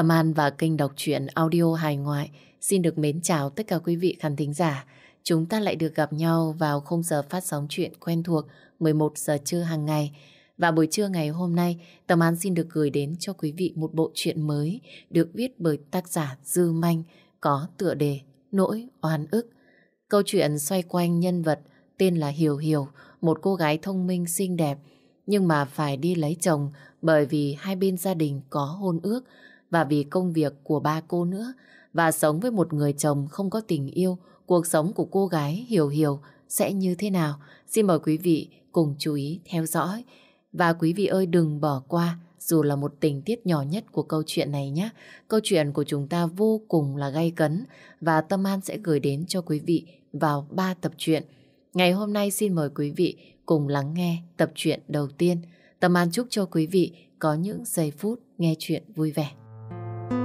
Tâm An và kênh đọc truyện audio hài ngoại xin được mến chào tất cả quý vị khán thính giả. Chúng ta lại được gặp nhau vào khung giờ phát sóng truyện quen thuộc 11 giờ trưa hàng ngày. Và buổi trưa ngày hôm nay, Tâm An xin được gửi đến cho quý vị một bộ truyện mới được viết bởi tác giả Dư Manh có tựa đề Nỗi oan ức. Câu chuyện xoay quanh nhân vật tên là Hiểu Hiểu, một cô gái thông minh xinh đẹp nhưng mà phải đi lấy chồng bởi vì hai bên gia đình có hôn ước và vì công việc của ba cô nữa và sống với một người chồng không có tình yêu, cuộc sống của cô gái Hiểu Hiểu sẽ như thế nào. Xin mời quý vị cùng chú ý theo dõi. Và quý vị ơi đừng bỏ qua dù là một tình tiết nhỏ nhất của câu chuyện này nhé. Câu chuyện của chúng ta vô cùng là gay cấn và Tâm An sẽ gửi đến cho quý vị vào ba tập truyện. Ngày hôm nay xin mời quý vị cùng lắng nghe tập truyện đầu tiên. Tâm An chúc cho quý vị có những giây phút nghe chuyện vui vẻ. Dạ thưa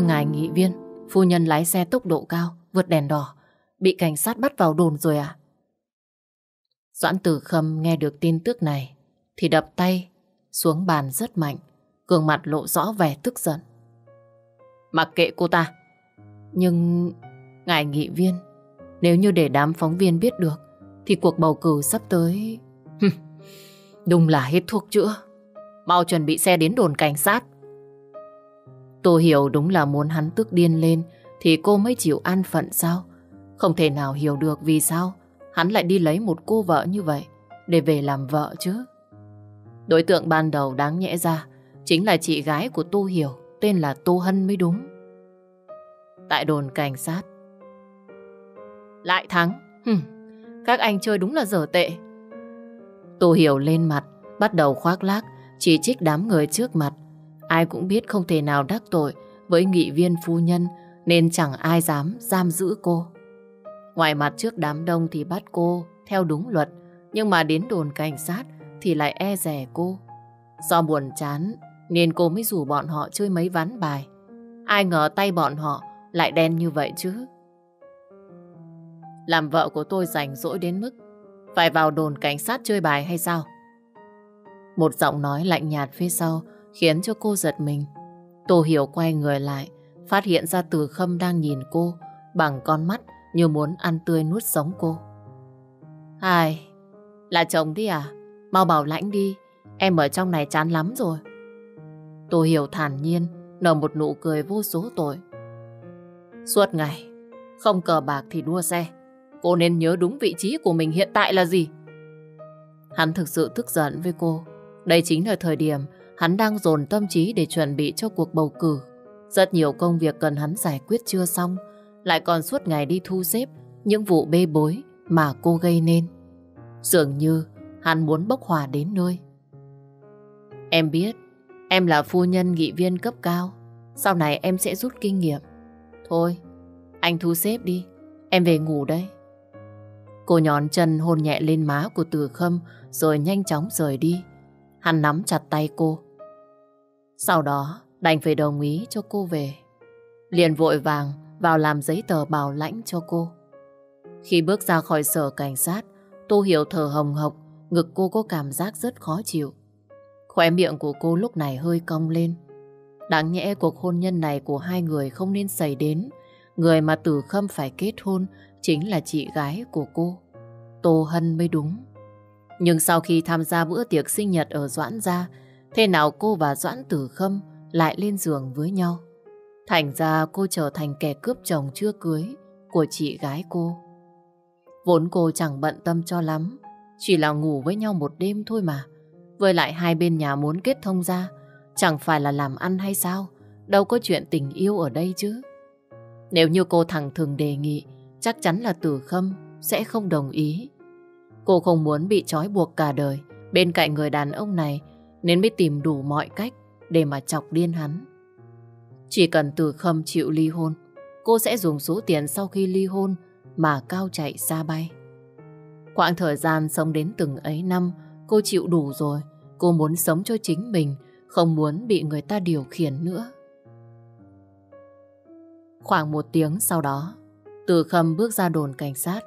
ngài nghị viên Phu nhân lái xe tốc độ cao Vượt đèn đỏ Bị cảnh sát bắt vào đồn rồi ạ. Doãn tử khâm nghe được tin tức này Thì đập tay Xuống bàn rất mạnh gương mặt lộ rõ vẻ tức giận Mặc kệ cô ta nhưng ngài nghị viên, nếu như để đám phóng viên biết được thì cuộc bầu cử sắp tới... Đúng là hết thuốc chữa. Mau chuẩn bị xe đến đồn cảnh sát. Tô Hiểu đúng là muốn hắn tức điên lên thì cô mới chịu an phận sao? Không thể nào hiểu được vì sao hắn lại đi lấy một cô vợ như vậy để về làm vợ chứ. Đối tượng ban đầu đáng nhẽ ra chính là chị gái của Tô Hiểu tên là Tô Hân mới đúng tại đồn cảnh sát. Lại thắng. các anh chơi đúng là dở tệ. Tô Hiểu lên mặt, bắt đầu khoác lác, chỉ trích đám người trước mặt. Ai cũng biết không thể nào đắc tội với nghị viên phu nhân nên chẳng ai dám giam giữ cô. Ngoài mặt trước đám đông thì bắt cô theo đúng luật, nhưng mà đến đồn cảnh sát thì lại e rẻ cô. Do buồn chán nên cô mới rủ bọn họ chơi mấy ván bài. Ai ngờ tay bọn họ lại đen như vậy chứ? Làm vợ của tôi rảnh rỗi đến mức phải vào đồn cảnh sát chơi bài hay sao? Một giọng nói lạnh nhạt phía sau khiến cho cô giật mình. Tô Hiểu quay người lại, phát hiện ra Từ Khâm đang nhìn cô bằng con mắt như muốn ăn tươi nuốt sống cô. Ai, là chồng đi à? Mau bảo lãnh đi, em ở trong này chán lắm rồi. Tô Hiểu thản nhiên, nở một nụ cười vô số tội. Suốt ngày, không cờ bạc thì đua xe. Cô nên nhớ đúng vị trí của mình hiện tại là gì. Hắn thực sự tức giận với cô. Đây chính là thời điểm hắn đang dồn tâm trí để chuẩn bị cho cuộc bầu cử. Rất nhiều công việc cần hắn giải quyết chưa xong, lại còn suốt ngày đi thu xếp những vụ bê bối mà cô gây nên. Dường như hắn muốn bốc hòa đến nơi. Em biết, em là phu nhân nghị viên cấp cao. Sau này em sẽ rút kinh nghiệm. Thôi, anh thu xếp đi, em về ngủ đây. Cô nhón chân hôn nhẹ lên má của Từ Khâm rồi nhanh chóng rời đi. Hắn nắm chặt tay cô. Sau đó, đành phải đồng ý cho cô về. Liền vội vàng vào làm giấy tờ bảo lãnh cho cô. Khi bước ra khỏi sở cảnh sát, Tô Hiểu thở hồng hộc, ngực cô có cảm giác rất khó chịu. Khóe miệng của cô lúc này hơi cong lên. Đáng nhẽ cuộc hôn nhân này của hai người không nên xảy đến. Người mà Tử Khâm phải kết hôn chính là chị gái của cô. Tô Hân mới đúng. Nhưng sau khi tham gia bữa tiệc sinh nhật ở Doãn Gia, thế nào cô và Doãn Tử Khâm lại lên giường với nhau? Thành ra cô trở thành kẻ cướp chồng chưa cưới của chị gái cô. Vốn cô chẳng bận tâm cho lắm, chỉ là ngủ với nhau một đêm thôi mà. Với lại hai bên nhà muốn kết thông ra, Chẳng phải là làm ăn hay sao? Đâu có chuyện tình yêu ở đây chứ. Nếu như cô thẳng thường đề nghị, chắc chắn là Tử Khâm sẽ không đồng ý. Cô không muốn bị trói buộc cả đời bên cạnh người đàn ông này nên mới tìm đủ mọi cách để mà chọc điên hắn. Chỉ cần Tử Khâm chịu ly hôn, cô sẽ dùng số tiền sau khi ly hôn mà cao chạy xa bay. Quãng thời gian sống đến từng ấy năm, cô chịu đủ rồi, cô muốn sống cho chính mình, không muốn bị người ta điều khiển nữa. Khoảng một tiếng sau đó, Từ Khâm bước ra đồn cảnh sát.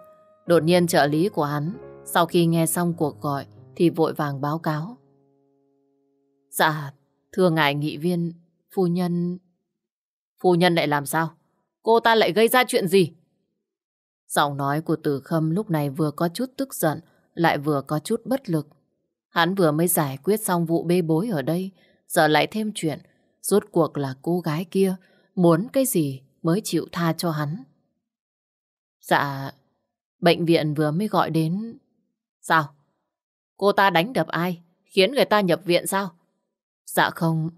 Đột nhiên trợ lý của hắn, sau khi nghe xong cuộc gọi thì vội vàng báo cáo. Dạ, thưa ngài nghị viên, phu nhân... Phu nhân lại làm sao? Cô ta lại gây ra chuyện gì? Giọng nói của Từ Khâm lúc này vừa có chút tức giận, lại vừa có chút bất lực. Hắn vừa mới giải quyết xong vụ bê bối ở đây, giờ lại thêm chuyện. Rốt cuộc là cô gái kia muốn cái gì mới chịu tha cho hắn. Dạ, bệnh viện vừa mới gọi đến... Sao? Cô ta đánh đập ai? Khiến người ta nhập viện sao? Dạ không.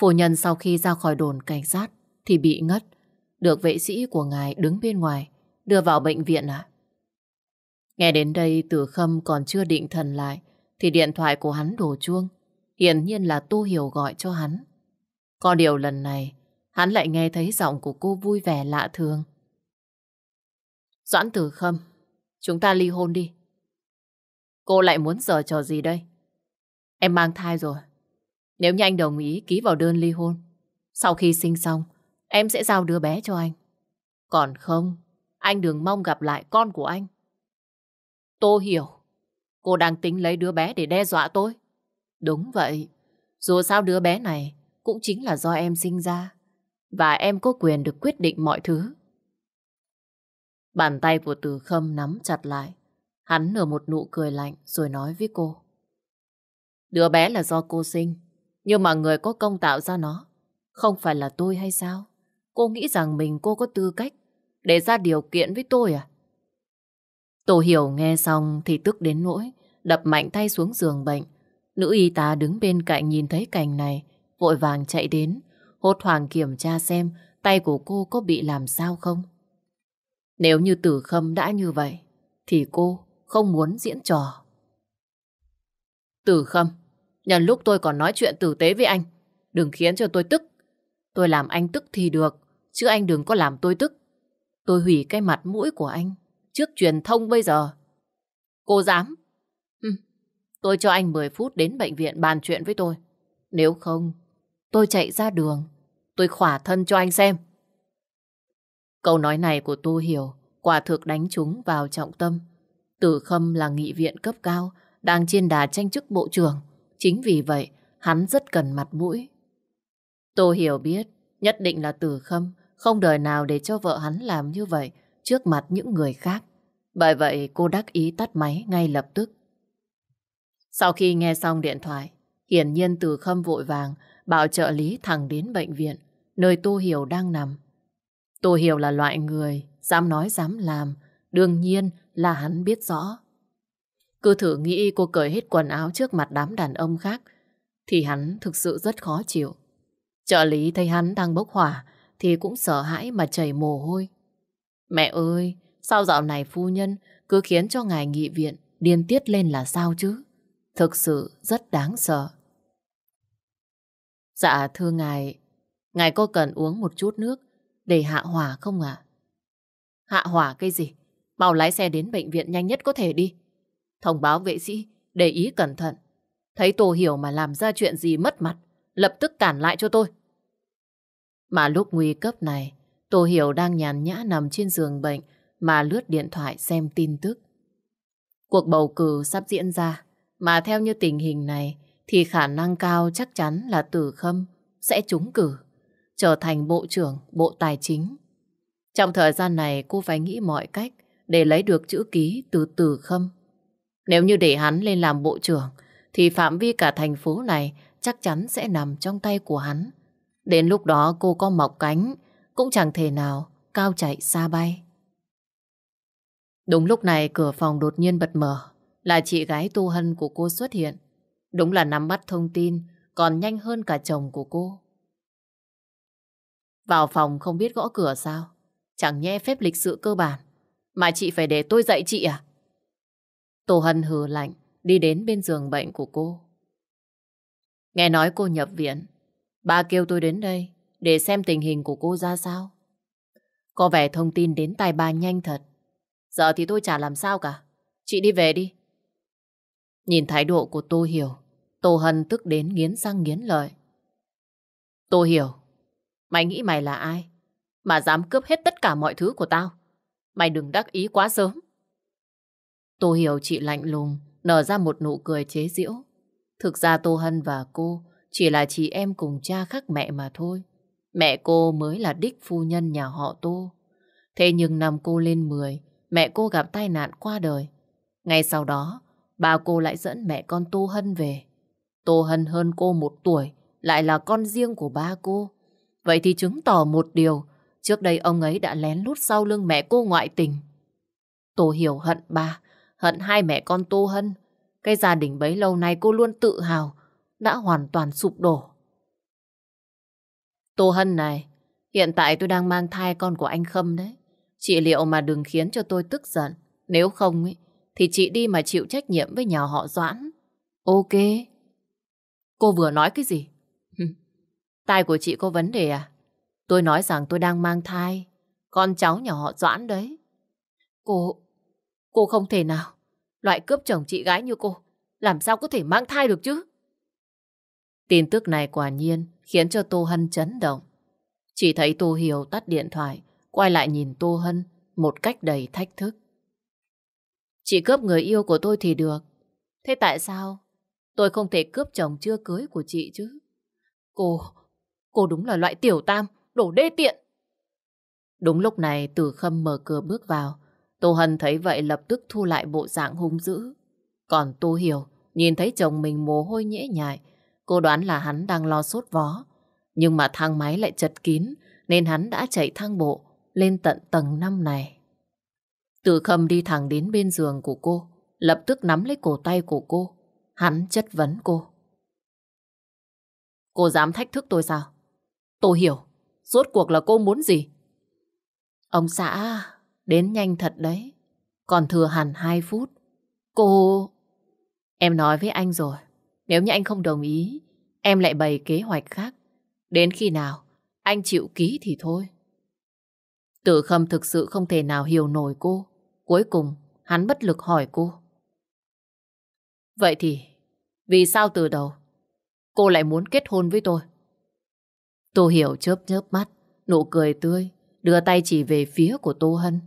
Phu nhân sau khi ra khỏi đồn cảnh sát thì bị ngất. Được vệ sĩ của ngài đứng bên ngoài đưa vào bệnh viện ạ. Nghe đến đây Tử Khâm còn chưa định thần lại thì điện thoại của hắn đổ chuông. Hiển nhiên là Tô Hiểu gọi cho hắn. Có điều lần này, hắn lại nghe thấy giọng của cô vui vẻ lạ thường. Doãn Tử Khâm, chúng ta ly hôn đi. Cô lại muốn giở trò gì đây? Em mang thai rồi. Nếu như anh đồng ý ký vào đơn ly hôn, sau khi sinh xong, em sẽ giao đứa bé cho anh. Còn không, anh đừng mong gặp lại con của anh. Tô hiểu, cô đang tính lấy đứa bé để đe dọa tôi. Đúng vậy. Dù sao đứa bé này cũng chính là do em sinh ra. Và em có quyền được quyết định mọi thứ. Bàn tay của Từ Khâm nắm chặt lại. Hắn nở một nụ cười lạnh rồi nói với cô. Đứa bé là do cô sinh. Nhưng mà người có công tạo ra nó Không phải là tôi hay sao Cô nghĩ rằng mình cô có tư cách Để ra điều kiện với tôi à Tô hiểu nghe xong Thì tức đến nỗi Đập mạnh tay xuống giường bệnh Nữ y tá đứng bên cạnh nhìn thấy cảnh này, vội vàng chạy đến, hốt hoảng kiểm tra xem tay của cô có bị làm sao không. Nếu như tử khâm đã như vậy, thì cô không muốn diễn trò. Tử khâm, nhân lúc tôi còn nói chuyện tử tế với anh, đừng khiến cho tôi tức. Tôi làm anh tức thì được, chứ anh đừng có làm tôi tức. Tôi hủy cái mặt mũi của anh trước truyền thông bây giờ. Cô dám Tôi cho anh 10 phút đến bệnh viện bàn chuyện với tôi. Nếu không, tôi chạy ra đường. Tôi khỏa thân cho anh xem. Câu nói này của Tu Hiểu quả thực đánh trúng vào trọng tâm. Tử Khâm là nghị viện cấp cao, đang trên đà tranh chức bộ trưởng. Chính vì vậy, hắn rất cần mặt mũi. Tô Hiểu biết, nhất định là Tử Khâm không đời nào để cho vợ hắn làm như vậy trước mặt những người khác. Bởi vậy cô đắc ý tắt máy ngay lập tức. Sau khi nghe xong điện thoại, hiển nhiên từ khâm vội vàng bảo trợ lý thẳng đến bệnh viện, nơi Tô Hiểu đang nằm. Tô Hiểu là loại người dám nói dám làm, đương nhiên là hắn biết rõ. Cứ thử nghĩ cô cởi hết quần áo trước mặt đám đàn ông khác, thì hắn thực sự rất khó chịu. Trợ lý thấy hắn đang bốc hỏa thì cũng sợ hãi mà chảy mồ hôi. Mẹ ơi, sao dạo này phu nhân cứ khiến cho ngài nghị viện điên tiết lên là sao chứ? Thực sự rất đáng sợ. Dạ thưa ngài, ngài có cần uống một chút nước để hạ hỏa không ạ? À? Hạ hỏa cái gì? Mau lái xe đến bệnh viện nhanh nhất có thể đi. Thông báo vệ sĩ, để ý cẩn thận. Thấy Tô Hiểu mà làm ra chuyện gì mất mặt, lập tức cản lại cho tôi. Mà lúc nguy cấp này, Tô Hiểu đang nhàn nhã nằm trên giường bệnh mà lướt điện thoại xem tin tức. Cuộc bầu cử sắp diễn ra mà theo như tình hình này thì khả năng cao chắc chắn là Tử Khâm sẽ trúng cử, trở thành Bộ trưởng Bộ Tài chính. Trong thời gian này cô phải nghĩ mọi cách để lấy được chữ ký từ Tử Khâm. Nếu như để hắn lên làm Bộ trưởng thì phạm vi cả thành phố này chắc chắn sẽ nằm trong tay của hắn. Đến lúc đó cô có mọc cánh cũng chẳng thể nào cao chạy xa bay. Đúng lúc này cửa phòng đột nhiên bật mở là chị gái Tu Hân của cô xuất hiện. Đúng là nắm bắt thông tin còn nhanh hơn cả chồng của cô. Vào phòng không biết gõ cửa sao? Chẳng nhẽ phép lịch sự cơ bản. Mà chị phải để tôi dạy chị à? Tô Hân hừ lạnh, đi đến bên giường bệnh của cô. Nghe nói cô nhập viện. Ba kêu tôi đến đây để xem tình hình của cô ra sao. Có vẻ thông tin đến tai ba nhanh thật. Giờ thì tôi chả làm sao cả. Chị đi về đi. Nhìn thái độ của Tô Hiểu, Tô Hân tức đến nghiến răng nghiến lợi. Tô Hiểu, mày nghĩ mày là ai? Mà dám cướp hết tất cả mọi thứ của tao. Mày đừng đắc ý quá sớm. Tô Hiểu chị lạnh lùng, nở ra một nụ cười chế giễu. Thực ra Tô Hân và cô chỉ là chị em cùng cha khác mẹ mà thôi. Mẹ cô mới là đích phu nhân nhà họ Tô. Thế nhưng năm cô lên 10, mẹ cô gặp tai nạn qua đời. Ngay sau đó, bà cô lại dẫn mẹ con Tô Hân về. Tô Hân hơn cô một tuổi, lại là con riêng của ba cô. Vậy thì chứng tỏ một điều, trước đây ông ấy đã lén lút sau lưng mẹ cô ngoại tình. Tô Hiểu hận ba, hận hai mẹ con Tô Hân. Cái gia đình bấy lâu nay cô luôn tự hào, đã hoàn toàn sụp đổ. Tô Hân này, hiện tại tôi đang mang thai con của anh Khâm đấy. Chị liệu mà đừng khiến cho tôi tức giận, nếu không ấy thì chị đi mà chịu trách nhiệm với nhà họ Doãn. Ok. Cô vừa nói cái gì? tai của chị có vấn đề à? Tôi nói rằng tôi đang mang thai. Con cháu nhà họ Doãn đấy. Cô... Cô không thể nào. Loại cướp chồng chị gái như cô. Làm sao có thể mang thai được chứ? Tin tức này quả nhiên khiến cho Tô Hân chấn động. Chỉ thấy Tô Hiểu tắt điện thoại, quay lại nhìn Tô Hân một cách đầy thách thức. Chỉ cướp người yêu của tôi thì được. Thế tại sao tôi không thể cướp chồng chưa cưới của chị chứ? Cô, cô đúng là loại tiểu tam, đổ đê tiện. Đúng lúc này Tử Khâm mở cửa bước vào. Tô Hân thấy vậy lập tức thu lại bộ dạng hung dữ. Còn Tô Hiểu nhìn thấy chồng mình mồ hôi nhễ nhại. Cô đoán là hắn đang lo sốt vó. Nhưng mà thang máy lại chật kín nên hắn đã chạy thang bộ lên tận tầng 5 này. Từ khâm đi thẳng đến bên giường của cô, lập tức nắm lấy cổ tay của cô. Hắn chất vấn cô. Cô dám thách thức tôi sao? Tôi hiểu, rốt cuộc là cô muốn gì? Ông xã, đến nhanh thật đấy. Còn thừa hẳn 2 phút. Cô... Em nói với anh rồi, nếu như anh không đồng ý, em lại bày kế hoạch khác. Đến khi nào, anh chịu ký thì thôi. Tử Khâm thực sự không thể nào hiểu nổi cô. Cuối cùng, hắn bất lực hỏi cô. Vậy thì, vì sao từ đầu cô lại muốn kết hôn với tôi? Tô Hiểu chớp chớp mắt, nụ cười tươi, đưa tay chỉ về phía của Tô Hân.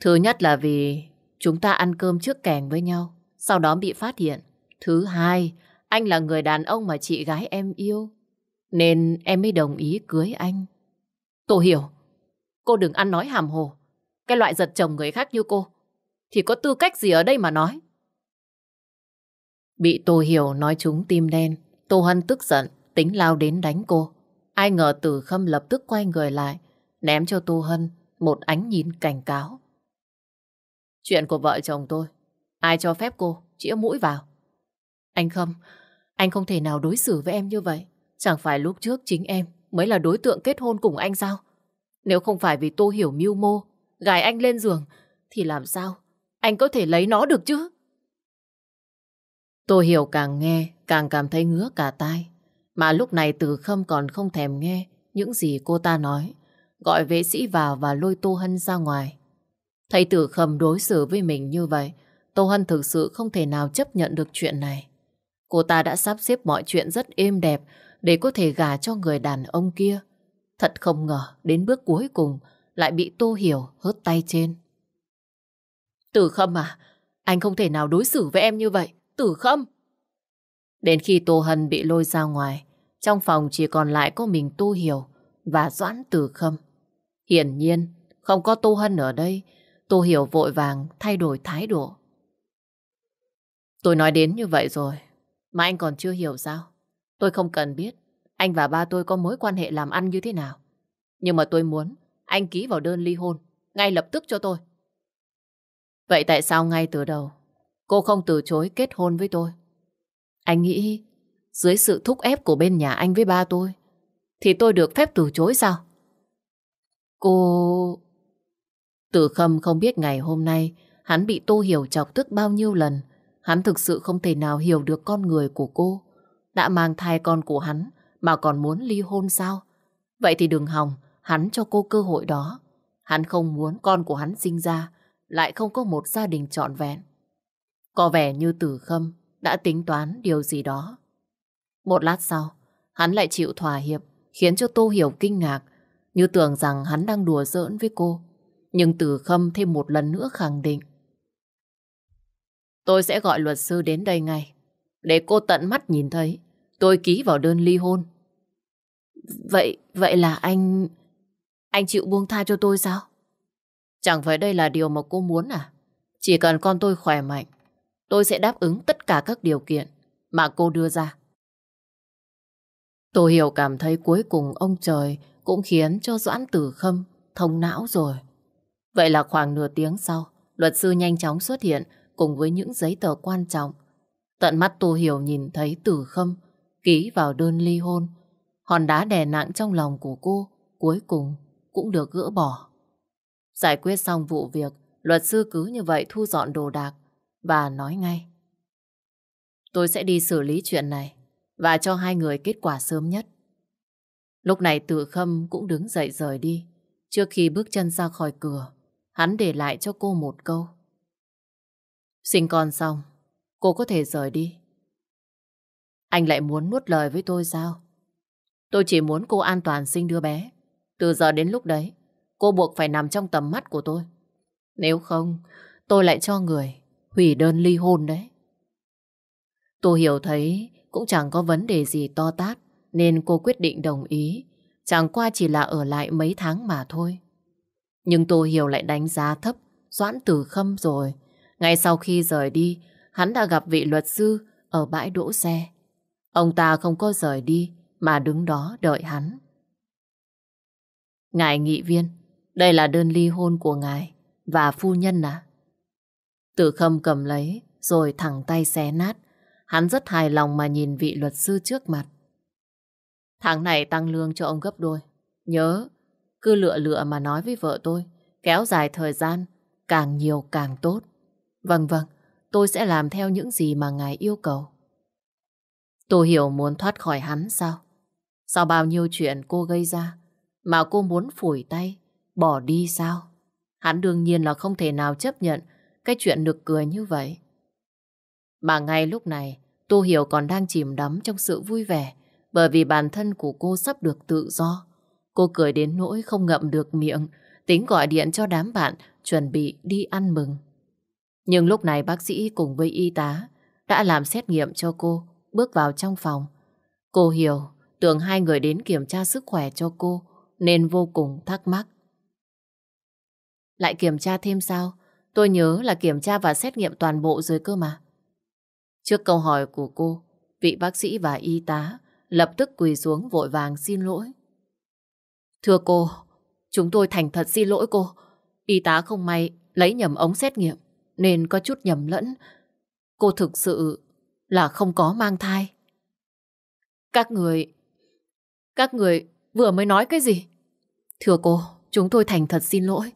Thứ nhất là vì chúng ta ăn cơm trước kèn với nhau, sau đó bị phát hiện. Thứ hai, anh là người đàn ông mà chị gái em yêu, nên em mới đồng ý cưới anh. Tô Hiểu, cô đừng ăn nói hàm hồ. Cái loại giật chồng người khác như cô Thì có tư cách gì ở đây mà nói Bị Tô Hiểu nói trúng tim đen Tô Hân tức giận Tính lao đến đánh cô Ai ngờ Từ Khâm lập tức quay người lại Ném cho Tô Hân Một ánh nhìn cảnh cáo Chuyện của vợ chồng tôi Ai cho phép cô chĩa mũi vào Anh Khâm Anh không thể nào đối xử với em như vậy Chẳng phải lúc trước chính em mới là đối tượng kết hôn cùng anh sao? Nếu không phải vì Tô Hiểu mưu mô, gài anh lên giường, thì làm sao anh có thể lấy nó được chứ? Tôi hiểu càng nghe, càng cảm thấy ngứa cả tai. Mà lúc này Từ Khâm còn không thèm nghe những gì cô ta nói. Gọi vệ sĩ vào và lôi Tô Hân ra ngoài. Thấy Từ Khâm đối xử với mình như vậy, Tô Hân thực sự không thể nào chấp nhận được chuyện này. Cô ta đã sắp xếp mọi chuyện rất êm đẹp để có thể gả cho người đàn ông kia. Thật không ngờ, đến bước cuối cùng, lại bị Tô Hiểu hớt tay trên. Tử Khâm à, anh không thể nào đối xử với em như vậy. Tử Khâm! Đến khi Tô Hân bị lôi ra ngoài, trong phòng chỉ còn lại có mình Tô Hiểu và Doãn Tử Khâm. Hiển nhiên, không có Tô Hân ở đây, Tô Hiểu vội vàng thay đổi thái độ. Tôi nói đến như vậy rồi, mà anh còn chưa hiểu sao. Tôi không cần biết anh và ba tôi có mối quan hệ làm ăn như thế nào. Nhưng mà tôi muốn anh ký vào đơn ly hôn, ngay lập tức cho tôi. Vậy tại sao ngay từ đầu cô không từ chối kết hôn với tôi? Anh nghĩ dưới sự thúc ép của bên nhà anh với ba tôi thì tôi được phép từ chối sao? Cô... Từ khâm không biết ngày hôm nay hắn bị tô hiểu chọc tức bao nhiêu lần. Hắn thực sự không thể nào hiểu được con người của cô. Đã mang thai con của hắn mà còn muốn ly hôn sao? Vậy thì đừng hòng Hắn cho cô cơ hội đó. Hắn không muốn con của hắn sinh ra lại không có một gia đình trọn vẹn. Có vẻ như Tử Khâm đã tính toán điều gì đó. Một lát sau, hắn lại chịu thỏa hiệp, khiến cho Tô Hiểu kinh ngạc, như tưởng rằng hắn đang đùa giỡn với cô. Nhưng Tử Khâm thêm một lần nữa khẳng định. Tôi sẽ gọi luật sư đến đây ngay, để cô tận mắt nhìn thấy. Tôi ký vào đơn ly hôn. Vậy, vậy là anh... Anh chịu buông tha cho tôi sao? Chẳng phải đây là điều mà cô muốn à? Chỉ cần con tôi khỏe mạnh, tôi sẽ đáp ứng tất cả các điều kiện mà cô đưa ra. Tôi hiểu cảm thấy cuối cùng ông trời cũng khiến cho Doãn Tử Khâm thông não rồi. Vậy là khoảng nửa tiếng sau, luật sư nhanh chóng xuất hiện cùng với những giấy tờ quan trọng. Tận mắt Tô Hiểu nhìn thấy Tử Khâm ký vào đơn ly hôn. Hòn đá đè nặng trong lòng của cô cuối cùng cũng được gỡ bỏ. Giải quyết xong vụ việc, luật sư cứ như vậy thu dọn đồ đạc và nói ngay. Tôi sẽ đi xử lý chuyện này và cho hai người kết quả sớm nhất. Lúc này tự khâm cũng đứng dậy rời đi. Trước khi bước chân ra khỏi cửa, hắn để lại cho cô một câu. Sinh con xong, cô có thể rời đi. Anh lại muốn nuốt lời với tôi sao? Tôi chỉ muốn cô an toàn sinh đứa bé. Từ giờ đến lúc đấy, cô buộc phải nằm trong tầm mắt của tôi. Nếu không, tôi lại cho người hủy đơn ly hôn đấy. Tôi hiểu thấy cũng chẳng có vấn đề gì to tát nên cô quyết định đồng ý. Chẳng qua chỉ là ở lại mấy tháng mà thôi. Nhưng tôi hiểu lại đánh giá thấp Doãn Tử Khâm rồi. Ngay sau khi rời đi, hắn đã gặp vị luật sư ở bãi đỗ xe. Ông ta không có rời đi mà đứng đó đợi hắn. Ngài nghị viên, đây là đơn ly hôn của ngài và phu nhân à? Tử khâm cầm lấy, rồi thẳng tay xé nát. Hắn rất hài lòng mà nhìn vị luật sư trước mặt. Tháng này tăng lương cho ông gấp đôi. Nhớ, cứ lựa lựa mà nói với vợ tôi, kéo dài thời gian, càng nhiều càng tốt. Vâng vâng, tôi sẽ làm theo những gì mà ngài yêu cầu. Tôi hiểu muốn thoát khỏi hắn sao? Sau bao nhiêu chuyện cô gây ra, mà cô muốn phủi tay, bỏ đi sao? Hắn đương nhiên là không thể nào chấp nhận cái chuyện được cười như vậy. Mà ngay lúc này, Tô Hiểu còn đang chìm đắm trong sự vui vẻ bởi vì bản thân của cô sắp được tự do. Cô cười đến nỗi không ngậm được miệng, tính gọi điện cho đám bạn chuẩn bị đi ăn mừng. Nhưng lúc này bác sĩ cùng với y tá đã làm xét nghiệm cho cô, bước vào trong phòng. Cô hiểu, tưởng hai người đến kiểm tra sức khỏe cho cô, nên vô cùng thắc mắc. Lại kiểm tra thêm sao? Tôi nhớ là kiểm tra và xét nghiệm toàn bộ rồi cơ mà. Trước câu hỏi của cô, vị bác sĩ và y tá lập tức quỳ xuống vội vàng xin lỗi. Thưa cô, chúng tôi thành thật xin lỗi cô. Y tá không may lấy nhầm ống xét nghiệm nên có chút nhầm lẫn. Cô thực sự là không có mang thai. Các người... Các người vừa mới nói cái gì? Thưa cô, chúng tôi thành thật xin lỗi.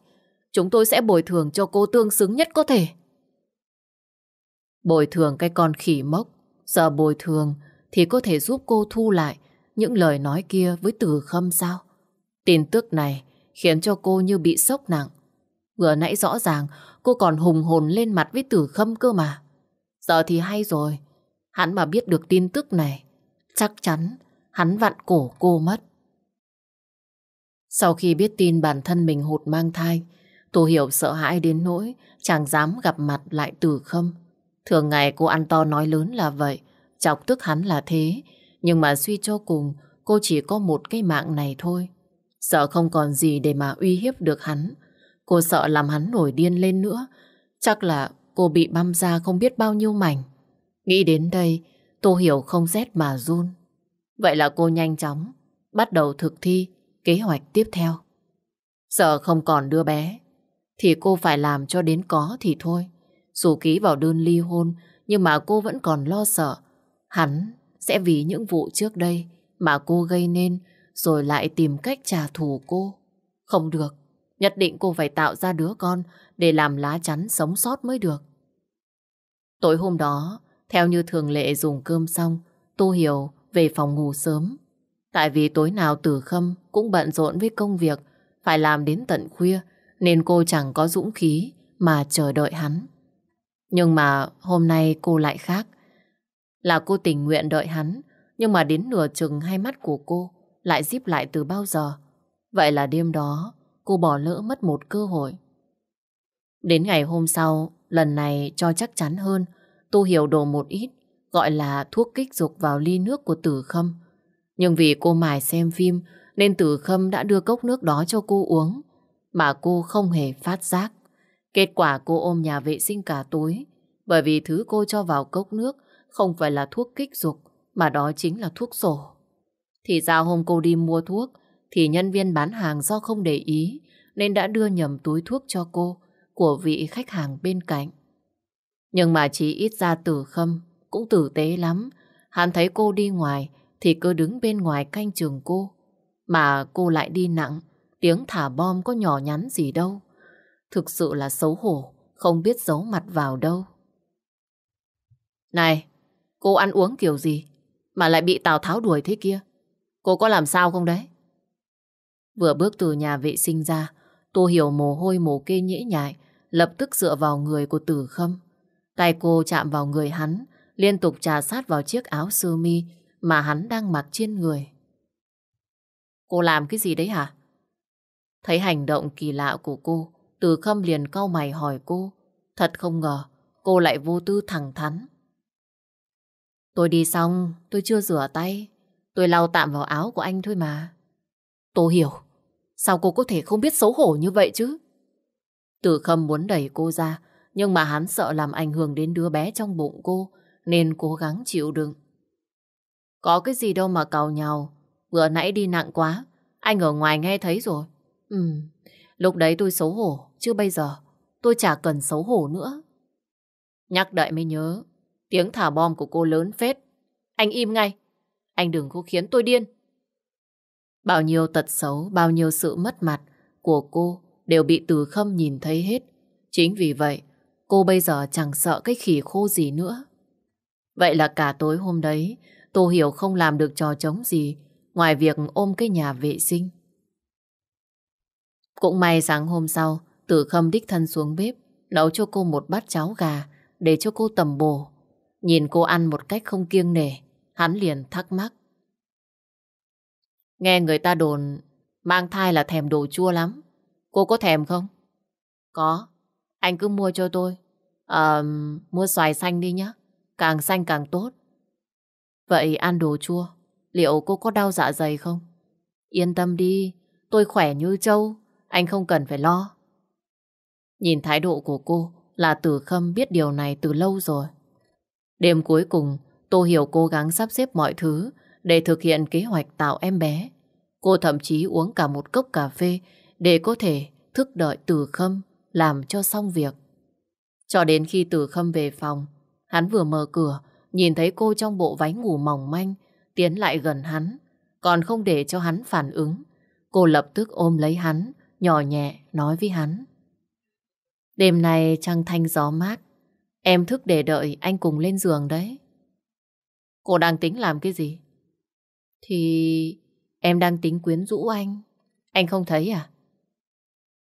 Chúng tôi sẽ bồi thường cho cô tương xứng nhất có thể. Bồi thường cái con khỉ mốc, giờ bồi thường thì có thể giúp cô thu lại những lời nói kia với từ khâm sao? Tin tức này khiến cho cô như bị sốc nặng. Vừa nãy rõ ràng cô còn hùng hồn lên mặt với tử khâm cơ mà. Giờ thì hay rồi. Hắn mà biết được tin tức này, chắc chắn hắn vặn cổ cô mất. Sau khi biết tin bản thân mình hụt mang thai, Tô Hiểu sợ hãi đến nỗi chẳng dám gặp mặt lại từ Khâm. Thường ngày cô ăn to nói lớn là vậy, chọc tức hắn là thế, nhưng mà suy cho cùng cô chỉ có một cái mạng này thôi. Sợ không còn gì để mà uy hiếp được hắn. Cô sợ làm hắn nổi điên lên nữa. Chắc là cô bị băm ra không biết bao nhiêu mảnh. Nghĩ đến đây, Tô Hiểu không rét mà run. Vậy là cô nhanh chóng, bắt đầu thực thi kế hoạch tiếp theo. Sợ không còn đưa bé, thì cô phải làm cho đến có thì thôi. Dù ký vào đơn ly hôn, nhưng mà cô vẫn còn lo sợ. Hắn sẽ vì những vụ trước đây mà cô gây nên, rồi lại tìm cách trả thù cô. Không được, nhất định cô phải tạo ra đứa con để làm lá chắn sống sót mới được. Tối hôm đó, theo như thường lệ dùng cơm xong, Tô Hiểu về phòng ngủ sớm. Tại vì tối nào Tử Khâm cũng bận rộn với công việc, phải làm đến tận khuya, nên cô chẳng có dũng khí mà chờ đợi hắn. Nhưng mà hôm nay cô lại khác. Là cô tình nguyện đợi hắn, nhưng mà đến nửa chừng hai mắt của cô lại díp lại từ bao giờ. Vậy là đêm đó cô bỏ lỡ mất một cơ hội. Đến ngày hôm sau, lần này cho chắc chắn hơn, tu hiểu đồ một ít, gọi là thuốc kích dục vào ly nước của tử khâm, nhưng vì cô mải xem phim nên Tử Khâm đã đưa cốc nước đó cho cô uống mà cô không hề phát giác. Kết quả cô ôm nhà vệ sinh cả tối bởi vì thứ cô cho vào cốc nước không phải là thuốc kích dục mà đó chính là thuốc sổ. Thì ra hôm cô đi mua thuốc thì nhân viên bán hàng do không để ý nên đã đưa nhầm túi thuốc cho cô của vị khách hàng bên cạnh. Nhưng mà chỉ ít ra tử khâm cũng tử tế lắm. Hắn thấy cô đi ngoài thì cứ đứng bên ngoài canh trường cô. Mà cô lại đi nặng, tiếng thả bom có nhỏ nhắn gì đâu. Thực sự là xấu hổ, không biết giấu mặt vào đâu. Này, cô ăn uống kiểu gì mà lại bị Tào Tháo đuổi thế kia? Cô có làm sao không đấy? Vừa bước từ nhà vệ sinh ra, Tô Hiểu mồ hôi mồ kê nhễ nhại, lập tức dựa vào người của Tử Khâm. Tay cô chạm vào người hắn, liên tục trà sát vào chiếc áo sơ mi mà hắn đang mặc trên người. Cô làm cái gì đấy hả? Thấy hành động kỳ lạ của cô, Từ Khâm liền cau mày hỏi cô. Thật không ngờ, cô lại vô tư thẳng thắn. Tôi đi xong, tôi chưa rửa tay. Tôi lau tạm vào áo của anh thôi mà. Tôi hiểu. Sao cô có thể không biết xấu hổ như vậy chứ? Từ Khâm muốn đẩy cô ra, nhưng mà hắn sợ làm ảnh hưởng đến đứa bé trong bụng cô, nên cố gắng chịu đựng. Có cái gì đâu mà cầu nhau. Vừa nãy đi nặng quá. Anh ở ngoài nghe thấy rồi. Ừ, lúc đấy tôi xấu hổ. Chứ bây giờ tôi chả cần xấu hổ nữa. Nhắc đợi mới nhớ. Tiếng thả bom của cô lớn phết. Anh im ngay. Anh đừng có khiến tôi điên. Bao nhiêu tật xấu, bao nhiêu sự mất mặt của cô đều bị Từ Khâm nhìn thấy hết. Chính vì vậy, cô bây giờ chẳng sợ cái khỉ khô gì nữa. Vậy là cả tối hôm đấy, Tô Hiểu không làm được trò trống gì ngoài việc ôm cái nhà vệ sinh. Cũng may sáng hôm sau, Tử Khâm đích thân xuống bếp, nấu cho cô một bát cháo gà để cho cô tầm bổ. Nhìn cô ăn một cách không kiêng nể, hắn liền thắc mắc. Nghe người ta đồn mang thai là thèm đồ chua lắm. Cô có thèm không? Có, anh cứ mua cho tôi. À, mua xoài xanh đi nhé, càng xanh càng tốt. Vậy ăn đồ chua, liệu cô có đau dạ dày không? Yên tâm đi, tôi khỏe như trâu, anh không cần phải lo. Nhìn thái độ của cô là Tử Khâm biết điều này từ lâu rồi. Đêm cuối cùng, Tô Hiểu cố gắng sắp xếp mọi thứ để thực hiện kế hoạch tạo em bé. Cô thậm chí uống cả một cốc cà phê để có thể thức đợi Tử Khâm làm cho xong việc. Cho đến khi Tử Khâm về phòng, hắn vừa mở cửa Nhìn thấy cô trong bộ váy ngủ mỏng manh, tiến lại gần hắn, còn không để cho hắn phản ứng. Cô lập tức ôm lấy hắn, nhỏ nhẹ nói với hắn. Đêm nay trăng thanh gió mát, em thức để đợi anh cùng lên giường đấy. Cô đang tính làm cái gì? Thì em đang tính quyến rũ anh. Anh không thấy à?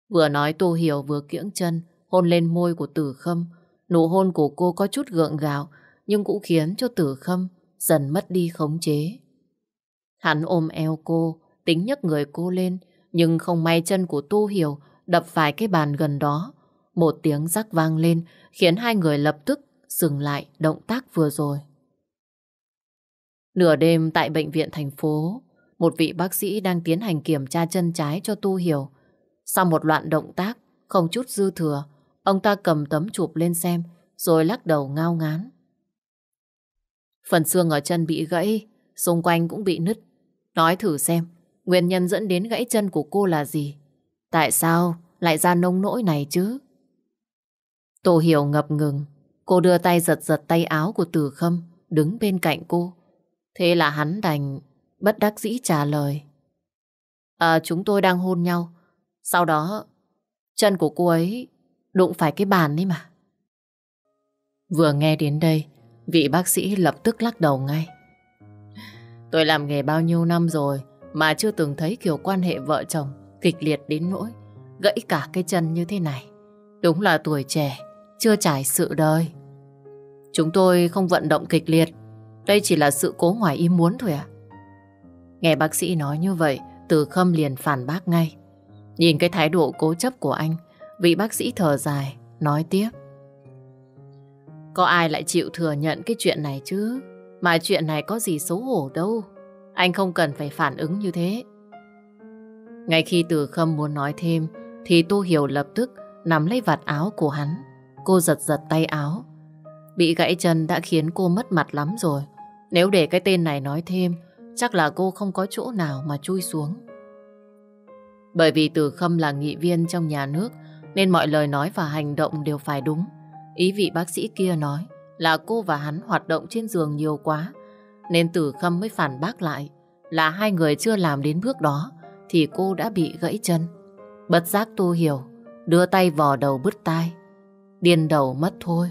Vừa nói Tô Hiểu vừa kiễng chân, hôn lên môi của Tử Khâm. Nụ hôn của cô có chút gượng gạo, nhưng cũng khiến cho tử khâm dần mất đi khống chế. Hắn ôm eo cô, tính nhấc người cô lên, nhưng không may chân của Tu Hiểu đập phải cái bàn gần đó. Một tiếng rắc vang lên khiến hai người lập tức dừng lại động tác vừa rồi. Nửa đêm tại bệnh viện thành phố, một vị bác sĩ đang tiến hành kiểm tra chân trái cho Tu Hiểu. Sau một loạt động tác, không chút dư thừa, ông ta cầm tấm chụp lên xem, rồi lắc đầu ngao ngán. Phần xương ở chân bị gãy, xung quanh cũng bị nứt. Nói thử xem, nguyên nhân dẫn đến gãy chân của cô là gì? Tại sao lại ra nông nỗi này chứ? Tô Hiểu ngập ngừng, cô đưa tay giật giật tay áo của Từ Khâm, đứng bên cạnh cô. Thế là hắn đành bất đắc dĩ trả lời. À, chúng tôi đang hôn nhau. Sau đó, chân của cô ấy đụng phải cái bàn ấy mà. Vừa nghe đến đây, Vị bác sĩ lập tức lắc đầu ngay. Tôi làm nghề bao nhiêu năm rồi mà chưa từng thấy kiểu quan hệ vợ chồng kịch liệt đến nỗi gãy cả cái chân như thế này. Đúng là tuổi trẻ, chưa trải sự đời. Chúng tôi không vận động kịch liệt, đây chỉ là sự cố ngoài ý muốn thôi à. Nghe bác sĩ nói như vậy, Từ Khâm liền phản bác ngay. Nhìn cái thái độ cố chấp của anh, vị bác sĩ thở dài, nói tiếp. Có ai lại chịu thừa nhận cái chuyện này chứ? Mà chuyện này có gì xấu hổ đâu. Anh không cần phải phản ứng như thế. Ngay khi Từ Khâm muốn nói thêm, thì Tô Hiểu lập tức nắm lấy vạt áo của hắn. Cô giật giật tay áo. Bị gãy chân đã khiến cô mất mặt lắm rồi. Nếu để cái tên này nói thêm, chắc là cô không có chỗ nào mà chui xuống. Bởi vì Từ Khâm là nghị viên trong nhà nước, nên mọi lời nói và hành động đều phải đúng. Ý vị bác sĩ kia nói là cô và hắn hoạt động trên giường nhiều quá, nên Tử Khâm mới phản bác lại là hai người chưa làm đến bước đó thì cô đã bị gãy chân. Bất giác tôi hiểu, đưa tay vò đầu bứt tai, điên đầu mất thôi.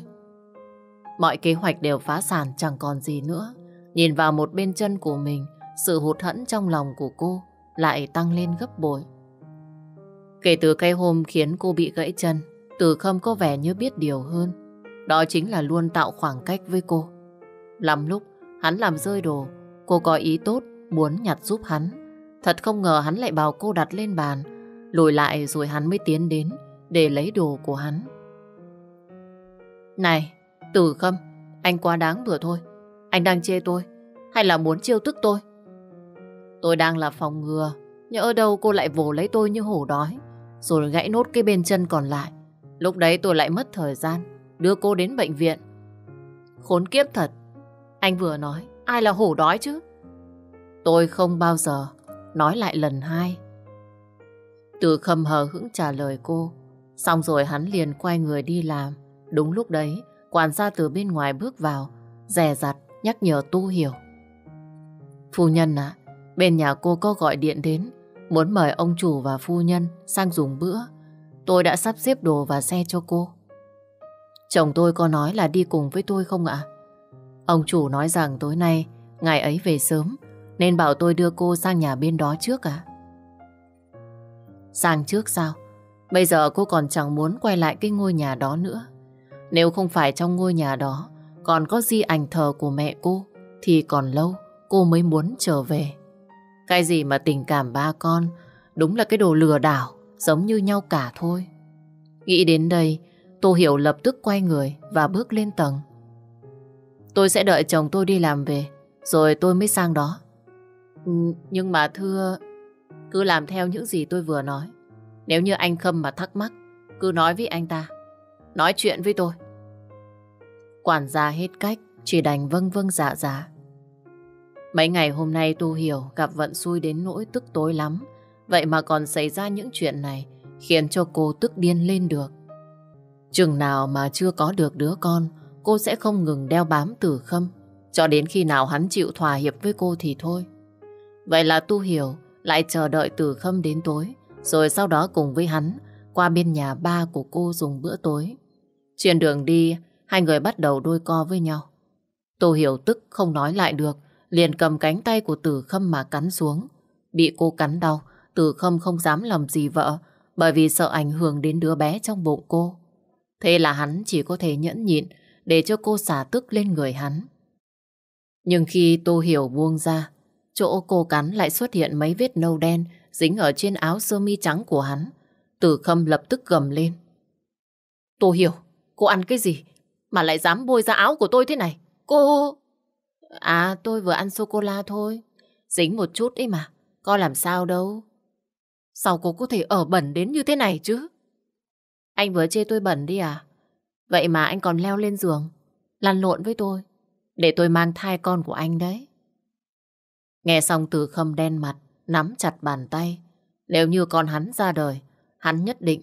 Mọi kế hoạch đều phá sản chẳng còn gì nữa. Nhìn vào một bên chân của mình, sự hụt hẫn trong lòng của cô lại tăng lên gấp bội. Kể từ cái hôm khiến cô bị gãy chân, Từ Khâm có vẻ như biết điều hơn. Đó chính là luôn tạo khoảng cách với cô. Lắm lúc, hắn làm rơi đồ, cô có ý tốt, muốn nhặt giúp hắn. Thật không ngờ hắn lại bảo cô đặt lên bàn, lùi lại rồi hắn mới tiến đến để lấy đồ của hắn. Này, Tử Khâm, anh quá đáng vừa thôi. Anh đang chê tôi, hay là muốn chiêu tức tôi? Tôi đang là phòng ngừa, nhỡ đâu cô lại vồ lấy tôi như hổ đói, rồi gãy nốt cái bên chân còn lại. Lúc đấy tôi lại mất thời gian, đưa cô đến bệnh viện. Khốn kiếp thật. Anh vừa nói, ai là hổ đói chứ? Tôi không bao giờ nói lại lần hai. Từ khâm hờ hững trả lời cô. Xong rồi hắn liền quay người đi làm. Đúng lúc đấy, quản gia từ bên ngoài bước vào, rè rặt nhắc nhở Tu Hiểu. Phu nhân ạ, bên nhà cô có gọi điện đến, muốn mời ông chủ và phu nhân sang dùng bữa. Tôi đã sắp xếp đồ và xe cho cô. Chồng tôi có nói là đi cùng với tôi không ạ? Ông chủ nói rằng tối nay Ngài ấy về sớm Nên bảo tôi đưa cô sang nhà bên đó trước ạ à? Sang trước sao? Bây giờ cô còn chẳng muốn quay lại cái ngôi nhà đó nữa Nếu không phải trong ngôi nhà đó Còn có di ảnh thờ của mẹ cô Thì còn lâu cô mới muốn trở về Cái gì mà tình cảm ba con Đúng là cái đồ lừa đảo Giống như nhau cả thôi Nghĩ đến đây Tô Hiểu lập tức quay người và bước lên tầng. Tôi sẽ đợi chồng tôi đi làm về, rồi tôi mới sang đó. Ừ, nhưng mà thưa, cứ làm theo những gì tôi vừa nói. Nếu như anh Khâm mà thắc mắc, cứ nói với anh ta. Nói chuyện với tôi. Quản gia hết cách, chỉ đành vâng vâng dạ dạ. Mấy ngày hôm nay Tô Hiểu gặp vận xui đến nỗi tức tối lắm. Vậy mà còn xảy ra những chuyện này khiến cho cô tức điên lên được. Chừng nào mà chưa có được đứa con, cô sẽ không ngừng đeo bám Tử Khâm, cho đến khi nào hắn chịu thỏa hiệp với cô thì thôi. Vậy là Tu Hiểu lại chờ đợi Tử Khâm đến tối, rồi sau đó cùng với hắn qua bên nhà ba của cô dùng bữa tối. Trên đường đi, hai người bắt đầu đôi co với nhau. Tô Hiểu tức không nói lại được, liền cầm cánh tay của Tử Khâm mà cắn xuống. Bị cô cắn đau, Tử Khâm không dám làm gì vợ, bởi vì sợ ảnh hưởng đến đứa bé trong bụng cô. Thế là hắn chỉ có thể nhẫn nhịn để cho cô xả tức lên người hắn. Nhưng khi Tô Hiểu buông ra, chỗ cô cắn lại xuất hiện mấy vết nâu đen dính ở trên áo sơ mi trắng của hắn. Tử Khâm lập tức gầm lên. Tô Hiểu, cô ăn cái gì mà lại dám bôi ra áo của tôi thế này? Cô... À, tôi vừa ăn sô-cô-la thôi. Dính một chút ấy mà, có làm sao đâu. Sao cô có thể ở bẩn đến như thế này chứ? Anh vừa chê tôi bẩn đi à? Vậy mà anh còn leo lên giường, lăn lộn với tôi, để tôi mang thai con của anh đấy. Nghe xong từ khâm đen mặt, nắm chặt bàn tay. Nếu như con hắn ra đời, hắn nhất định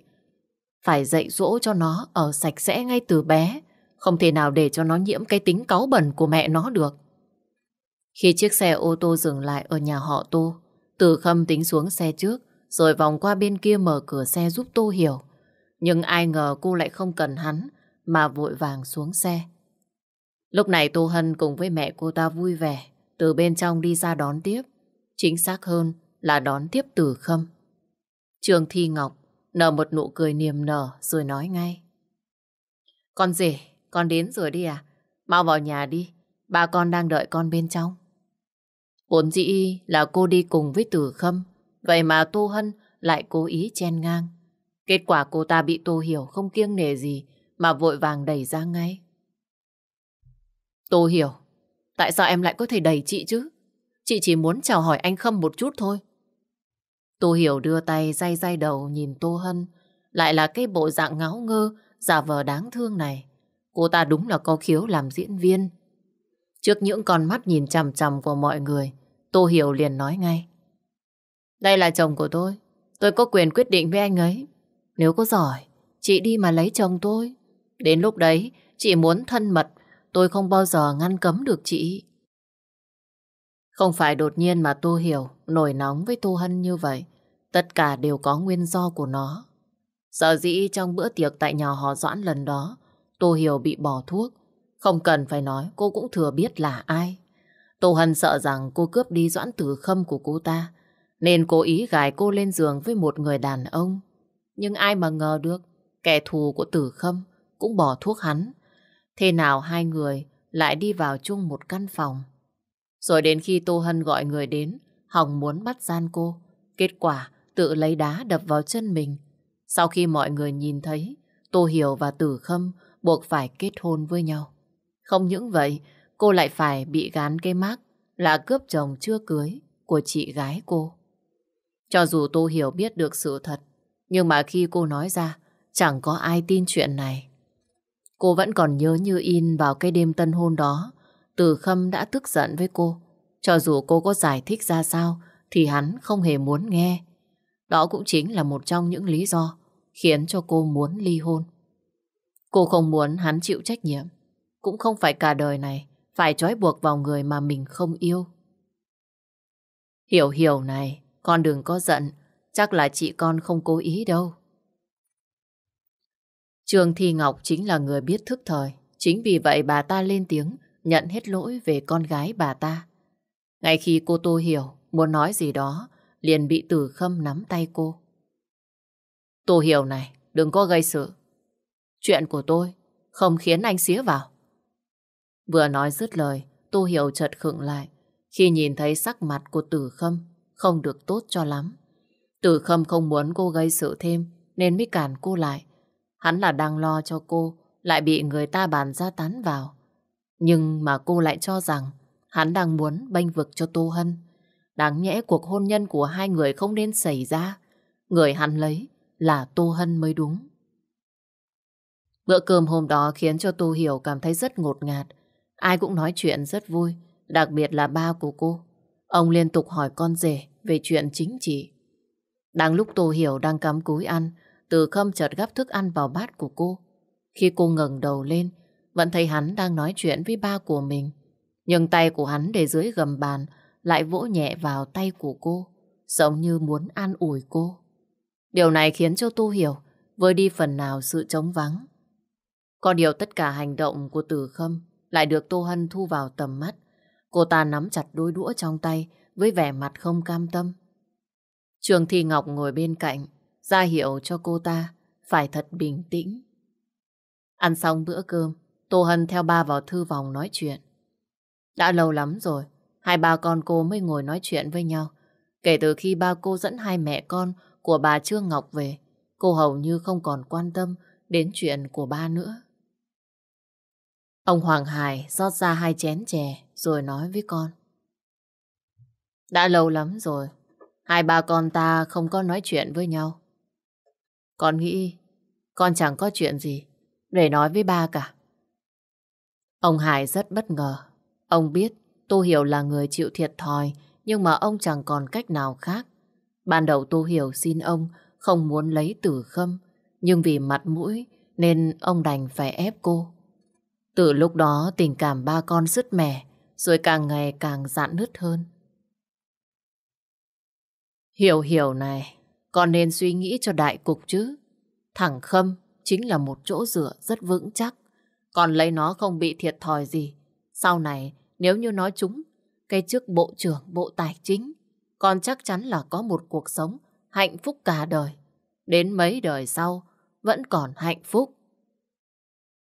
phải dạy dỗ cho nó ở sạch sẽ ngay từ bé, không thể nào để cho nó nhiễm cái tính cáu bẩn của mẹ nó được. Khi chiếc xe ô tô dừng lại ở nhà họ Tô, Từ Khâm tính xuống xe trước, rồi vòng qua bên kia mở cửa xe giúp Tô hiểu. Nhưng ai ngờ cô lại không cần hắn mà vội vàng xuống xe. Lúc này Tô Hân cùng với mẹ cô ta vui vẻ, từ bên trong đi ra đón tiếp. Chính xác hơn là đón tiếp từ khâm. Trường Thi Ngọc nở một nụ cười niềm nở rồi nói ngay. Con rể, con đến rồi đi à? Mau vào nhà đi, ba con đang đợi con bên trong. Vốn dĩ là cô đi cùng với Tử Khâm, vậy mà Tô Hân lại cố ý chen ngang. Kết quả cô ta bị Tô Hiểu không kiêng nề gì mà vội vàng đẩy ra ngay. Tô Hiểu, tại sao em lại có thể đẩy chị chứ? Chị chỉ muốn chào hỏi anh Khâm một chút thôi. Tô Hiểu đưa tay day day đầu nhìn Tô Hân, lại là cái bộ dạng ngáo ngơ, giả vờ đáng thương này. Cô ta đúng là có khiếu làm diễn viên. Trước những con mắt nhìn chằm chằm của mọi người, Tô Hiểu liền nói ngay. Đây là chồng của tôi, tôi có quyền quyết định với anh ấy. Nếu có giỏi, chị đi mà lấy chồng tôi. Đến lúc đấy, chị muốn thân mật, tôi không bao giờ ngăn cấm được chị. Không phải đột nhiên mà Tô Hiểu nổi nóng với Tô Hân như vậy. Tất cả đều có nguyên do của nó. Sở dĩ trong bữa tiệc tại nhà họ Doãn lần đó, Tô Hiểu bị bỏ thuốc. Không cần phải nói, cô cũng thừa biết là ai. Tô Hân sợ rằng cô cướp đi Doãn Tử Khâm của cô ta, nên cố ý gài cô lên giường với một người đàn ông. Nhưng ai mà ngờ được, kẻ thù của tử khâm cũng bỏ thuốc hắn. Thế nào hai người lại đi vào chung một căn phòng. Rồi đến khi Tô Hân gọi người đến, Hồng muốn bắt gian cô. Kết quả tự lấy đá đập vào chân mình. Sau khi mọi người nhìn thấy, Tô Hiểu và Tử Khâm buộc phải kết hôn với nhau. Không những vậy, cô lại phải bị gán cái mác là cướp chồng chưa cưới của chị gái cô. Cho dù Tô Hiểu biết được sự thật, nhưng mà khi cô nói ra, chẳng có ai tin chuyện này. Cô vẫn còn nhớ như in vào cái đêm tân hôn đó. Từ Khâm đã tức giận với cô. Cho dù cô có giải thích ra sao, thì hắn không hề muốn nghe. Đó cũng chính là một trong những lý do khiến cho cô muốn ly hôn. Cô không muốn hắn chịu trách nhiệm. Cũng không phải cả đời này phải trói buộc vào người mà mình không yêu. Hiểu hiểu này, con đừng có giận. Chắc là chị con không cố ý đâu. Trường Thi Ngọc chính là người biết thức thời. Chính vì vậy bà ta lên tiếng nhận hết lỗi về con gái bà ta. Ngay khi cô Tô hiểu muốn nói gì đó liền bị Tử Khâm nắm tay cô. Tô hiểu này, đừng có gây sự. Chuyện của tôi không khiến anh xía vào. Vừa nói dứt lời, Tô Hiểu chợt khựng lại khi nhìn thấy sắc mặt của Tử Khâm không được tốt cho lắm. Từ khâm không muốn cô gây sự thêm nên mới cản cô lại. Hắn là đang lo cho cô lại bị người ta bàn ra tán vào. Nhưng mà cô lại cho rằng hắn đang muốn bênh vực cho Tô Hân. Đáng nhẽ cuộc hôn nhân của hai người không nên xảy ra. Người hắn lấy là Tô Hân mới đúng. Bữa cơm hôm đó khiến cho Tô Hiểu cảm thấy rất ngột ngạt. Ai cũng nói chuyện rất vui, đặc biệt là ba của cô. Ông liên tục hỏi con rể về chuyện chính trị. Đang lúc Tô Hiểu đang cắm cúi ăn, Từ Khâm chợt gắp thức ăn vào bát của cô. Khi cô ngẩng đầu lên, vẫn thấy hắn đang nói chuyện với ba của mình. Nhưng tay của hắn để dưới gầm bàn, lại vỗ nhẹ vào tay của cô, giống như muốn an ủi cô. Điều này khiến cho Tô Hiểu vơi đi phần nào sự trống vắng. Có điều tất cả hành động của Từ Khâm lại được Tô Hân thu vào tầm mắt. Cô ta nắm chặt đôi đũa trong tay với vẻ mặt không cam tâm. Trường Thi Ngọc ngồi bên cạnh, ra hiệu cho cô ta phải thật bình tĩnh. Ăn xong bữa cơm, Tô Hân theo ba vào thư phòng nói chuyện. Đã lâu lắm rồi, hai ba con cô mới ngồi nói chuyện với nhau. Kể từ khi ba cô dẫn hai mẹ con của bà Trương Ngọc về, cô hầu như không còn quan tâm đến chuyện của ba nữa. Ông Hoàng Hải rót ra hai chén chè rồi nói với con. Đã lâu lắm rồi, Hai ba con ta không có nói chuyện với nhau. Con nghĩ con chẳng có chuyện gì để nói với ba cả. Ông Hải rất bất ngờ. Ông biết Tô Hiểu là người chịu thiệt thòi nhưng mà ông chẳng còn cách nào khác. Ban đầu Tô Hiểu xin ông không muốn lấy tử khâm nhưng vì mặt mũi nên ông đành phải ép cô. Từ lúc đó tình cảm ba con sứt mẻ rồi càng ngày càng dạn nứt hơn. Hiểu hiểu này, con nên suy nghĩ cho đại cục chứ. Thẳng khâm chính là một chỗ dựa rất vững chắc. Còn lấy nó không bị thiệt thòi gì. Sau này, nếu như nói chúng, cái chức bộ trưởng, bộ tài chính, con chắc chắn là có một cuộc sống hạnh phúc cả đời. Đến mấy đời sau, vẫn còn hạnh phúc.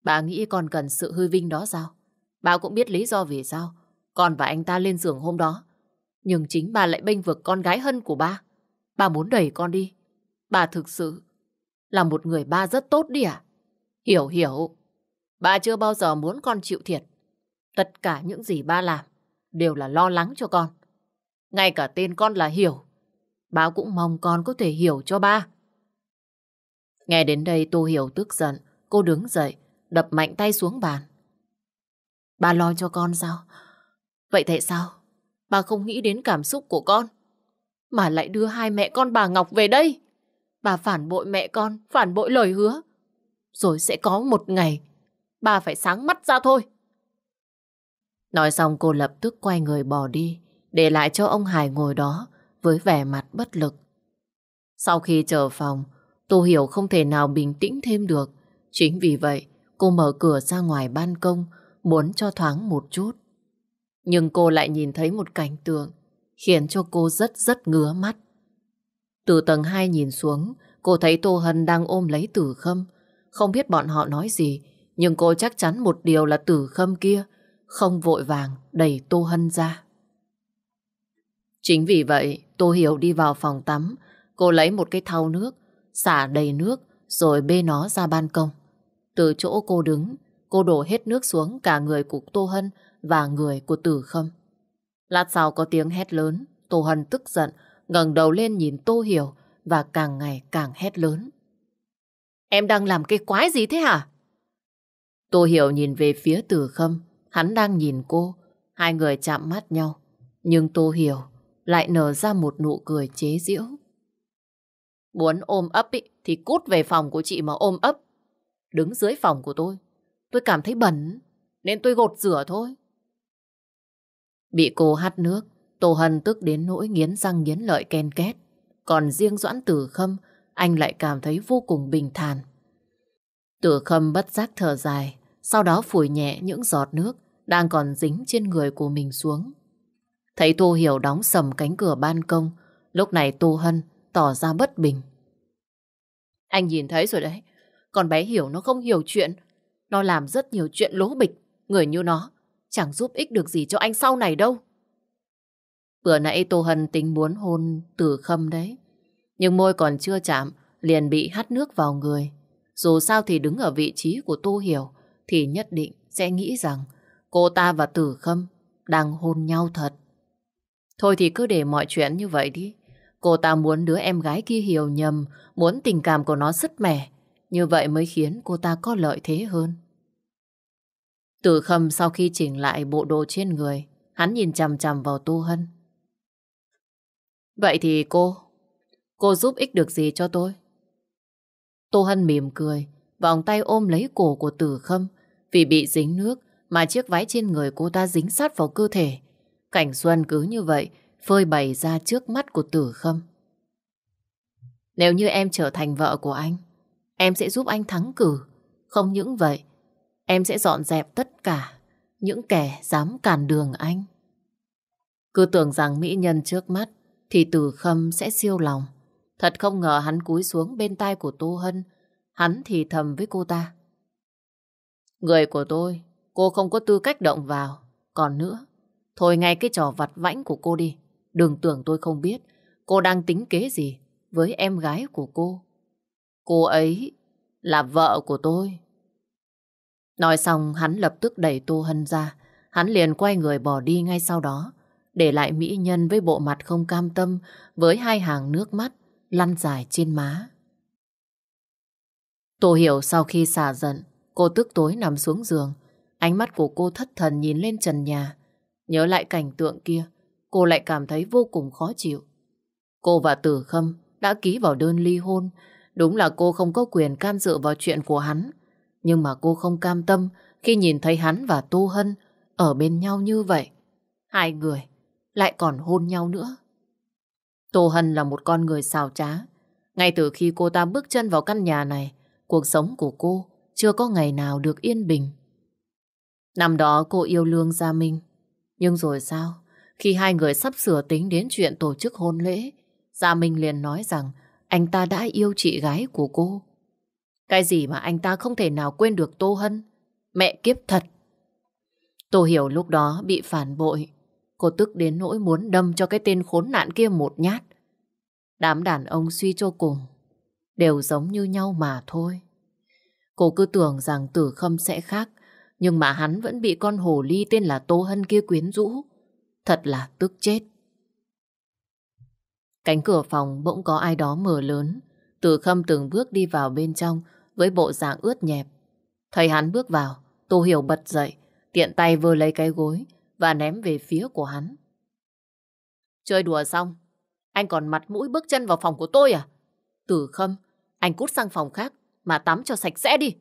Bà nghĩ con cần sự hư vinh đó sao? Bà cũng biết lý do vì sao. Con và anh ta lên giường hôm đó nhưng chính bà lại bênh vực con gái hân của ba. Bà muốn đẩy con đi. Bà thực sự là một người ba rất tốt đi à? Hiểu hiểu. Ba chưa bao giờ muốn con chịu thiệt. Tất cả những gì ba làm đều là lo lắng cho con. Ngay cả tên con là Hiểu. Ba cũng mong con có thể hiểu cho ba. Nghe đến đây Tô Hiểu tức giận. Cô đứng dậy, đập mạnh tay xuống bàn. Ba lo cho con sao? Vậy tại sao Bà không nghĩ đến cảm xúc của con. Mà lại đưa hai mẹ con bà Ngọc về đây. Bà phản bội mẹ con, phản bội lời hứa. Rồi sẽ có một ngày, bà phải sáng mắt ra thôi. Nói xong cô lập tức quay người bỏ đi, để lại cho ông Hải ngồi đó với vẻ mặt bất lực. Sau khi trở phòng, Tô Hiểu không thể nào bình tĩnh thêm được. Chính vì vậy, cô mở cửa ra ngoài ban công, muốn cho thoáng một chút. Nhưng cô lại nhìn thấy một cảnh tượng khiến cho cô rất rất ngứa mắt. Từ tầng 2 nhìn xuống, cô thấy Tô Hân đang ôm lấy Tử Khâm. Không biết bọn họ nói gì, nhưng cô chắc chắn một điều là Tử Khâm kia không vội vàng đẩy Tô Hân ra. Chính vì vậy, Tô Hiểu đi vào phòng tắm, cô lấy một cái thau nước, xả đầy nước rồi bê nó ra ban công. Từ chỗ cô đứng, cô đổ hết nước xuống cả người của Tô Hân và người của Tử Khâm. Lát sau có tiếng hét lớn, Tô Hân tức giận, ngẩng đầu lên nhìn Tô Hiểu và càng ngày càng hét lớn. Em đang làm cái quái gì thế hả? Tô Hiểu nhìn về phía Tử Khâm, hắn đang nhìn cô, hai người chạm mắt nhau. Nhưng Tô Hiểu lại nở ra một nụ cười chế giễu. Muốn ôm ấp ý, thì cút về phòng của chị mà ôm ấp. Đứng dưới phòng của tôi, tôi cảm thấy bẩn, nên tôi gột rửa thôi. Bị cô hắt nước, Tô Hân tức đến nỗi nghiến răng nghiến lợi ken két. Còn riêng Doãn Tử Khâm, anh lại cảm thấy vô cùng bình thản. Tử Khâm bất giác thở dài, sau đó phủi nhẹ những giọt nước đang còn dính trên người của mình xuống. Thấy Tô Hiểu đóng sầm cánh cửa ban công, lúc này Tô Hân tỏ ra bất bình. Anh nhìn thấy rồi đấy, con bé Hiểu nó không hiểu chuyện, nó làm rất nhiều chuyện lố bịch, người như nó chẳng giúp ích được gì cho anh sau này đâu. Vừa nãy Tô Hân tính muốn hôn tử Khâm đấy, nhưng môi còn chưa chạm, liền bị hắt nước vào người. Dù sao thì đứng ở vị trí của Tô Hiểu thì nhất định sẽ nghĩ rằng cô ta và Tử Khâm đang hôn nhau thật. Thôi thì cứ để mọi chuyện như vậy đi. Cô ta muốn đứa em gái kia hiểu nhầm, muốn tình cảm của nó sứt mẻ. Như vậy mới khiến cô ta có lợi thế hơn. Từ khâm sau khi chỉnh lại bộ đồ trên người, hắn nhìn chằm chằm vào Tu Hân. Vậy thì cô, cô giúp ích được gì cho tôi? Tô Hân mỉm cười, vòng tay ôm lấy cổ của Tử Khâm, vì bị dính nước mà chiếc váy trên người cô ta dính sát vào cơ thể. Cảnh xuân cứ như vậy, phơi bày ra trước mắt của Tử Khâm. Nếu như em trở thành vợ của anh, em sẽ giúp anh thắng cử. Không những vậy, Em sẽ dọn dẹp tất cả những kẻ dám cản đường anh. Cứ tưởng rằng mỹ nhân trước mắt thì Từ Khâm sẽ siêu lòng. Thật không ngờ hắn cúi xuống bên tai của Tô Hân. Hắn thì thầm với cô ta. Người của tôi, cô không có tư cách động vào. Còn nữa, thôi ngay cái trò vặt vãnh của cô đi. Đừng tưởng tôi không biết cô đang tính kế gì với em gái của cô. Cô ấy là vợ của tôi. Nói xong hắn lập tức đẩy Tô Hân ra. Hắn liền quay người bỏ đi ngay sau đó. Để lại mỹ nhân với bộ mặt không cam tâm với hai hàng nước mắt lăn dài trên má. Tô Hiểu sau khi xả giận, cô tức tối nằm xuống giường. Ánh mắt của cô thất thần nhìn lên trần nhà. Nhớ lại cảnh tượng kia, cô lại cảm thấy vô cùng khó chịu. Cô và Tử Khâm đã ký vào đơn ly hôn. Đúng là cô không có quyền can dự vào chuyện của hắn. Nhưng mà cô không cam tâm khi nhìn thấy hắn và Tu Hân ở bên nhau như vậy. Hai người lại còn hôn nhau nữa. Tô Hân là một con người xào trá. Ngay từ khi cô ta bước chân vào căn nhà này, cuộc sống của cô chưa có ngày nào được yên bình. Năm đó cô yêu Lương Gia Minh. Nhưng rồi sao? Khi hai người sắp sửa tính đến chuyện tổ chức hôn lễ, Gia Minh liền nói rằng anh ta đã yêu chị gái của cô. Cái gì mà anh ta không thể nào quên được Tô Hân? Mẹ kiếp thật! Tô Hiểu lúc đó bị phản bội. Cô tức đến nỗi muốn đâm cho cái tên khốn nạn kia một nhát. Đám đàn ông suy cho cùng, đều giống như nhau mà thôi. Cô cứ tưởng rằng tử khâm sẽ khác, nhưng mà hắn vẫn bị con hồ ly tên là Tô Hân kia quyến rũ. Thật là tức chết. Cánh cửa phòng bỗng có ai đó mở lớn. Tử khâm từng bước đi vào bên trong, với bộ dạng ướt nhẹp. thầy hắn bước vào, Tô Hiểu bật dậy, tiện tay vừa lấy cái gối và ném về phía của hắn. Chơi đùa xong, anh còn mặt mũi bước chân vào phòng của tôi à? Tử Khâm, anh cút sang phòng khác mà tắm cho sạch sẽ đi.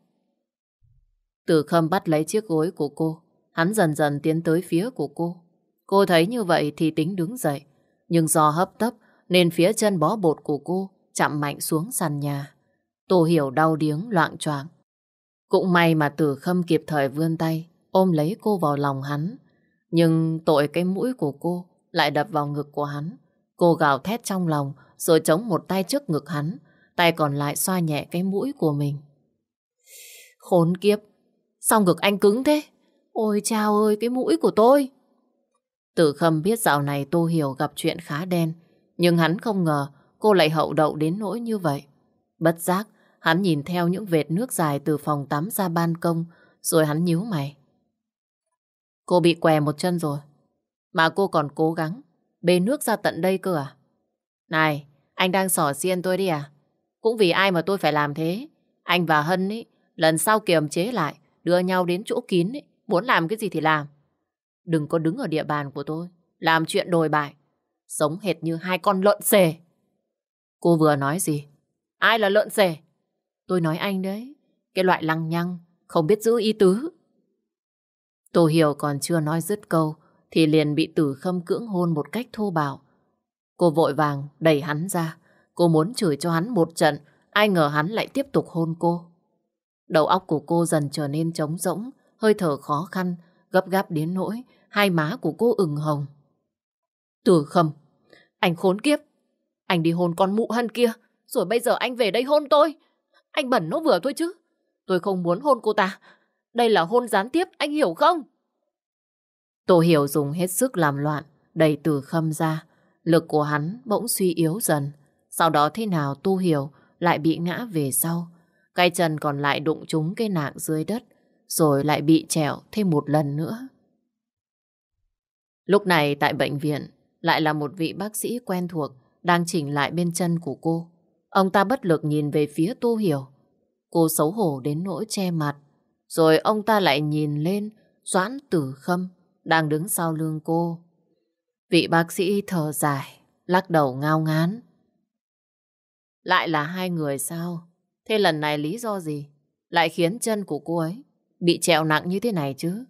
Tử Khâm bắt lấy chiếc gối của cô, hắn dần dần tiến tới phía của cô. Cô thấy như vậy thì tính đứng dậy, nhưng do hấp tấp nên phía chân bó bột của cô chạm mạnh xuống sàn nhà. Tô Hiểu đau điếng, loạn choạng. Cũng may mà Tử Khâm kịp thời vươn tay, ôm lấy cô vào lòng hắn. Nhưng tội cái mũi của cô lại đập vào ngực của hắn. Cô gào thét trong lòng, rồi chống một tay trước ngực hắn, tay còn lại xoa nhẹ cái mũi của mình. Khốn kiếp, sao ngực anh cứng thế? Ôi chao ơi, cái mũi của tôi! Tử Khâm biết dạo này Tô Hiểu gặp chuyện khá đen, nhưng hắn không ngờ cô lại hậu đậu đến nỗi như vậy. Bất giác, Hắn nhìn theo những vệt nước dài từ phòng tắm ra ban công, rồi hắn nhíu mày. Cô bị què một chân rồi, mà cô còn cố gắng bê nước ra tận đây cơ à? Này, anh đang sỏ xiên tôi đi à? Cũng vì ai mà tôi phải làm thế? Anh và Hân ấy, lần sau kiềm chế lại, đưa nhau đến chỗ kín ấy, muốn làm cái gì thì làm. Đừng có đứng ở địa bàn của tôi, làm chuyện đồi bại, sống hệt như hai con lợn xề. Cô vừa nói gì? Ai là lợn xề? Tôi nói anh đấy, cái loại lăng nhăng, không biết giữ ý tứ. Tô Hiểu còn chưa nói dứt câu, thì liền bị tử khâm cưỡng hôn một cách thô bạo. Cô vội vàng đẩy hắn ra, cô muốn chửi cho hắn một trận, ai ngờ hắn lại tiếp tục hôn cô. Đầu óc của cô dần trở nên trống rỗng, hơi thở khó khăn, gấp gáp đến nỗi, hai má của cô ửng hồng. Tử khâm, anh khốn kiếp, anh đi hôn con mụ hân kia, rồi bây giờ anh về đây hôn tôi. Anh bẩn nó vừa thôi chứ. Tôi không muốn hôn cô ta. Đây là hôn gián tiếp, anh hiểu không? Tô Hiểu dùng hết sức làm loạn, đẩy từ khâm ra. Lực của hắn bỗng suy yếu dần. Sau đó thế nào Tô Hiểu lại bị ngã về sau. Cái chân còn lại đụng trúng cây nạng dưới đất, rồi lại bị trẹo thêm một lần nữa. Lúc này tại bệnh viện, lại là một vị bác sĩ quen thuộc đang chỉnh lại bên chân của cô. Ông ta bất lực nhìn về phía Tô Hiểu. Cô xấu hổ đến nỗi che mặt. Rồi ông ta lại nhìn lên Doãn Tử Khâm đang đứng sau lưng cô. Vị bác sĩ thở dài, lắc đầu ngao ngán. Lại là hai người sao? Thế lần này lý do gì? Lại khiến chân của cô ấy bị trẹo nặng như thế này chứ?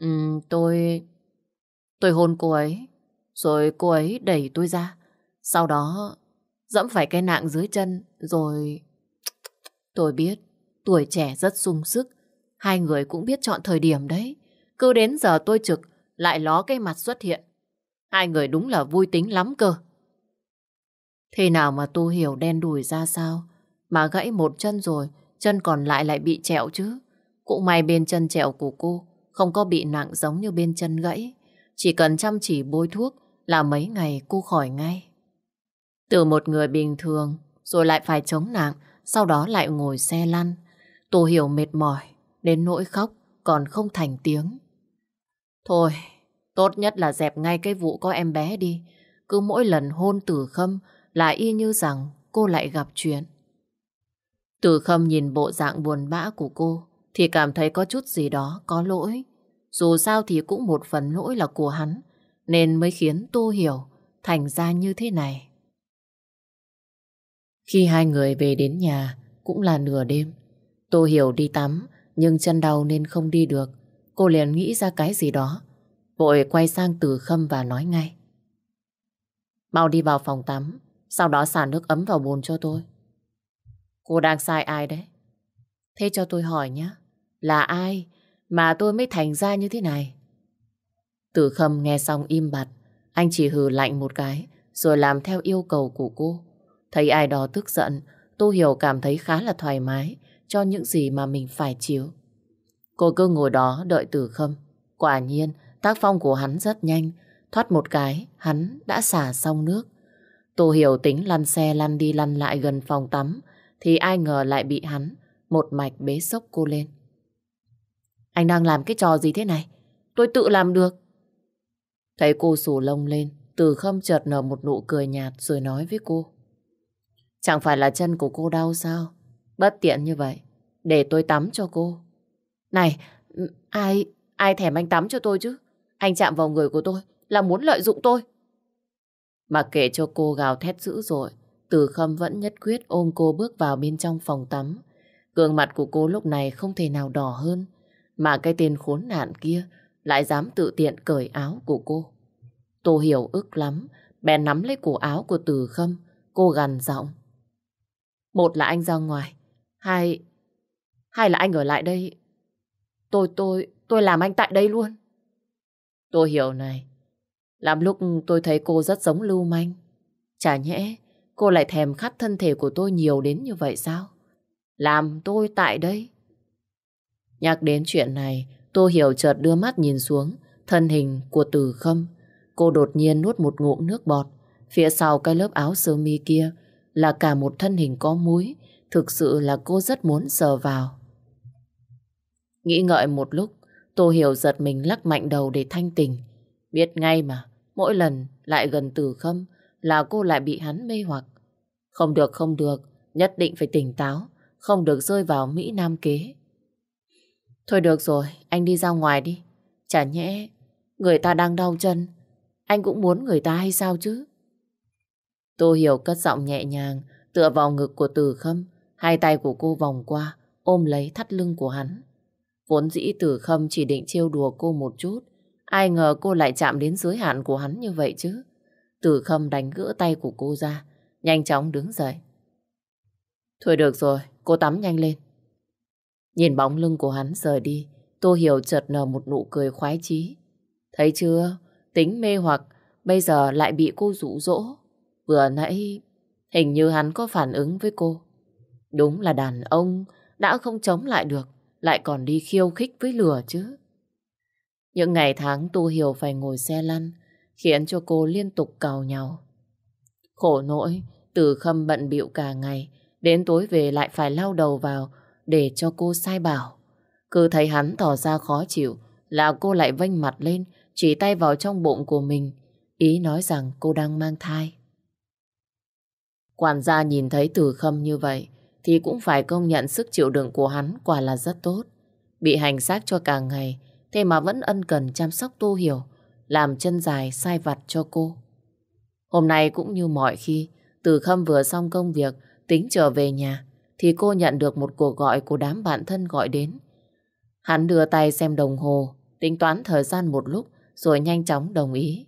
Ừ, tôi... Tôi hôn cô ấy, rồi cô ấy đẩy tôi ra. Sau đó dẫm phải cái nạng dưới chân rồi... Tôi biết, tuổi trẻ rất sung sức, hai người cũng biết chọn thời điểm đấy. Cứ đến giờ tôi trực, lại ló cái mặt xuất hiện. Hai người đúng là vui tính lắm cơ. Thế nào mà tôi hiểu đen đùi ra sao? Mà gãy một chân rồi, chân còn lại lại bị trẹo chứ. Cũng may bên chân trẹo của cô không có bị nặng giống như bên chân gãy. Chỉ cần chăm chỉ bôi thuốc là mấy ngày cô khỏi ngay. Từ một người bình thường, rồi lại phải chống nặng, sau đó lại ngồi xe lăn. Tô Hiểu mệt mỏi, đến nỗi khóc, còn không thành tiếng. Thôi, tốt nhất là dẹp ngay cái vụ có em bé đi. Cứ mỗi lần hôn tử khâm là y như rằng cô lại gặp chuyện. Từ khâm nhìn bộ dạng buồn bã của cô thì cảm thấy có chút gì đó có lỗi. Dù sao thì cũng một phần lỗi là của hắn nên mới khiến Tô Hiểu thành ra như thế này. Khi hai người về đến nhà cũng là nửa đêm. Tô Hiểu đi tắm nhưng chân đau nên không đi được. Cô liền nghĩ ra cái gì đó. Vội quay sang Từ Khâm và nói ngay. Mau đi vào phòng tắm, sau đó xả nước ấm vào bồn cho tôi. Cô đang sai ai đấy? Thế cho tôi hỏi nhé, là ai mà tôi mới thành ra như thế này? Từ Khâm nghe xong im bặt, anh chỉ hừ lạnh một cái rồi làm theo yêu cầu của cô. Thấy ai đó tức giận, Tô Hiểu cảm thấy khá là thoải mái cho những gì mà mình phải chịu. Cô cứ ngồi đó đợi Tử Khâm. Quả nhiên, tác phong của hắn rất nhanh. Thoát một cái, hắn đã xả xong nước. Tô Hiểu tính lăn xe lăn đi lăn lại gần phòng tắm, thì ai ngờ lại bị hắn một mạch bế sốc cô lên. Anh đang làm cái trò gì thế này? Tôi tự làm được. Thấy cô sù lông lên, Từ Khâm chợt nở một nụ cười nhạt rồi nói với cô. Chẳng phải là chân của cô đau sao? Bất tiện như vậy. Để tôi tắm cho cô. Này, ừ, ai ai thèm anh tắm cho tôi chứ? Anh chạm vào người của tôi là muốn lợi dụng tôi. mà kể cho cô gào thét dữ rồi Từ Khâm vẫn nhất quyết ôm cô bước vào bên trong phòng tắm. Gương mặt của cô lúc này không thể nào đỏ hơn, mà cái tên khốn nạn kia lại dám tự tiện cởi áo của cô. Tô Hiểu ức lắm, bèn nắm lấy cổ áo của Từ Khâm, cô gằn giọng. Một là anh ra ngoài. Hai... Hai là anh ở lại đây. Tôi, tôi, tôi làm anh tại đây luôn. Tôi hiểu này. Làm lúc tôi thấy cô rất giống lưu manh. Chả nhẽ cô lại thèm khát thân thể của tôi nhiều đến như vậy sao? Làm tôi tại đây. Nhắc đến chuyện này, tôi hiểu chợt đưa mắt nhìn xuống, thân hình của Từ Khâm. Cô đột nhiên nuốt một ngụm nước bọt, phía sau cái lớp áo sơ mi kia là cả một thân hình có múi, thực sự là cô rất muốn sờ vào. Nghĩ ngợi một lúc, Tô Hiểu giật mình lắc mạnh đầu để thanh tình. Biết ngay mà, mỗi lần lại gần từ khâm là cô lại bị hắn mê hoặc. Không được không được, nhất định phải tỉnh táo, không được rơi vào Mỹ Nam kế. Thôi được rồi, anh đi ra ngoài đi. Chả nhẽ, người ta đang đau chân, anh cũng muốn người ta hay sao chứ? Tô Hiểu cất giọng nhẹ nhàng, tựa vào ngực của Từ Khâm, hai tay của cô vòng qua, ôm lấy thắt lưng của hắn. Vốn dĩ Từ Khâm chỉ định trêu đùa cô một chút, ai ngờ cô lại chạm đến giới hạn của hắn như vậy chứ. Từ Khâm đánh gỡ tay của cô ra, nhanh chóng đứng dậy. Thôi được rồi, cô tắm nhanh lên. Nhìn bóng lưng của hắn rời đi, Tô Hiểu chợt nở một nụ cười khoái chí. Thấy chưa, tính mê hoặc bây giờ lại bị cô rũ rỗ. Vừa nãy hình như hắn có phản ứng với cô. Đúng là đàn ông đã không chống lại được, lại còn đi khiêu khích với lửa chứ. Những ngày tháng Tu Hiểu phải ngồi xe lăn, khiến cho cô liên tục cào nhau. Khổ nỗi, từ khâm bận bịu cả ngày, đến tối về lại phải lao đầu vào để cho cô sai bảo. Cứ thấy hắn tỏ ra khó chịu là cô lại vênh mặt lên, chỉ tay vào trong bụng của mình, ý nói rằng cô đang mang thai. Quản gia nhìn thấy từ khâm như vậy thì cũng phải công nhận sức chịu đựng của hắn quả là rất tốt. Bị hành xác cho cả ngày, thế mà vẫn ân cần chăm sóc tô hiểu, làm chân dài sai vặt cho cô. Hôm nay cũng như mọi khi, từ khâm vừa xong công việc, tính trở về nhà, thì cô nhận được một cuộc gọi của đám bạn thân gọi đến. Hắn đưa tay xem đồng hồ, tính toán thời gian một lúc rồi nhanh chóng đồng ý.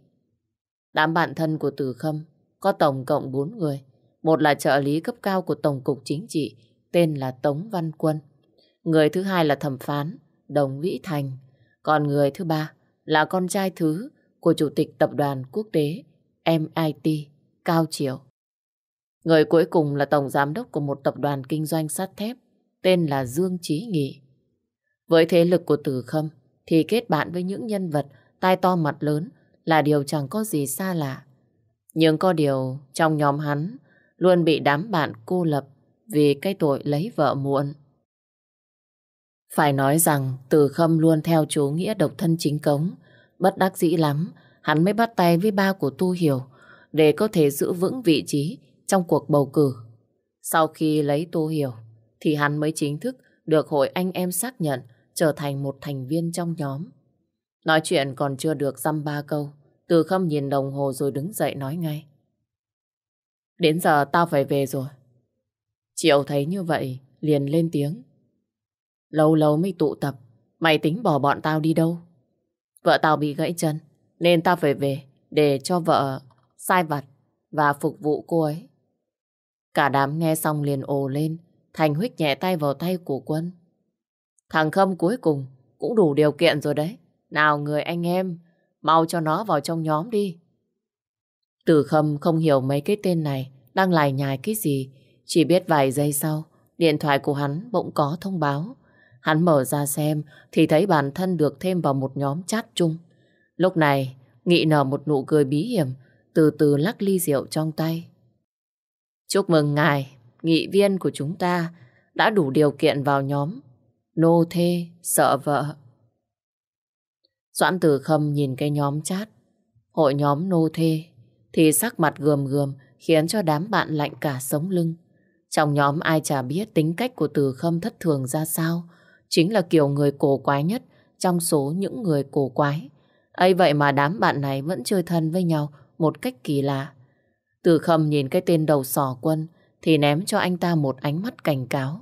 Đám bạn thân của Từ Khâm có tổng cộng 4 người. Một là trợ lý cấp cao của Tổng cục Chính trị, tên là Tống Văn Quân. Người thứ hai là thẩm phán, Đồng Vĩ Thành. Còn người thứ ba là con trai thứ của Chủ tịch Tập đoàn Quốc tế MIT, Cao Triều. Người cuối cùng là Tổng Giám đốc của một tập đoàn kinh doanh sắt thép, tên là Dương Chí Nghị. Với thế lực của Tử Khâm, thì kết bạn với những nhân vật tai to mặt lớn là điều chẳng có gì xa lạ. Nhưng có điều trong nhóm hắn luôn bị đám bạn cô lập vì cái tội lấy vợ muộn. Phải nói rằng Từ Khâm luôn theo chú Nghĩa độc thân chính cống. Bất đắc dĩ lắm, hắn mới bắt tay với ba của Tu Hiểu để có thể giữ vững vị trí trong cuộc bầu cử. Sau khi lấy Tu Hiểu thì hắn mới chính thức được hội anh em xác nhận trở thành một thành viên trong nhóm. Nói chuyện còn chưa được dăm ba câu, Từ Khâm nhìn đồng hồ rồi đứng dậy nói ngay. Đến giờ tao phải về rồi. Triệu thấy như vậy, liền lên tiếng. Lâu lâu mới tụ tập, mày tính bỏ bọn tao đi đâu? Vợ tao bị gãy chân, nên tao phải về để cho vợ sai vặt và phục vụ cô ấy. Cả đám nghe xong liền ồ lên, Thành huyết nhẹ tay vào tay của quân. Thằng Khâm cuối cùng cũng đủ điều kiện rồi đấy. Nào người anh em, mau cho nó vào trong nhóm đi. Từ khâm không hiểu mấy cái tên này đang lải nhải cái gì. Chỉ biết vài giây sau, điện thoại của hắn bỗng có thông báo. Hắn mở ra xem thì thấy bản thân được thêm vào một nhóm chat chung. Lúc này, Nghị nở một nụ cười bí hiểm, từ từ lắc ly rượu trong tay. Chúc mừng ngài, nghị viên của chúng ta đã đủ điều kiện vào nhóm. Nô thê, sợ vợ. Doãn Tử Khâm nhìn cái nhóm chat, hội nhóm nô thê thì sắc mặt gườm gườm khiến cho đám bạn lạnh cả sống lưng. Trong nhóm ai chả biết tính cách của Từ Khâm thất thường ra sao, chính là kiểu người cổ quái nhất trong số những người cổ quái. ấy vậy mà đám bạn này vẫn chơi thân với nhau một cách kỳ lạ. Từ Khâm nhìn cái tên đầu sỏ quân thì ném cho anh ta một ánh mắt cảnh cáo.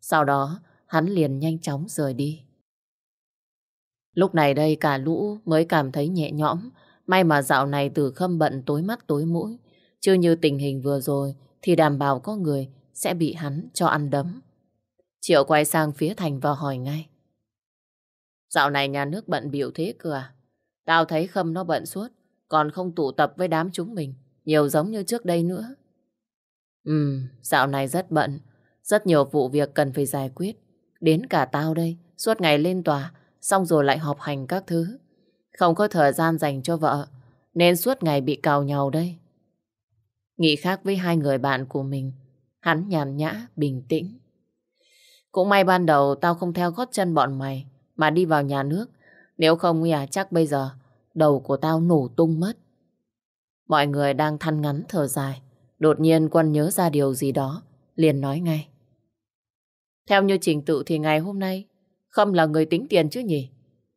Sau đó, hắn liền nhanh chóng rời đi. Lúc này đây cả lũ mới cảm thấy nhẹ nhõm May mà dạo này từ khâm bận tối mắt tối mũi. Chưa như tình hình vừa rồi thì đảm bảo có người sẽ bị hắn cho ăn đấm. Triệu quay sang phía Thành và hỏi ngay. Dạo này nhà nước bận biểu thế cơ à? Tao thấy Khâm nó bận suốt, còn không tụ tập với đám chúng mình, nhiều giống như trước đây nữa. Ừ, dạo này rất bận, rất nhiều vụ việc cần phải giải quyết. Đến cả tao đây, suốt ngày lên tòa, xong rồi lại họp hành các thứ. Không có thời gian dành cho vợ, nên suốt ngày bị cào nhau đây. Nghĩ khác với hai người bạn của mình, hắn nhàn nhã, bình tĩnh. Cũng may ban đầu tao không theo gót chân bọn mày mà đi vào nhà nước. Nếu không à chắc bây giờ đầu của tao nổ tung mất. Mọi người đang thăn ngắn thở dài. Đột nhiên quân nhớ ra điều gì đó, liền nói ngay. Theo như trình tự thì ngày hôm nay, không là người tính tiền chứ nhỉ?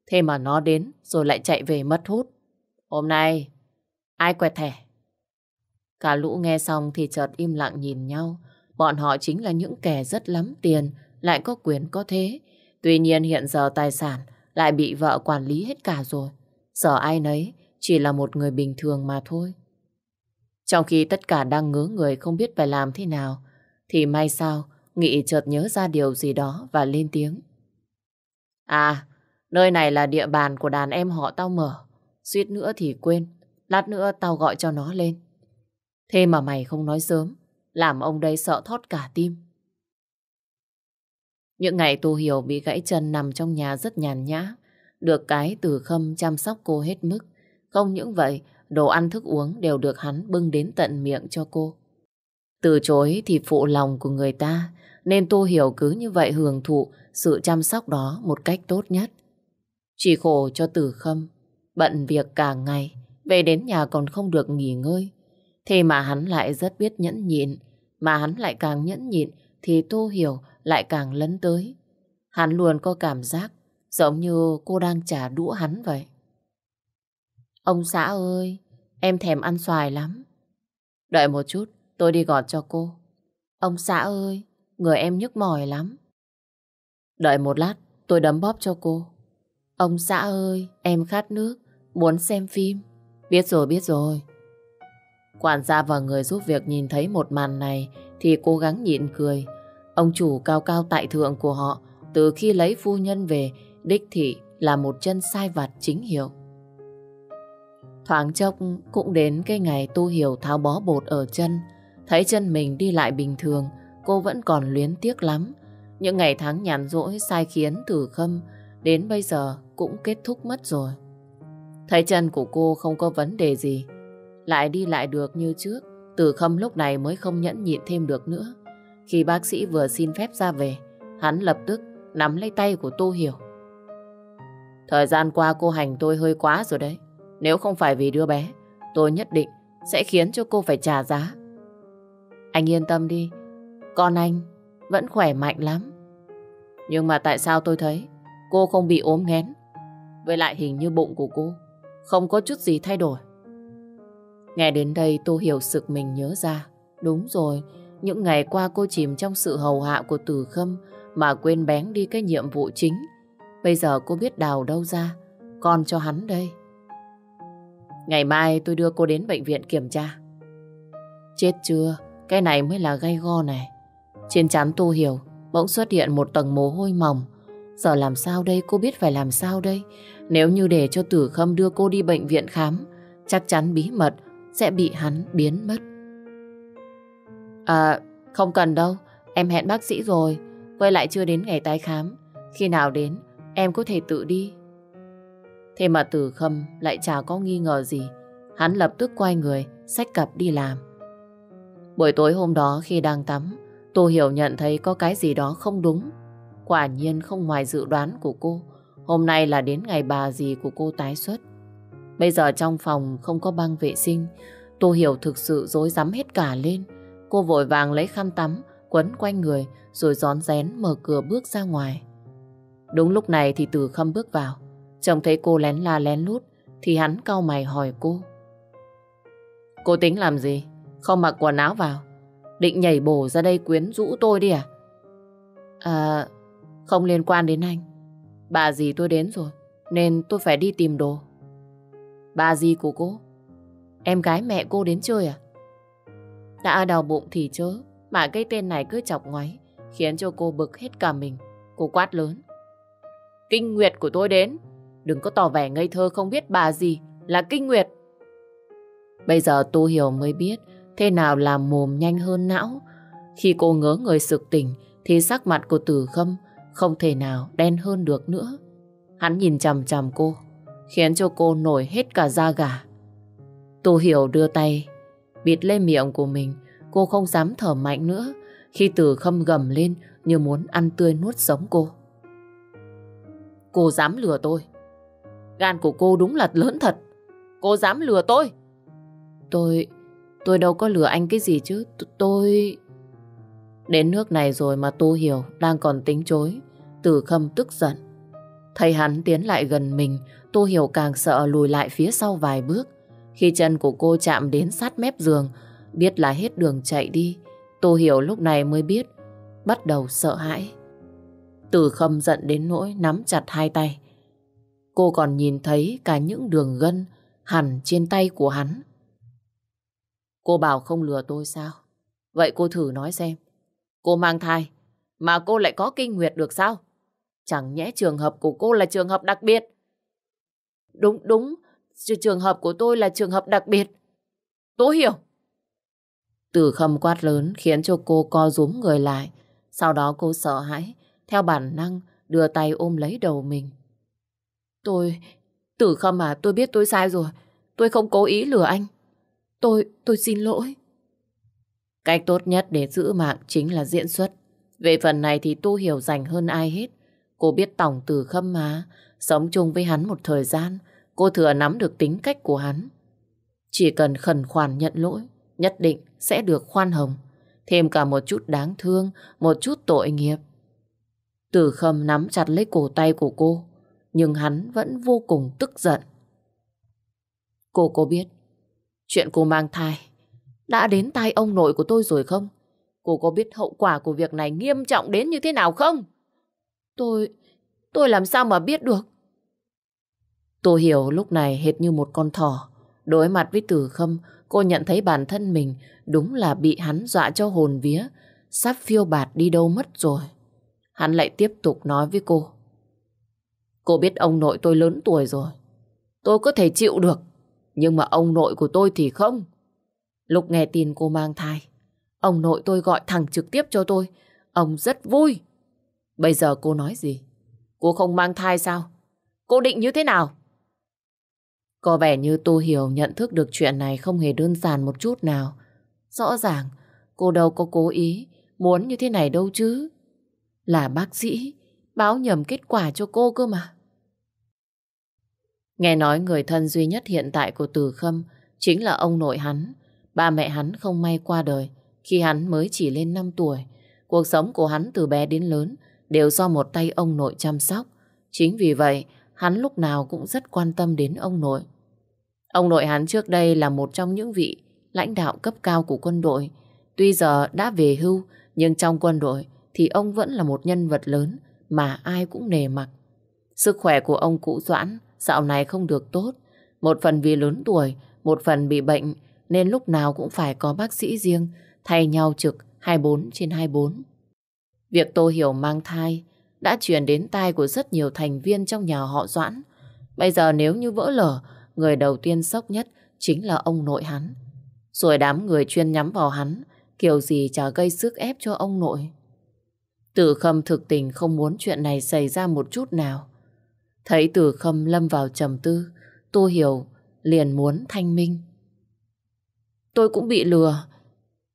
Thế mà nó đến rồi lại chạy về mất hút. Hôm nay, ai quẹt thẻ? Cả lũ nghe xong thì chợt im lặng nhìn nhau. Bọn họ chính là những kẻ rất lắm tiền, lại có quyền có thế. Tuy nhiên hiện giờ tài sản lại bị vợ quản lý hết cả rồi. Giờ ai nấy chỉ là một người bình thường mà thôi. Trong khi tất cả đang ngớ người không biết phải làm thế nào, thì may sao Nghị chợt nhớ ra điều gì đó và lên tiếng. À, Nơi này là địa bàn của đàn em họ tao mở. Suýt nữa thì quên. Lát nữa tao gọi cho nó lên. Thế mà mày không nói sớm. Làm ông đây sợ thót cả tim. Những ngày Tu Hiểu bị gãy chân nằm trong nhà rất nhàn nhã. Được cái từ khâm chăm sóc cô hết mức. Không những vậy, đồ ăn thức uống đều được hắn bưng đến tận miệng cho cô. Từ chối thì phụ lòng của người ta, nên Tu Hiểu cứ như vậy hưởng thụ sự chăm sóc đó một cách tốt nhất. Chỉ khổ cho tử khâm, bận việc cả ngày, về đến nhà còn không được nghỉ ngơi. Thế mà hắn lại rất biết nhẫn nhịn, mà hắn lại càng nhẫn nhịn thì tu Hiểu lại càng lấn tới. Hắn luôn có cảm giác giống như cô đang trả đũa hắn vậy. Ông xã ơi, em thèm ăn xoài lắm. Đợi một chút, tôi đi gọt cho cô. Ông xã ơi, người em nhức mỏi lắm. Đợi một lát, tôi đấm bóp cho cô. Ông xã ơi, em khát nước, muốn xem phim. Biết rồi, biết rồi. Quản gia và người giúp việc nhìn thấy một màn này thì cố gắng nhịn cười. Ông chủ cao cao tại thượng của họ từ khi lấy phu nhân về, đích thị là một chân sai vặt chính hiệu. Thoáng chốc cũng đến cái ngày tu hiểu tháo bó bột ở chân. Thấy chân mình đi lại bình thường, cô vẫn còn luyến tiếc lắm. Những ngày tháng nhàn rỗi sai khiến từ khâm đến bây giờ cũng kết thúc mất rồi. Thấy chân của cô không có vấn đề gì, lại đi lại được như trước, từ Khâm lúc này mới không nhẫn nhịn thêm được nữa. Khi bác sĩ vừa xin phép ra về, hắn lập tức nắm lấy tay của Tô Hiểu. Thời gian qua cô hành tôi hơi quá rồi đấy. Nếu không phải vì đứa bé, tôi nhất định sẽ khiến cho cô phải trả giá. Anh yên tâm đi, con anh vẫn khỏe mạnh lắm. Nhưng mà tại sao tôi thấy cô không bị ốm nghén. Với lại hình như bụng của cô không có chút gì thay đổi. Nghe đến đây tôi hiểu sực mình nhớ ra. Đúng rồi, những ngày qua cô chìm trong sự hầu hạ của Tử Khâm mà quên bén đi cái nhiệm vụ chính. Bây giờ cô biết đào đâu ra, con cho hắn đây. Ngày mai tôi đưa cô đến bệnh viện kiểm tra. Chết chưa, cái này mới là gay go này. Trên chán Tu hiểu, bỗng xuất hiện một tầng mồ hôi mỏng. Giờ làm sao đây cô biết phải làm sao đây Nếu như để cho Tử Khâm đưa cô đi bệnh viện khám Chắc chắn bí mật Sẽ bị hắn biến mất À không cần đâu Em hẹn bác sĩ rồi Với lại chưa đến ngày tái khám Khi nào đến em có thể tự đi Thế mà Tử Khâm lại chả có nghi ngờ gì Hắn lập tức quay người Xách cặp đi làm Buổi tối hôm đó khi đang tắm Tô Hiểu nhận thấy có cái gì đó không đúng Quả nhiên không ngoài dự đoán của cô, hôm nay là đến ngày bà gì của cô tái xuất. Bây giờ trong phòng không có băng vệ sinh, Tô Hiểu thực sự rối rắm hết cả lên. Cô vội vàng lấy khăn tắm, quấn quanh người rồi gión rén mở cửa bước ra ngoài. Đúng lúc này thì Từ Khâm bước vào. Trông thấy cô lén la lén lút thì hắn cau mày hỏi cô. Cô tính làm gì? Không mặc quần áo vào. Định nhảy bổ ra đây quyến rũ tôi đi à? À, không liên quan đến anh. Bà dì tôi đến rồi, nên tôi phải đi tìm đồ. Bà dì của cô? Em gái mẹ cô đến chơi à? Đã đào bụng thì chớ, mà cái tên này cứ chọc ngoáy, khiến cho cô bực hết cả mình. Cô quát lớn. Kinh Nguyệt của tôi đến. Đừng có tỏ vẻ ngây thơ không biết bà gì là Kinh Nguyệt. Bây giờ Tu Hiểu mới biết thế nào là mồm nhanh hơn não. Khi cô ngớ người sực tỉnh thì sắc mặt của Tử Khâm không thể nào đen hơn được nữa. Hắn nhìn chằm chằm cô, khiến cho cô nổi hết cả da gà. Tô Hiểu đưa tay, bịt lên miệng của mình. Cô không dám thở mạnh nữa khi từ khâm gầm lên như muốn ăn tươi nuốt sống cô. Cô dám lừa tôi. Gan của cô đúng là lớn thật. Cô dám lừa tôi. Tôi... Tôi đâu có lừa anh cái gì chứ. T tôi... Đến nước này rồi mà Tu Hiểu đang còn tính chối. Từ khâm tức giận. Thấy hắn tiến lại gần mình, Tu Hiểu càng sợ lùi lại phía sau vài bước. Khi chân của cô chạm đến sát mép giường, biết là hết đường chạy đi, Tu Hiểu lúc này mới biết, bắt đầu sợ hãi. Từ khâm giận đến nỗi nắm chặt hai tay. Cô còn nhìn thấy cả những đường gân hẳn trên tay của hắn. Cô bảo không lừa tôi sao? Vậy cô thử nói xem, Cô mang thai, mà cô lại có kinh nguyệt được sao? Chẳng nhẽ trường hợp của cô là trường hợp đặc biệt? Đúng, đúng, trường hợp của tôi là trường hợp đặc biệt. Tôi hiểu. Từ khâm quát lớn khiến cho cô co rúm người lại. Sau đó cô sợ hãi, theo bản năng đưa tay ôm lấy đầu mình. Tôi, Tử Khâm à, tôi biết tôi sai rồi. Tôi không cố ý lừa anh. Tôi, tôi xin lỗi. Cách tốt nhất để giữ mạng chính là diễn xuất. Về phần này thì Tu hiểu rành hơn ai hết. Cô biết tổng từ khâm má sống chung với hắn một thời gian, cô thừa nắm được tính cách của hắn. Chỉ cần khẩn khoản nhận lỗi, nhất định sẽ được khoan hồng. Thêm cả một chút đáng thương, một chút tội nghiệp. Từ khâm nắm chặt lấy cổ tay của cô, nhưng hắn vẫn vô cùng tức giận. Cô có biết, chuyện cô mang thai đã đến tai ông nội của tôi rồi không? Cô có biết hậu quả của việc này nghiêm trọng đến như thế nào không? Tôi... tôi làm sao mà biết được? Tôi hiểu lúc này hệt như một con thỏ. Đối mặt với Tử Khâm, cô nhận thấy bản thân mình đúng là bị hắn dọa cho hồn vía, sắp phiêu bạt đi đâu mất rồi. Hắn lại tiếp tục nói với cô. Cô biết ông nội tôi lớn tuổi rồi. Tôi có thể chịu được, nhưng mà ông nội của tôi thì không. Lúc nghe tin cô mang thai, ông nội tôi gọi thẳng trực tiếp cho tôi. Ông rất vui. Bây giờ cô nói gì? Cô không mang thai sao? Cô định như thế nào? Có vẻ như Tô Hiểu nhận thức được chuyện này không hề đơn giản một chút nào. Rõ ràng, cô đâu có cố ý, muốn như thế này đâu chứ. Là bác sĩ, báo nhầm kết quả cho cô cơ mà. Nghe nói người thân duy nhất hiện tại của Từ Khâm chính là ông nội hắn, Ba mẹ hắn không may qua đời khi hắn mới chỉ lên 5 tuổi. Cuộc sống của hắn từ bé đến lớn đều do một tay ông nội chăm sóc. Chính vì vậy, hắn lúc nào cũng rất quan tâm đến ông nội. Ông nội hắn trước đây là một trong những vị lãnh đạo cấp cao của quân đội. Tuy giờ đã về hưu, nhưng trong quân đội thì ông vẫn là một nhân vật lớn mà ai cũng nề mặt Sức khỏe của ông cụ Doãn dạo này không được tốt. Một phần vì lớn tuổi, một phần bị bệnh nên lúc nào cũng phải có bác sĩ riêng thay nhau trực 24 trên 24. Việc Tô Hiểu mang thai đã truyền đến tai của rất nhiều thành viên trong nhà họ Doãn. Bây giờ nếu như vỡ lở, người đầu tiên sốc nhất chính là ông nội hắn. Rồi đám người chuyên nhắm vào hắn, kiểu gì chả gây sức ép cho ông nội. Tử Khâm thực tình không muốn chuyện này xảy ra một chút nào. Thấy Tử Khâm lâm vào trầm tư, Tô Hiểu liền muốn thanh minh. Tôi cũng bị lừa.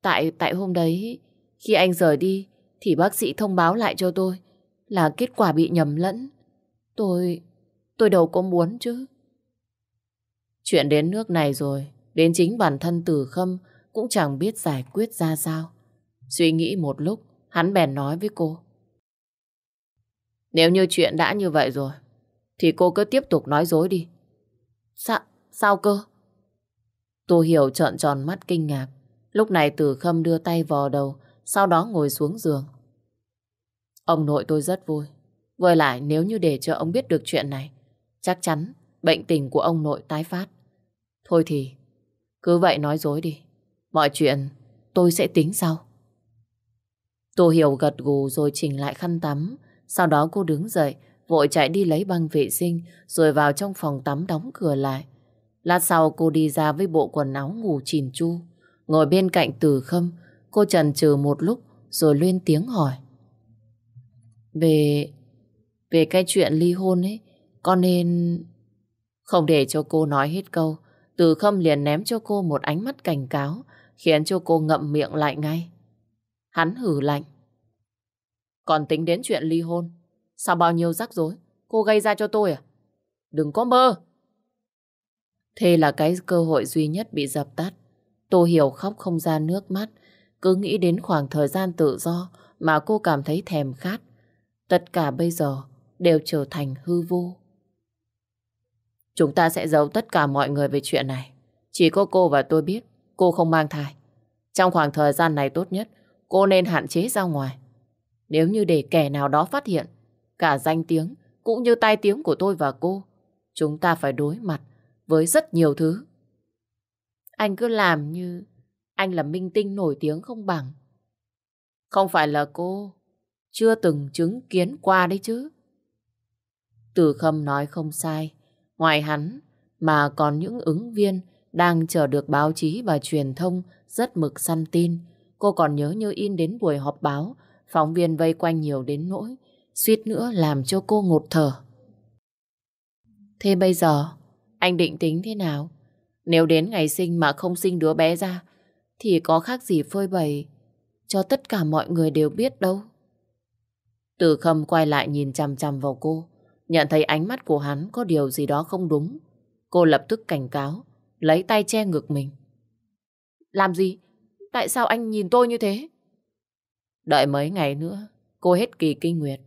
Tại tại hôm đấy, khi anh rời đi, thì bác sĩ thông báo lại cho tôi là kết quả bị nhầm lẫn. Tôi, tôi đâu có muốn chứ. Chuyện đến nước này rồi, đến chính bản thân Tử Khâm cũng chẳng biết giải quyết ra sao. Suy nghĩ một lúc, hắn bèn nói với cô. Nếu như chuyện đã như vậy rồi, thì cô cứ tiếp tục nói dối đi. Sao, sao cơ? Tô Hiểu trợn tròn mắt kinh ngạc. Lúc này Từ Khâm đưa tay vò đầu, sau đó ngồi xuống giường. Ông nội tôi rất vui. Với lại nếu như để cho ông biết được chuyện này, chắc chắn bệnh tình của ông nội tái phát. Thôi thì, cứ vậy nói dối đi. Mọi chuyện tôi sẽ tính sau. Tô Hiểu gật gù rồi chỉnh lại khăn tắm. Sau đó cô đứng dậy, vội chạy đi lấy băng vệ sinh rồi vào trong phòng tắm đóng cửa lại. Lát sau cô đi ra với bộ quần áo ngủ chìm chu. Ngồi bên cạnh Từ Khâm, cô trần trừ một lúc rồi lên tiếng hỏi. Về... về cái chuyện ly hôn ấy, con nên... Không để cho cô nói hết câu, Từ Khâm liền ném cho cô một ánh mắt cảnh cáo, khiến cho cô ngậm miệng lại ngay. Hắn hử lạnh. Còn tính đến chuyện ly hôn, sao bao nhiêu rắc rối, cô gây ra cho tôi à? Đừng có mơ! Thế là cái cơ hội duy nhất bị dập tắt. Tô Hiểu khóc không ra nước mắt, cứ nghĩ đến khoảng thời gian tự do mà cô cảm thấy thèm khát. Tất cả bây giờ đều trở thành hư vô. Chúng ta sẽ giấu tất cả mọi người về chuyện này. Chỉ có cô và tôi biết cô không mang thai. Trong khoảng thời gian này tốt nhất, cô nên hạn chế ra ngoài. Nếu như để kẻ nào đó phát hiện, cả danh tiếng cũng như tai tiếng của tôi và cô, chúng ta phải đối mặt với rất nhiều thứ. Anh cứ làm như anh là minh tinh nổi tiếng không bằng. Không phải là cô chưa từng chứng kiến qua đấy chứ. Từ Khâm nói không sai, ngoài hắn mà còn những ứng viên đang chờ được báo chí và truyền thông rất mực săn tin. Cô còn nhớ như in đến buổi họp báo, phóng viên vây quanh nhiều đến nỗi, suýt nữa làm cho cô ngột thở. Thế bây giờ, anh định tính thế nào? Nếu đến ngày sinh mà không sinh đứa bé ra, thì có khác gì phơi bày cho tất cả mọi người đều biết đâu. Từ khâm quay lại nhìn chằm chằm vào cô, nhận thấy ánh mắt của hắn có điều gì đó không đúng. Cô lập tức cảnh cáo, lấy tay che ngực mình. Làm gì? Tại sao anh nhìn tôi như thế? Đợi mấy ngày nữa, cô hết kỳ kinh nguyệt.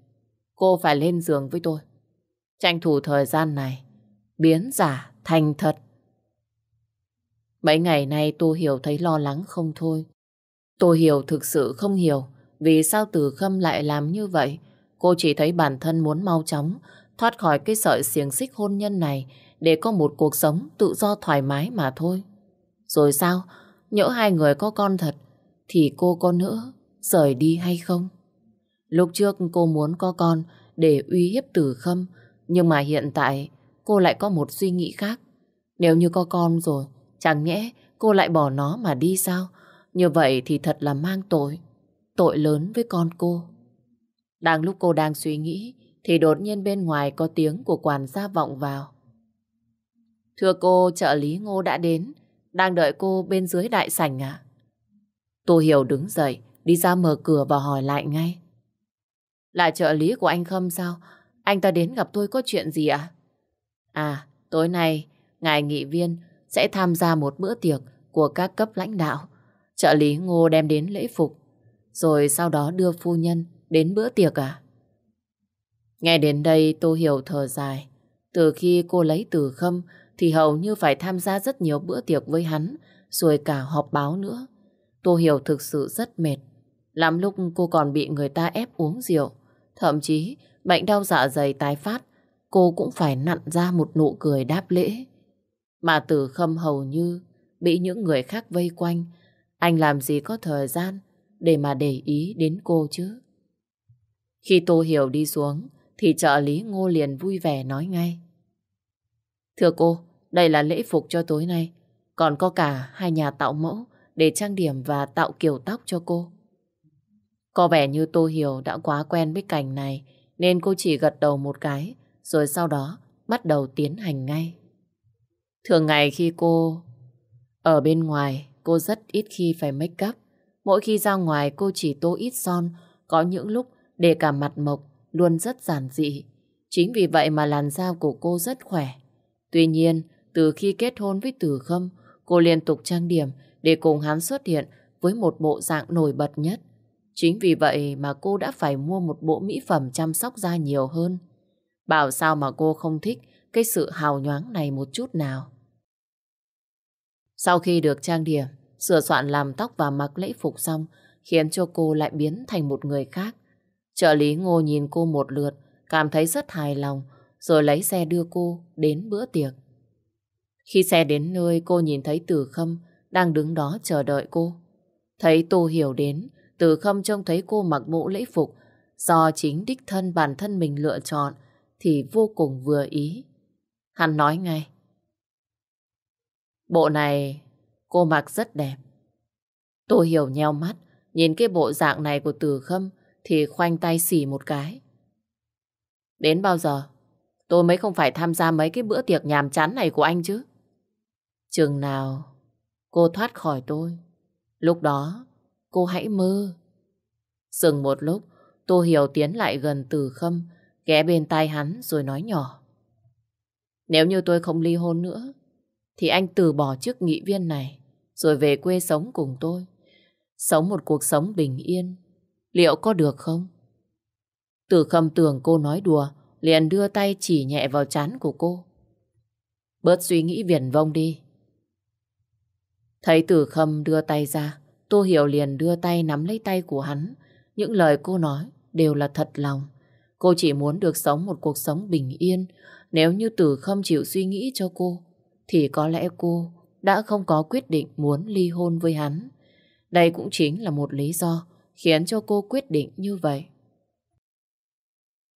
Cô phải lên giường với tôi. Tranh thủ thời gian này, biến giả thành thật. Mấy ngày nay Tô Hiểu thấy lo lắng không thôi. Tô Hiểu thực sự không hiểu vì sao Từ Khâm lại làm như vậy. Cô chỉ thấy bản thân muốn mau chóng thoát khỏi cái sợi xiềng xích hôn nhân này để có một cuộc sống tự do thoải mái mà thôi. Rồi sao? Nhỡ hai người có con thật thì cô có nữa rời đi hay không? Lúc trước cô muốn có con để uy hiếp Từ Khâm nhưng mà hiện tại cô lại có một suy nghĩ khác. Nếu như có con rồi, chẳng nhẽ cô lại bỏ nó mà đi sao? Như vậy thì thật là mang tội. Tội lớn với con cô. Đang lúc cô đang suy nghĩ, thì đột nhiên bên ngoài có tiếng của quản gia vọng vào. Thưa cô, trợ lý Ngô đã đến, đang đợi cô bên dưới đại sảnh à? Tô Hiểu đứng dậy, đi ra mở cửa và hỏi lại ngay. Là trợ lý của anh Khâm sao? Anh ta đến gặp tôi có chuyện gì ạ? À? À, tối nay, ngài nghị viên sẽ tham gia một bữa tiệc của các cấp lãnh đạo. Trợ lý Ngô đem đến lễ phục, rồi sau đó đưa phu nhân đến bữa tiệc à? Nghe đến đây tô hiểu thở dài. Từ khi cô lấy từ khâm thì hầu như phải tham gia rất nhiều bữa tiệc với hắn, rồi cả họp báo nữa. Tô hiểu thực sự rất mệt. Lắm lúc cô còn bị người ta ép uống rượu. Thậm chí, bệnh đau dạ dày tái phát cô cũng phải nặn ra một nụ cười đáp lễ. Mà từ khâm hầu như bị những người khác vây quanh, anh làm gì có thời gian để mà để ý đến cô chứ. Khi Tô Hiểu đi xuống, thì trợ lý Ngô liền vui vẻ nói ngay. Thưa cô, đây là lễ phục cho tối nay, còn có cả hai nhà tạo mẫu để trang điểm và tạo kiểu tóc cho cô. Có vẻ như Tô Hiểu đã quá quen với cảnh này, nên cô chỉ gật đầu một cái, rồi sau đó bắt đầu tiến hành ngay. Thường ngày khi cô ở bên ngoài, cô rất ít khi phải make up. Mỗi khi ra ngoài cô chỉ tô ít son, có những lúc để cả mặt mộc luôn rất giản dị. Chính vì vậy mà làn da của cô rất khỏe. Tuy nhiên, từ khi kết hôn với tử Khâm, cô liên tục trang điểm để cùng hắn xuất hiện với một bộ dạng nổi bật nhất. Chính vì vậy mà cô đã phải mua một bộ mỹ phẩm chăm sóc da nhiều hơn. Bảo sao mà cô không thích cái sự hào nhoáng này một chút nào. Sau khi được trang điểm, sửa soạn làm tóc và mặc lễ phục xong, khiến cho cô lại biến thành một người khác. Trợ lý Ngô nhìn cô một lượt, cảm thấy rất hài lòng, rồi lấy xe đưa cô đến bữa tiệc. Khi xe đến nơi, cô nhìn thấy Từ Khâm đang đứng đó chờ đợi cô. Thấy Tô Hiểu đến, Từ Khâm trông thấy cô mặc mũ lễ phục do chính đích thân bản thân mình lựa chọn, thì vô cùng vừa ý. Hắn nói ngay. Bộ này cô mặc rất đẹp. Tôi hiểu nheo mắt, nhìn cái bộ dạng này của Từ Khâm thì khoanh tay xỉ một cái. Đến bao giờ? Tôi mới không phải tham gia mấy cái bữa tiệc nhàm chán này của anh chứ. Chừng nào cô thoát khỏi tôi, lúc đó cô hãy mơ. Dừng một lúc, tôi hiểu tiến lại gần Từ Khâm, ghé bên tai hắn rồi nói nhỏ. Nếu như tôi không ly hôn nữa, thì anh từ bỏ chức nghị viên này, rồi về quê sống cùng tôi. Sống một cuộc sống bình yên, liệu có được không? Từ khâm tưởng cô nói đùa, liền đưa tay chỉ nhẹ vào chán của cô. Bớt suy nghĩ viển vông đi. Thấy tử khâm đưa tay ra, Tô Hiểu liền đưa tay nắm lấy tay của hắn. Những lời cô nói đều là thật lòng. Cô chỉ muốn được sống một cuộc sống bình yên. Nếu như Tử không chịu suy nghĩ cho cô, thì có lẽ cô đã không có quyết định muốn ly hôn với hắn. Đây cũng chính là một lý do khiến cho cô quyết định như vậy.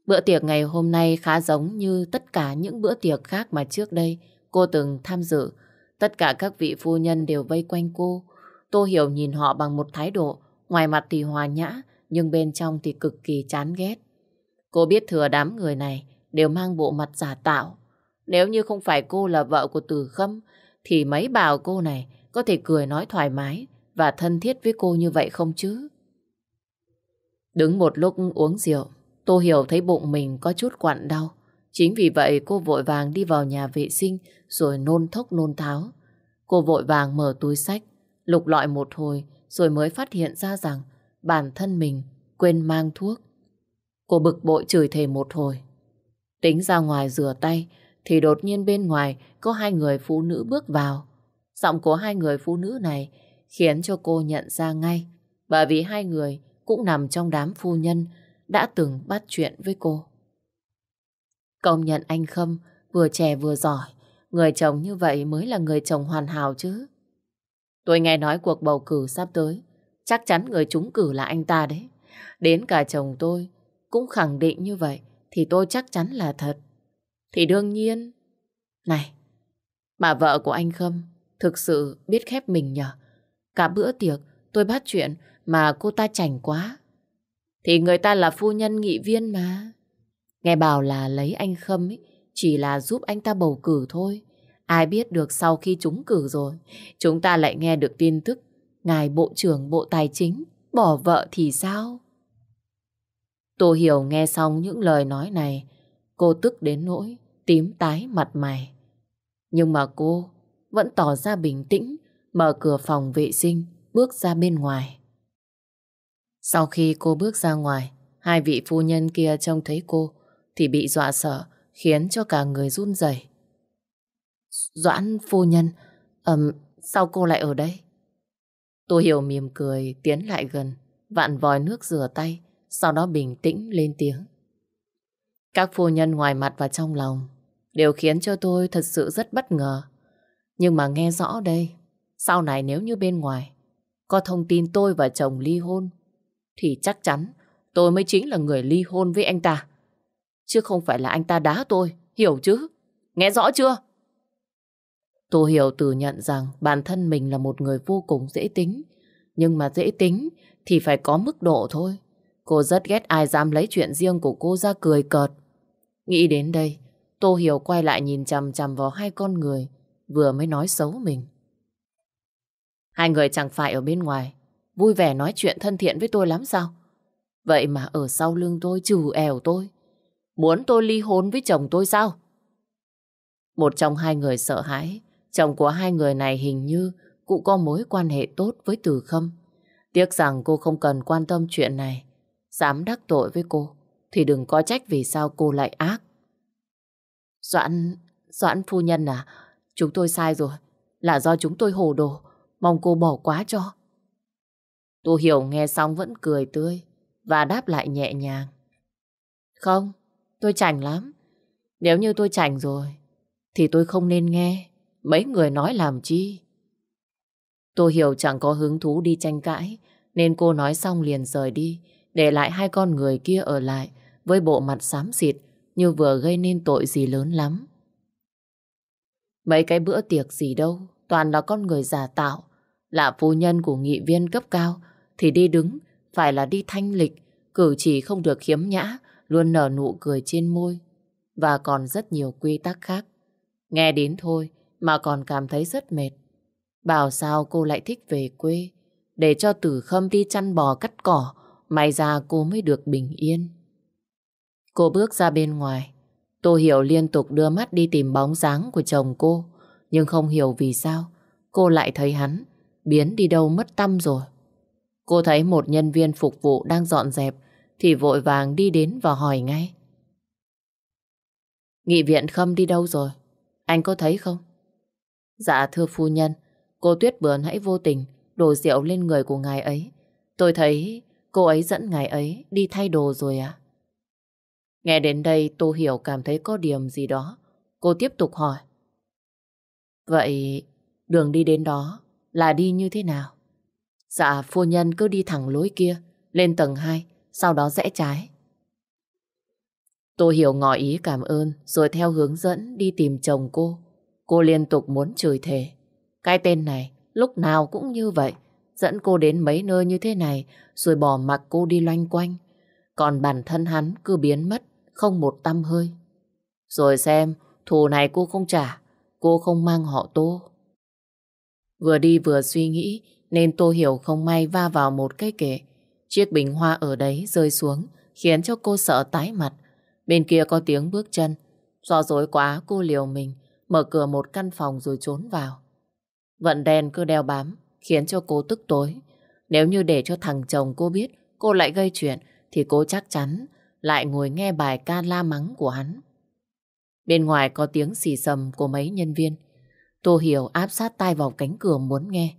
Bữa tiệc ngày hôm nay khá giống như tất cả những bữa tiệc khác mà trước đây cô từng tham dự. Tất cả các vị phu nhân đều vây quanh cô. Tô Hiểu nhìn họ bằng một thái độ, ngoài mặt thì hòa nhã, nhưng bên trong thì cực kỳ chán ghét. Cô biết thừa đám người này đều mang bộ mặt giả tạo. Nếu như không phải cô là vợ của Từ Khâm, thì mấy bảo cô này có thể cười nói thoải mái và thân thiết với cô như vậy không chứ? Đứng một lúc uống rượu, Tô Hiểu thấy bụng mình có chút quặn đau. Chính vì vậy cô vội vàng đi vào nhà vệ sinh rồi nôn thốc nôn tháo. Cô vội vàng mở túi sách, lục lọi một hồi rồi mới phát hiện ra rằng bản thân mình quên mang thuốc. Cô bực bội chửi thề một hồi. Tính ra ngoài rửa tay, thì đột nhiên bên ngoài có hai người phụ nữ bước vào. Giọng của hai người phụ nữ này khiến cho cô nhận ra ngay, bởi vì hai người cũng nằm trong đám phu nhân đã từng bắt chuyện với cô. Công nhận anh Khâm vừa trẻ vừa giỏi, người chồng như vậy mới là người chồng hoàn hảo chứ. Tôi nghe nói cuộc bầu cử sắp tới, chắc chắn người trúng cử là anh ta đấy. Đến cả chồng tôi cũng khẳng định như vậy thì tôi chắc chắn là thật. Thì đương nhiên... Này, bà vợ của anh Khâm thực sự biết khép mình nhờ. Cả bữa tiệc tôi bắt chuyện mà cô ta chảnh quá. Thì người ta là phu nhân nghị viên mà. Nghe bảo là lấy anh Khâm ấy, chỉ là giúp anh ta bầu cử thôi. Ai biết được sau khi chúng cử rồi, chúng ta lại nghe được tin tức Ngài Bộ trưởng Bộ Tài chính bỏ vợ thì sao? Tô Hiểu nghe xong những lời nói này, cô tức đến nỗi tím tái mặt mày. Nhưng mà cô vẫn tỏ ra bình tĩnh, mở cửa phòng vệ sinh, bước ra bên ngoài. Sau khi cô bước ra ngoài, hai vị phu nhân kia trông thấy cô thì bị dọa sợ, khiến cho cả người run rẩy. Doãn phu nhân, ầm, um, sao cô lại ở đây? Tô hiểu mỉm cười, tiến lại gần, vặn vòi nước rửa tay, sau đó bình tĩnh lên tiếng. Các phu nhân ngoài mặt và trong lòng đều khiến cho tôi thật sự rất bất ngờ. Nhưng mà nghe rõ đây, sau này nếu như bên ngoài có thông tin tôi và chồng ly hôn, thì chắc chắn tôi mới chính là người ly hôn với anh ta. Chứ không phải là anh ta đá tôi, hiểu chứ? Nghe rõ chưa? Tô Hiểu tự nhận rằng bản thân mình là một người vô cùng dễ tính. Nhưng mà dễ tính thì phải có mức độ thôi. Cô rất ghét ai dám lấy chuyện riêng của cô ra cười cợt. Nghĩ đến đây, Tô Hiểu quay lại nhìn chằm chằm vào hai con người vừa mới nói xấu mình. Hai người chẳng phải ở bên ngoài, vui vẻ nói chuyện thân thiện với tôi lắm sao? Vậy mà ở sau lưng tôi trừ ẻo tôi. Muốn tôi ly hôn với chồng tôi sao? Một trong hai người sợ hãi, chồng của hai người này hình như cũng có mối quan hệ tốt với Từ Khâm. Tiếc rằng cô không cần quan tâm chuyện này, dám đắc tội với cô, thì đừng có trách vì sao cô lại ác. Doãn, Doãn phu nhân à, chúng tôi sai rồi, là do chúng tôi hồ đồ, mong cô bỏ quá cho. Tô Hiểu nghe xong vẫn cười tươi và đáp lại nhẹ nhàng. Không, tôi chảnh lắm. Nếu như tôi chảnh rồi, thì tôi không nên nghe. Mấy người nói làm chi? Tô Hiểu chẳng có hứng thú đi tranh cãi, nên cô nói xong liền rời đi để lại hai con người kia ở lại với bộ mặt xám xịt như vừa gây nên tội gì lớn lắm. Mấy cái bữa tiệc gì đâu, toàn là con người giả tạo. Là phu nhân của nghị viên cấp cao thì đi đứng, phải là đi thanh lịch, cử chỉ không được khiếm nhã, luôn nở nụ cười trên môi. Và còn rất nhiều quy tắc khác. Nghe đến thôi mà còn cảm thấy rất mệt. Bảo sao cô lại thích về quê, để cho tử khâm đi chăn bò cắt cỏ, May ra cô mới được bình yên. Cô bước ra bên ngoài. Tô Hiểu liên tục đưa mắt đi tìm bóng dáng của chồng cô. Nhưng không hiểu vì sao cô lại thấy hắn biến đi đâu mất tâm rồi. Cô thấy một nhân viên phục vụ đang dọn dẹp thì vội vàng đi đến và hỏi ngay. Nghị viện Khâm đi đâu rồi? Anh có thấy không? Dạ thưa phu nhân, cô Tuyết vừa hãy vô tình đổ rượu lên người của ngài ấy. Tôi thấy Cô ấy dẫn ngày ấy đi thay đồ rồi à? Nghe đến đây Tô Hiểu cảm thấy có điểm gì đó. Cô tiếp tục hỏi. Vậy đường đi đến đó là đi như thế nào? Dạ phu nhân cứ đi thẳng lối kia, lên tầng 2, sau đó rẽ trái. Tô Hiểu ngỏ ý cảm ơn rồi theo hướng dẫn đi tìm chồng cô. Cô liên tục muốn chửi thề. Cái tên này lúc nào cũng như vậy, dẫn cô đến mấy nơi như thế này rồi bỏ mặc cô đi loanh quanh. Còn bản thân hắn cứ biến mất, không một tâm hơi. Rồi xem, thù này cô không trả, cô không mang họ tô. Vừa đi vừa suy nghĩ, nên tô hiểu không may va vào một cây kệ. Chiếc bình hoa ở đấy rơi xuống, khiến cho cô sợ tái mặt. Bên kia có tiếng bước chân. Do dối quá, cô liều mình, mở cửa một căn phòng rồi trốn vào. Vận đèn cứ đeo bám, khiến cho cô tức tối. Nếu như để cho thằng chồng cô biết cô lại gây chuyện thì cô chắc chắn lại ngồi nghe bài ca la mắng của hắn. Bên ngoài có tiếng xì sầm của mấy nhân viên. Tô Hiểu áp sát tai vào cánh cửa muốn nghe.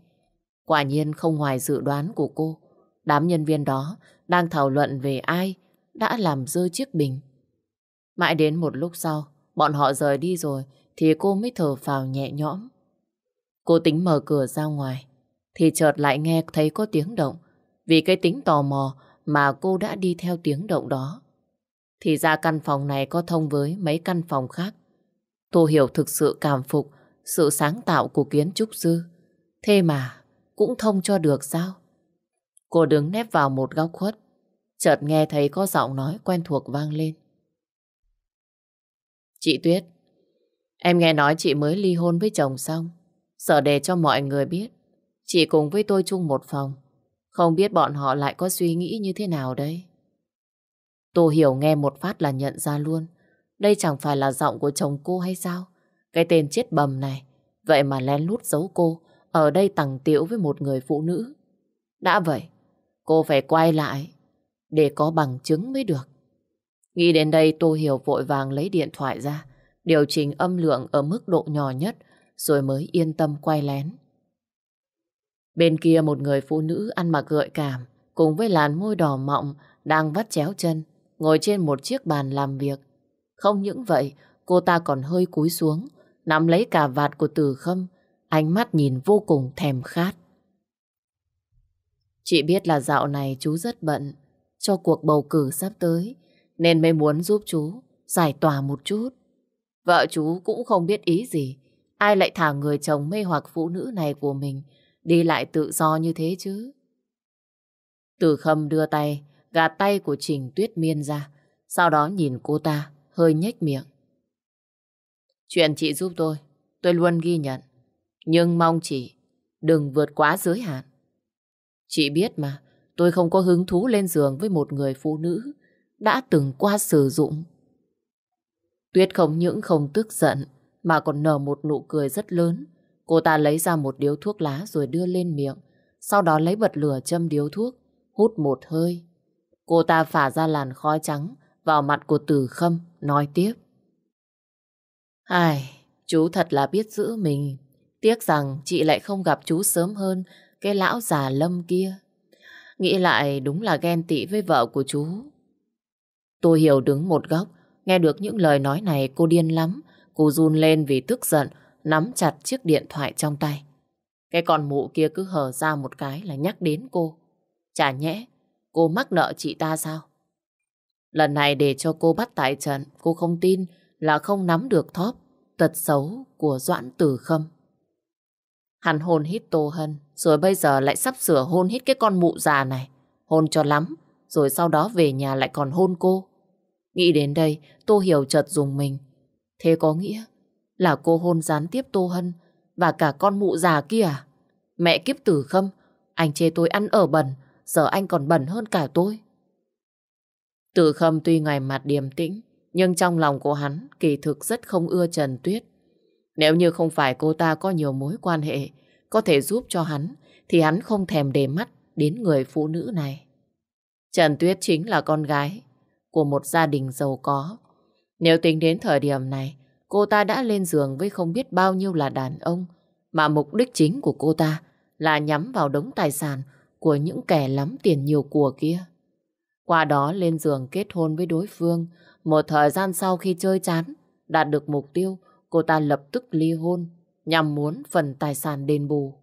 Quả nhiên không ngoài dự đoán của cô, đám nhân viên đó đang thảo luận về ai đã làm rơi chiếc bình. Mãi đến một lúc sau, bọn họ rời đi rồi thì cô mới thở phào nhẹ nhõm. Cô tính mở cửa ra ngoài, thì chợt lại nghe thấy có tiếng động. Vì cái tính tò mò mà cô đã đi theo tiếng động đó. Thì ra căn phòng này có thông với mấy căn phòng khác. Tô Hiểu thực sự cảm phục sự sáng tạo của kiến trúc sư. Thế mà cũng thông cho được sao? Cô đứng nép vào một góc khuất, chợt nghe thấy có giọng nói quen thuộc vang lên. Chị Tuyết, em nghe nói chị mới ly hôn với chồng xong. Sợ để cho mọi người biết chỉ cùng với tôi chung một phòng. Không biết bọn họ lại có suy nghĩ như thế nào đấy. Tô Hiểu nghe một phát là nhận ra luôn. Đây chẳng phải là giọng của chồng cô hay sao? Cái tên chết bầm này. Vậy mà lén lút giấu cô. Ở đây tằng tiễu với một người phụ nữ. Đã vậy, cô phải quay lại. Để có bằng chứng mới được. Nghĩ đến đây Tô Hiểu vội vàng lấy điện thoại ra. Điều chỉnh âm lượng ở mức độ nhỏ nhất. Rồi mới yên tâm quay lén. Bên kia một người phụ nữ ăn mặc gợi cảm, cùng với làn môi đỏ mọng, đang vắt chéo chân, ngồi trên một chiếc bàn làm việc. Không những vậy, cô ta còn hơi cúi xuống, nắm lấy cà vạt của Từ Khâm, ánh mắt nhìn vô cùng thèm khát. Chị biết là dạo này chú rất bận, cho cuộc bầu cử sắp tới, nên mới muốn giúp chú giải tỏa một chút. Vợ chú cũng không biết ý gì, ai lại thả người chồng mê hoặc phụ nữ này của mình đi lại tự do như thế chứ. Từ khâm đưa tay, gạt tay của Trình Tuyết Miên ra, sau đó nhìn cô ta, hơi nhếch miệng. Chuyện chị giúp tôi, tôi luôn ghi nhận. Nhưng mong chị đừng vượt quá giới hạn. Chị biết mà, tôi không có hứng thú lên giường với một người phụ nữ đã từng qua sử dụng. Tuyết không những không tức giận mà còn nở một nụ cười rất lớn Cô ta lấy ra một điếu thuốc lá rồi đưa lên miệng, sau đó lấy bật lửa châm điếu thuốc, hút một hơi. Cô ta phả ra làn khói trắng vào mặt của Tử Khâm, nói tiếp. Ai, chú thật là biết giữ mình. Tiếc rằng chị lại không gặp chú sớm hơn cái lão già lâm kia. Nghĩ lại đúng là ghen tị với vợ của chú. tôi Hiểu đứng một góc, nghe được những lời nói này cô điên lắm. Cô run lên vì tức giận, nắm chặt chiếc điện thoại trong tay. Cái con mụ kia cứ hở ra một cái là nhắc đến cô. Chả nhẽ, cô mắc nợ chị ta sao? Lần này để cho cô bắt tại trận, cô không tin là không nắm được thóp, tật xấu của Doãn Tử Khâm. Hắn hôn hít Tô Hân, rồi bây giờ lại sắp sửa hôn hít cái con mụ già này. Hôn cho lắm, rồi sau đó về nhà lại còn hôn cô. Nghĩ đến đây, Tô Hiểu chợt dùng mình. Thế có nghĩa là cô hôn gián tiếp Tô Hân và cả con mụ già kia Mẹ kiếp tử khâm, anh chê tôi ăn ở bẩn, giờ anh còn bẩn hơn cả tôi. Tử khâm tuy ngoài mặt điềm tĩnh, nhưng trong lòng của hắn kỳ thực rất không ưa Trần Tuyết. Nếu như không phải cô ta có nhiều mối quan hệ, có thể giúp cho hắn, thì hắn không thèm để mắt đến người phụ nữ này. Trần Tuyết chính là con gái của một gia đình giàu có. Nếu tính đến thời điểm này, cô ta đã lên giường với không biết bao nhiêu là đàn ông, mà mục đích chính của cô ta là nhắm vào đống tài sản của những kẻ lắm tiền nhiều của kia. Qua đó lên giường kết hôn với đối phương, một thời gian sau khi chơi chán, đạt được mục tiêu, cô ta lập tức ly hôn, nhằm muốn phần tài sản đền bù.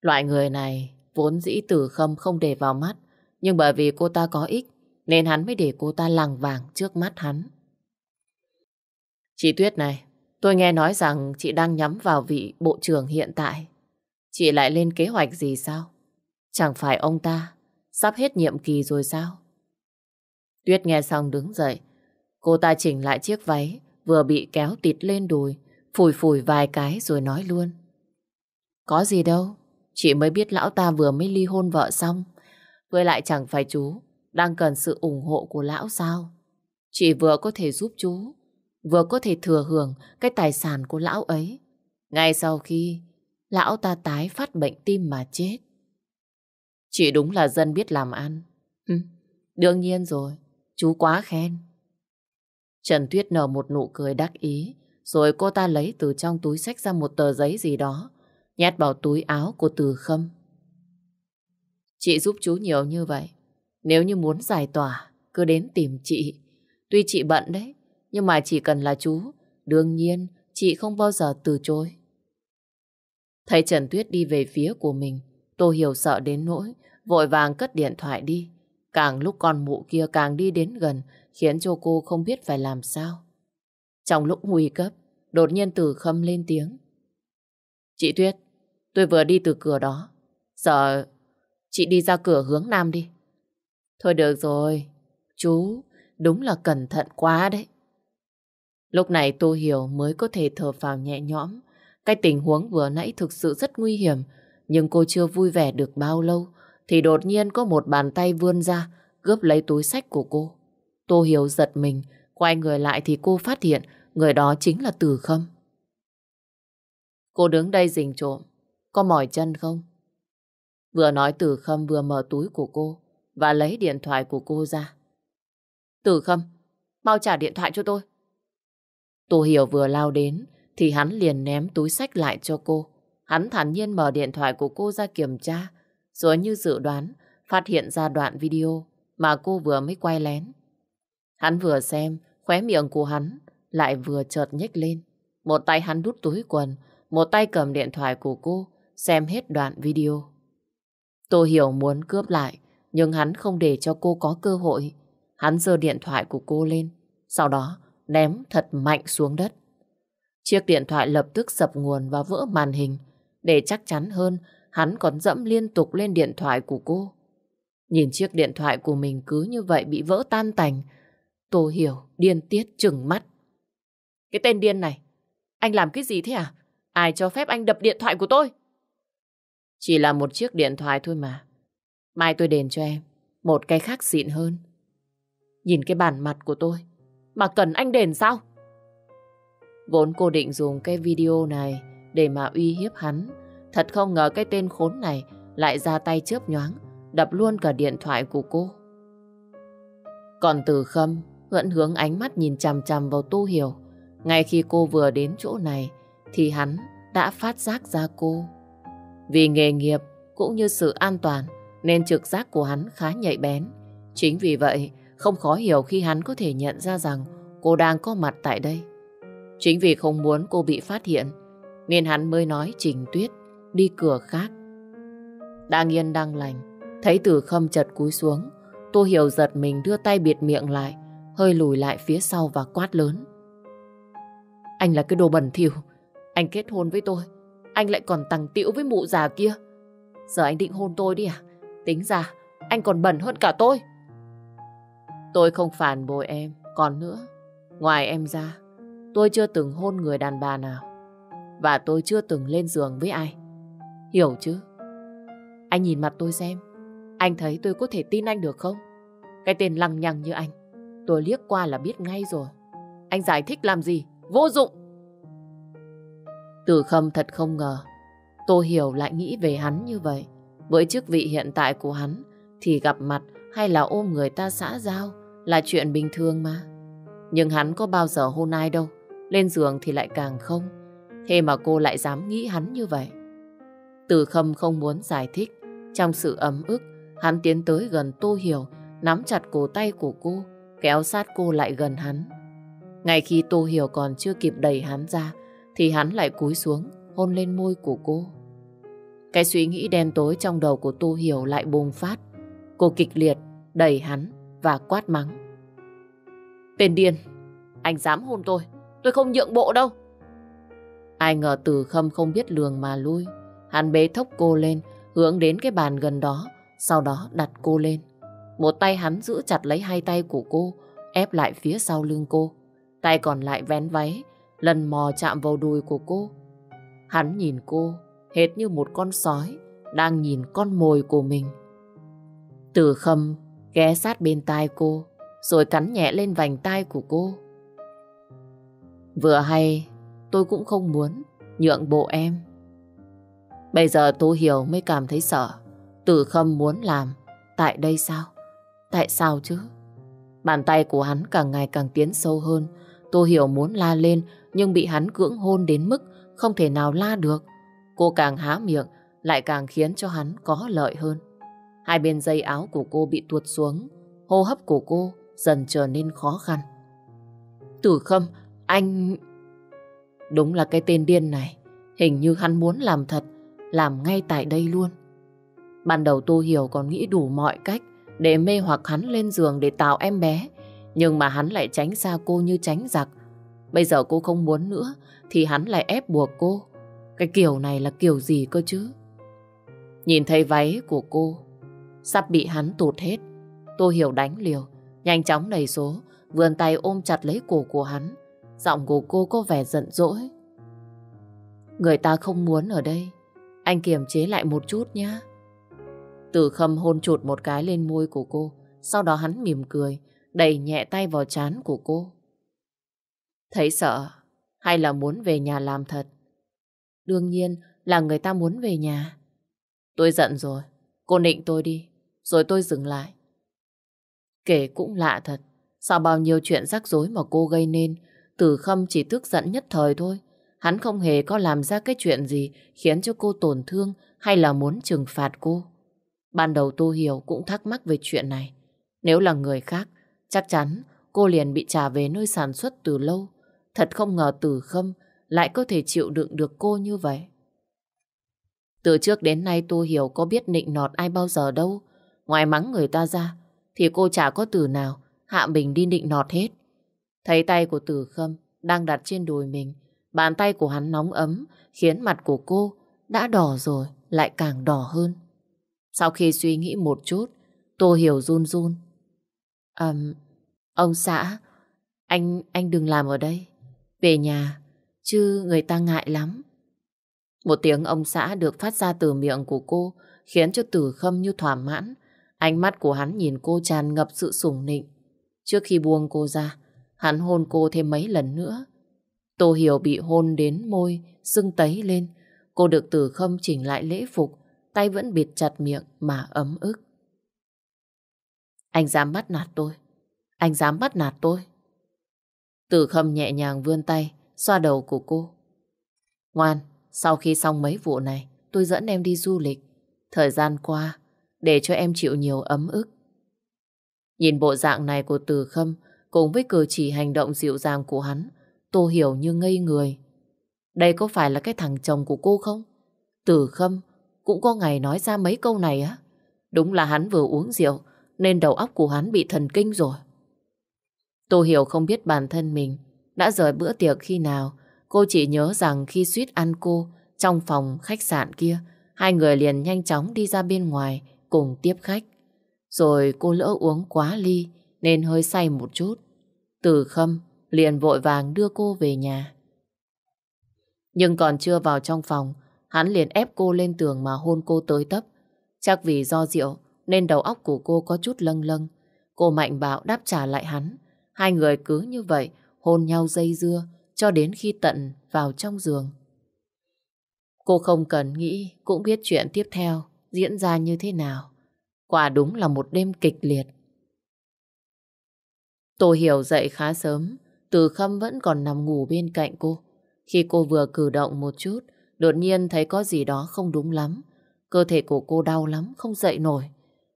Loại người này vốn dĩ tử khâm không để vào mắt, nhưng bởi vì cô ta có ích, nên hắn mới để cô ta lằng vàng trước mắt hắn. Chị Tuyết này, tôi nghe nói rằng chị đang nhắm vào vị bộ trưởng hiện tại. Chị lại lên kế hoạch gì sao? Chẳng phải ông ta sắp hết nhiệm kỳ rồi sao? Tuyết nghe xong đứng dậy. Cô ta chỉnh lại chiếc váy vừa bị kéo tịt lên đùi, phủi phủi vài cái rồi nói luôn. Có gì đâu, chị mới biết lão ta vừa mới ly hôn vợ xong. Với lại chẳng phải chú đang cần sự ủng hộ của lão sao? Chị vừa có thể giúp chú vừa có thể thừa hưởng cái tài sản của lão ấy. Ngay sau khi lão ta tái phát bệnh tim mà chết. Chị đúng là dân biết làm ăn. đương nhiên rồi, chú quá khen. Trần Tuyết nở một nụ cười đắc ý, rồi cô ta lấy từ trong túi sách ra một tờ giấy gì đó, nhét vào túi áo của Từ Khâm. Chị giúp chú nhiều như vậy, nếu như muốn giải tỏa, cứ đến tìm chị. Tuy chị bận đấy, nhưng mà chỉ cần là chú, đương nhiên chị không bao giờ từ chối. Thấy Trần Tuyết đi về phía của mình, tôi hiểu sợ đến nỗi, vội vàng cất điện thoại đi. Càng lúc con mụ kia càng đi đến gần, khiến cho cô không biết phải làm sao. Trong lúc nguy cấp, đột nhiên từ khâm lên tiếng. Chị Tuyết, tôi vừa đi từ cửa đó. Giờ chị đi ra cửa hướng Nam đi. Thôi được rồi, chú đúng là cẩn thận quá đấy. Lúc này Tô Hiểu mới có thể thở phào nhẹ nhõm. Cái tình huống vừa nãy thực sự rất nguy hiểm, nhưng cô chưa vui vẻ được bao lâu, thì đột nhiên có một bàn tay vươn ra, cướp lấy túi sách của cô. Tô Hiểu giật mình, quay người lại thì cô phát hiện người đó chính là tử Khâm. Cô đứng đây rình trộm, có mỏi chân không? Vừa nói tử Khâm vừa mở túi của cô và lấy điện thoại của cô ra. tử Khâm, mau trả điện thoại cho tôi. Tô Hiểu vừa lao đến thì hắn liền ném túi sách lại cho cô. Hắn thản nhiên mở điện thoại của cô ra kiểm tra, rồi như dự đoán phát hiện ra đoạn video mà cô vừa mới quay lén. Hắn vừa xem, khóe miệng của hắn lại vừa chợt nhếch lên. Một tay hắn đút túi quần, một tay cầm điện thoại của cô, xem hết đoạn video. Tô Hiểu muốn cướp lại, nhưng hắn không để cho cô có cơ hội. Hắn giơ điện thoại của cô lên, sau đó ném thật mạnh xuống đất. Chiếc điện thoại lập tức sập nguồn và vỡ màn hình. Để chắc chắn hơn, hắn còn dẫm liên tục lên điện thoại của cô. Nhìn chiếc điện thoại của mình cứ như vậy bị vỡ tan tành. Tô hiểu, điên tiết chừng mắt. Cái tên điên này, anh làm cái gì thế à? Ai cho phép anh đập điện thoại của tôi? Chỉ là một chiếc điện thoại thôi mà. Mai tôi đền cho em, một cái khác xịn hơn. Nhìn cái bản mặt của tôi, mà cần anh đền sao? Vốn cô định dùng cái video này để mà uy hiếp hắn. Thật không ngờ cái tên khốn này lại ra tay chớp nhoáng, đập luôn cả điện thoại của cô. Còn từ khâm, vẫn hướng ánh mắt nhìn chằm chằm vào tu hiểu. Ngay khi cô vừa đến chỗ này, thì hắn đã phát giác ra cô. Vì nghề nghiệp cũng như sự an toàn, nên trực giác của hắn khá nhạy bén. Chính vì vậy, không khó hiểu khi hắn có thể nhận ra rằng cô đang có mặt tại đây. Chính vì không muốn cô bị phát hiện, nên hắn mới nói Trình Tuyết đi cửa khác. Đang yên đang lành, thấy Từ Khâm chật cúi xuống, Tô Hiểu giật mình đưa tay biệt miệng lại, hơi lùi lại phía sau và quát lớn. Anh là cái đồ bẩn thỉu, anh kết hôn với tôi, anh lại còn tăng tiễu với mụ già kia. Giờ anh định hôn tôi đi à? Tính ra, anh còn bẩn hơn cả tôi. Tôi không phản bội em, còn nữa, ngoài em ra, tôi chưa từng hôn người đàn bà nào. Và tôi chưa từng lên giường với ai. Hiểu chứ? Anh nhìn mặt tôi xem, anh thấy tôi có thể tin anh được không? Cái tên lăng nhăng như anh, tôi liếc qua là biết ngay rồi. Anh giải thích làm gì? Vô dụng! Từ khâm thật không ngờ, tôi hiểu lại nghĩ về hắn như vậy. Với chức vị hiện tại của hắn, thì gặp mặt hay là ôm người ta xã giao là chuyện bình thường mà. Nhưng hắn có bao giờ hôn ai đâu, lên giường thì lại càng không. Thế mà cô lại dám nghĩ hắn như vậy. Từ khâm không muốn giải thích, trong sự ấm ức, hắn tiến tới gần Tô Hiểu, nắm chặt cổ tay của cô, kéo sát cô lại gần hắn. Ngay khi Tô Hiểu còn chưa kịp đẩy hắn ra, thì hắn lại cúi xuống, hôn lên môi của cô. Cái suy nghĩ đen tối trong đầu của Tô Hiểu lại bùng phát. Cô kịch liệt, đẩy hắn, và quát mắng. Tên điên, anh dám hôn tôi, tôi không nhượng bộ đâu. Ai ngờ từ khâm không biết lường mà lui. Hắn bế thốc cô lên, hướng đến cái bàn gần đó, sau đó đặt cô lên. Một tay hắn giữ chặt lấy hai tay của cô, ép lại phía sau lưng cô. Tay còn lại vén váy, lần mò chạm vào đùi của cô. Hắn nhìn cô, hệt như một con sói, đang nhìn con mồi của mình. Từ khâm ghé sát bên tai cô, rồi cắn nhẹ lên vành tai của cô. Vừa hay, tôi cũng không muốn nhượng bộ em. Bây giờ tôi hiểu mới cảm thấy sợ. Tử Khâm muốn làm, tại đây sao? Tại sao chứ? Bàn tay của hắn càng ngày càng tiến sâu hơn. Tôi hiểu muốn la lên, nhưng bị hắn cưỡng hôn đến mức không thể nào la được. Cô càng há miệng, lại càng khiến cho hắn có lợi hơn. Hai bên dây áo của cô bị tuột xuống, hô hấp của cô dần trở nên khó khăn. Tử Khâm, anh... Đúng là cái tên điên này, hình như hắn muốn làm thật, làm ngay tại đây luôn. Ban đầu Tô Hiểu còn nghĩ đủ mọi cách để mê hoặc hắn lên giường để tạo em bé, nhưng mà hắn lại tránh xa cô như tránh giặc. Bây giờ cô không muốn nữa thì hắn lại ép buộc cô. Cái kiểu này là kiểu gì cơ chứ? Nhìn thấy váy của cô, Sắp bị hắn tụt hết. Tô Hiểu đánh liều, nhanh chóng nảy số, vươn tay ôm chặt lấy cổ của hắn. Giọng của cô có vẻ giận dỗi. Người ta không muốn ở đây. Anh kiềm chế lại một chút nhé. từ khâm hôn chụt một cái lên môi của cô. Sau đó hắn mỉm cười, đẩy nhẹ tay vào chán của cô. Thấy sợ hay là muốn về nhà làm thật? Đương nhiên là người ta muốn về nhà. Tôi giận rồi, cô nịnh tôi đi rồi tôi dừng lại. Kể cũng lạ thật, sao bao nhiêu chuyện rắc rối mà cô gây nên, Từ Khâm chỉ tức giận nhất thời thôi. Hắn không hề có làm ra cái chuyện gì khiến cho cô tổn thương hay là muốn trừng phạt cô. Ban đầu Tô Hiểu cũng thắc mắc về chuyện này. Nếu là người khác, chắc chắn cô liền bị trả về nơi sản xuất từ lâu. Thật không ngờ Từ Khâm lại có thể chịu đựng được cô như vậy. Từ trước đến nay Tô Hiểu có biết nịnh nọt ai bao giờ đâu. Ngoài mắng người ta ra, thì cô chả có từ nào hạ mình đi định nọt hết. Thấy tay của Tử Khâm đang đặt trên đùi mình, bàn tay của hắn nóng ấm khiến mặt của cô đã đỏ rồi lại càng đỏ hơn. Sau khi suy nghĩ một chút, Tô Hiểu run run. um, ông xã, anh anh đừng làm ở đây. Về nhà, chứ người ta ngại lắm. Một tiếng ông xã được phát ra từ miệng của cô khiến cho Tử Khâm như thỏa mãn, Ánh mắt của hắn nhìn cô tràn ngập sự sủng nịnh. Trước khi buông cô ra, hắn hôn cô thêm mấy lần nữa. Tô Hiểu bị hôn đến môi, sưng tấy lên. Cô được tử khâm chỉnh lại lễ phục, tay vẫn bịt chặt miệng mà ấm ức. Anh dám bắt nạt tôi. Anh dám bắt nạt tôi. Tử khâm nhẹ nhàng vươn tay, xoa đầu của cô. Ngoan, sau khi xong mấy vụ này, tôi dẫn em đi du lịch. Thời gian qua, để cho em chịu nhiều ấm ức. Nhìn bộ dạng này của Từ Khâm cùng với cử chỉ hành động dịu dàng của hắn, Tô Hiểu như ngây người. Đây có phải là cái thằng chồng của cô không? Từ Khâm cũng có ngày nói ra mấy câu này á. Đúng là hắn vừa uống rượu nên đầu óc của hắn bị thần kinh rồi. Tô Hiểu không biết bản thân mình đã rời bữa tiệc khi nào. Cô chỉ nhớ rằng khi suýt ăn cô trong phòng khách sạn kia, hai người liền nhanh chóng đi ra bên ngoài cùng tiếp khách. Rồi cô lỡ uống quá ly nên hơi say một chút. Từ khâm liền vội vàng đưa cô về nhà. Nhưng còn chưa vào trong phòng, hắn liền ép cô lên tường mà hôn cô tới tấp. Chắc vì do rượu nên đầu óc của cô có chút lâng lâng. Cô mạnh bạo đáp trả lại hắn. Hai người cứ như vậy hôn nhau dây dưa cho đến khi tận vào trong giường. Cô không cần nghĩ cũng biết chuyện tiếp theo diễn ra như thế nào. Quả đúng là một đêm kịch liệt. Tô Hiểu dậy khá sớm, Từ Khâm vẫn còn nằm ngủ bên cạnh cô. Khi cô vừa cử động một chút, đột nhiên thấy có gì đó không đúng lắm. Cơ thể của cô đau lắm, không dậy nổi.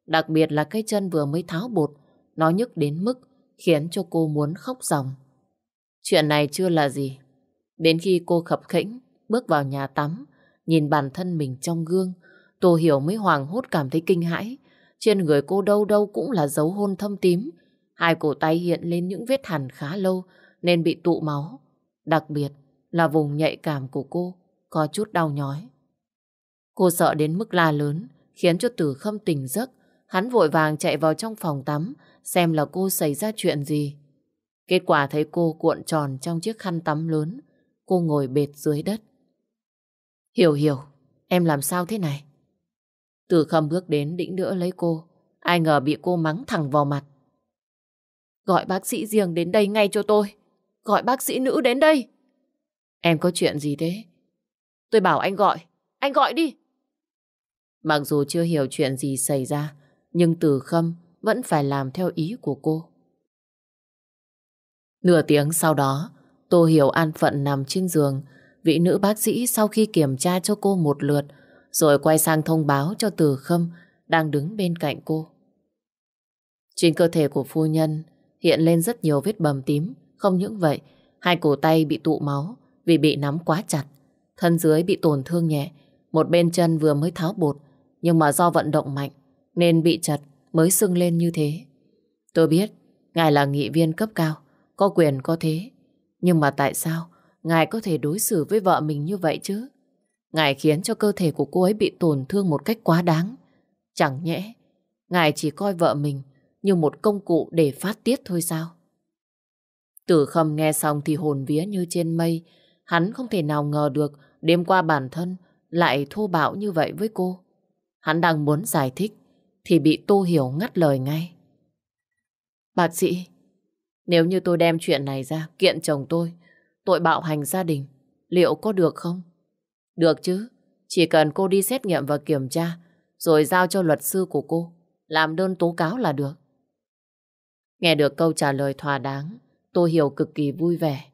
Đặc biệt là cái chân vừa mới tháo bột, nó nhức đến mức khiến cho cô muốn khóc ròng. Chuyện này chưa là gì. Đến khi cô khập khỉnh, bước vào nhà tắm, nhìn bản thân mình trong gương, Tô Hiểu mới hoàng hốt cảm thấy kinh hãi. Trên người cô đâu đâu cũng là dấu hôn thâm tím. Hai cổ tay hiện lên những vết hẳn khá lâu nên bị tụ máu. Đặc biệt là vùng nhạy cảm của cô có chút đau nhói. Cô sợ đến mức la lớn khiến cho Tử Khâm tỉnh giấc. Hắn vội vàng chạy vào trong phòng tắm xem là cô xảy ra chuyện gì. Kết quả thấy cô cuộn tròn trong chiếc khăn tắm lớn. Cô ngồi bệt dưới đất. Hiểu hiểu, em làm sao thế này? Từ khâm bước đến đĩnh đỡ lấy cô. Ai ngờ bị cô mắng thẳng vào mặt. Gọi bác sĩ riêng đến đây ngay cho tôi. Gọi bác sĩ nữ đến đây. Em có chuyện gì thế? Tôi bảo anh gọi. Anh gọi đi. Mặc dù chưa hiểu chuyện gì xảy ra, nhưng Từ Khâm vẫn phải làm theo ý của cô. Nửa tiếng sau đó, Tô Hiểu an phận nằm trên giường. Vị nữ bác sĩ sau khi kiểm tra cho cô một lượt rồi quay sang thông báo cho Từ Khâm đang đứng bên cạnh cô. Trên cơ thể của phu nhân hiện lên rất nhiều vết bầm tím. Không những vậy, hai cổ tay bị tụ máu vì bị nắm quá chặt. Thân dưới bị tổn thương nhẹ, một bên chân vừa mới tháo bột, nhưng mà do vận động mạnh nên bị chật mới sưng lên như thế. Tôi biết, ngài là nghị viên cấp cao, có quyền có thế. Nhưng mà tại sao ngài có thể đối xử với vợ mình như vậy chứ? Ngài khiến cho cơ thể của cô ấy bị tổn thương một cách quá đáng. Chẳng nhẽ, Ngài chỉ coi vợ mình như một công cụ để phát tiết thôi sao? Tử khâm nghe xong thì hồn vía như trên mây. Hắn không thể nào ngờ được đêm qua bản thân lại thô bạo như vậy với cô. Hắn đang muốn giải thích thì bị Tô Hiểu ngắt lời ngay. Bác sĩ, nếu như tôi đem chuyện này ra kiện chồng tôi, tội bạo hành gia đình, liệu có được không? Được chứ, chỉ cần cô đi xét nghiệm và kiểm tra, rồi giao cho luật sư của cô, làm đơn tố cáo là được. Nghe được câu trả lời thỏa đáng, tôi hiểu cực kỳ vui vẻ.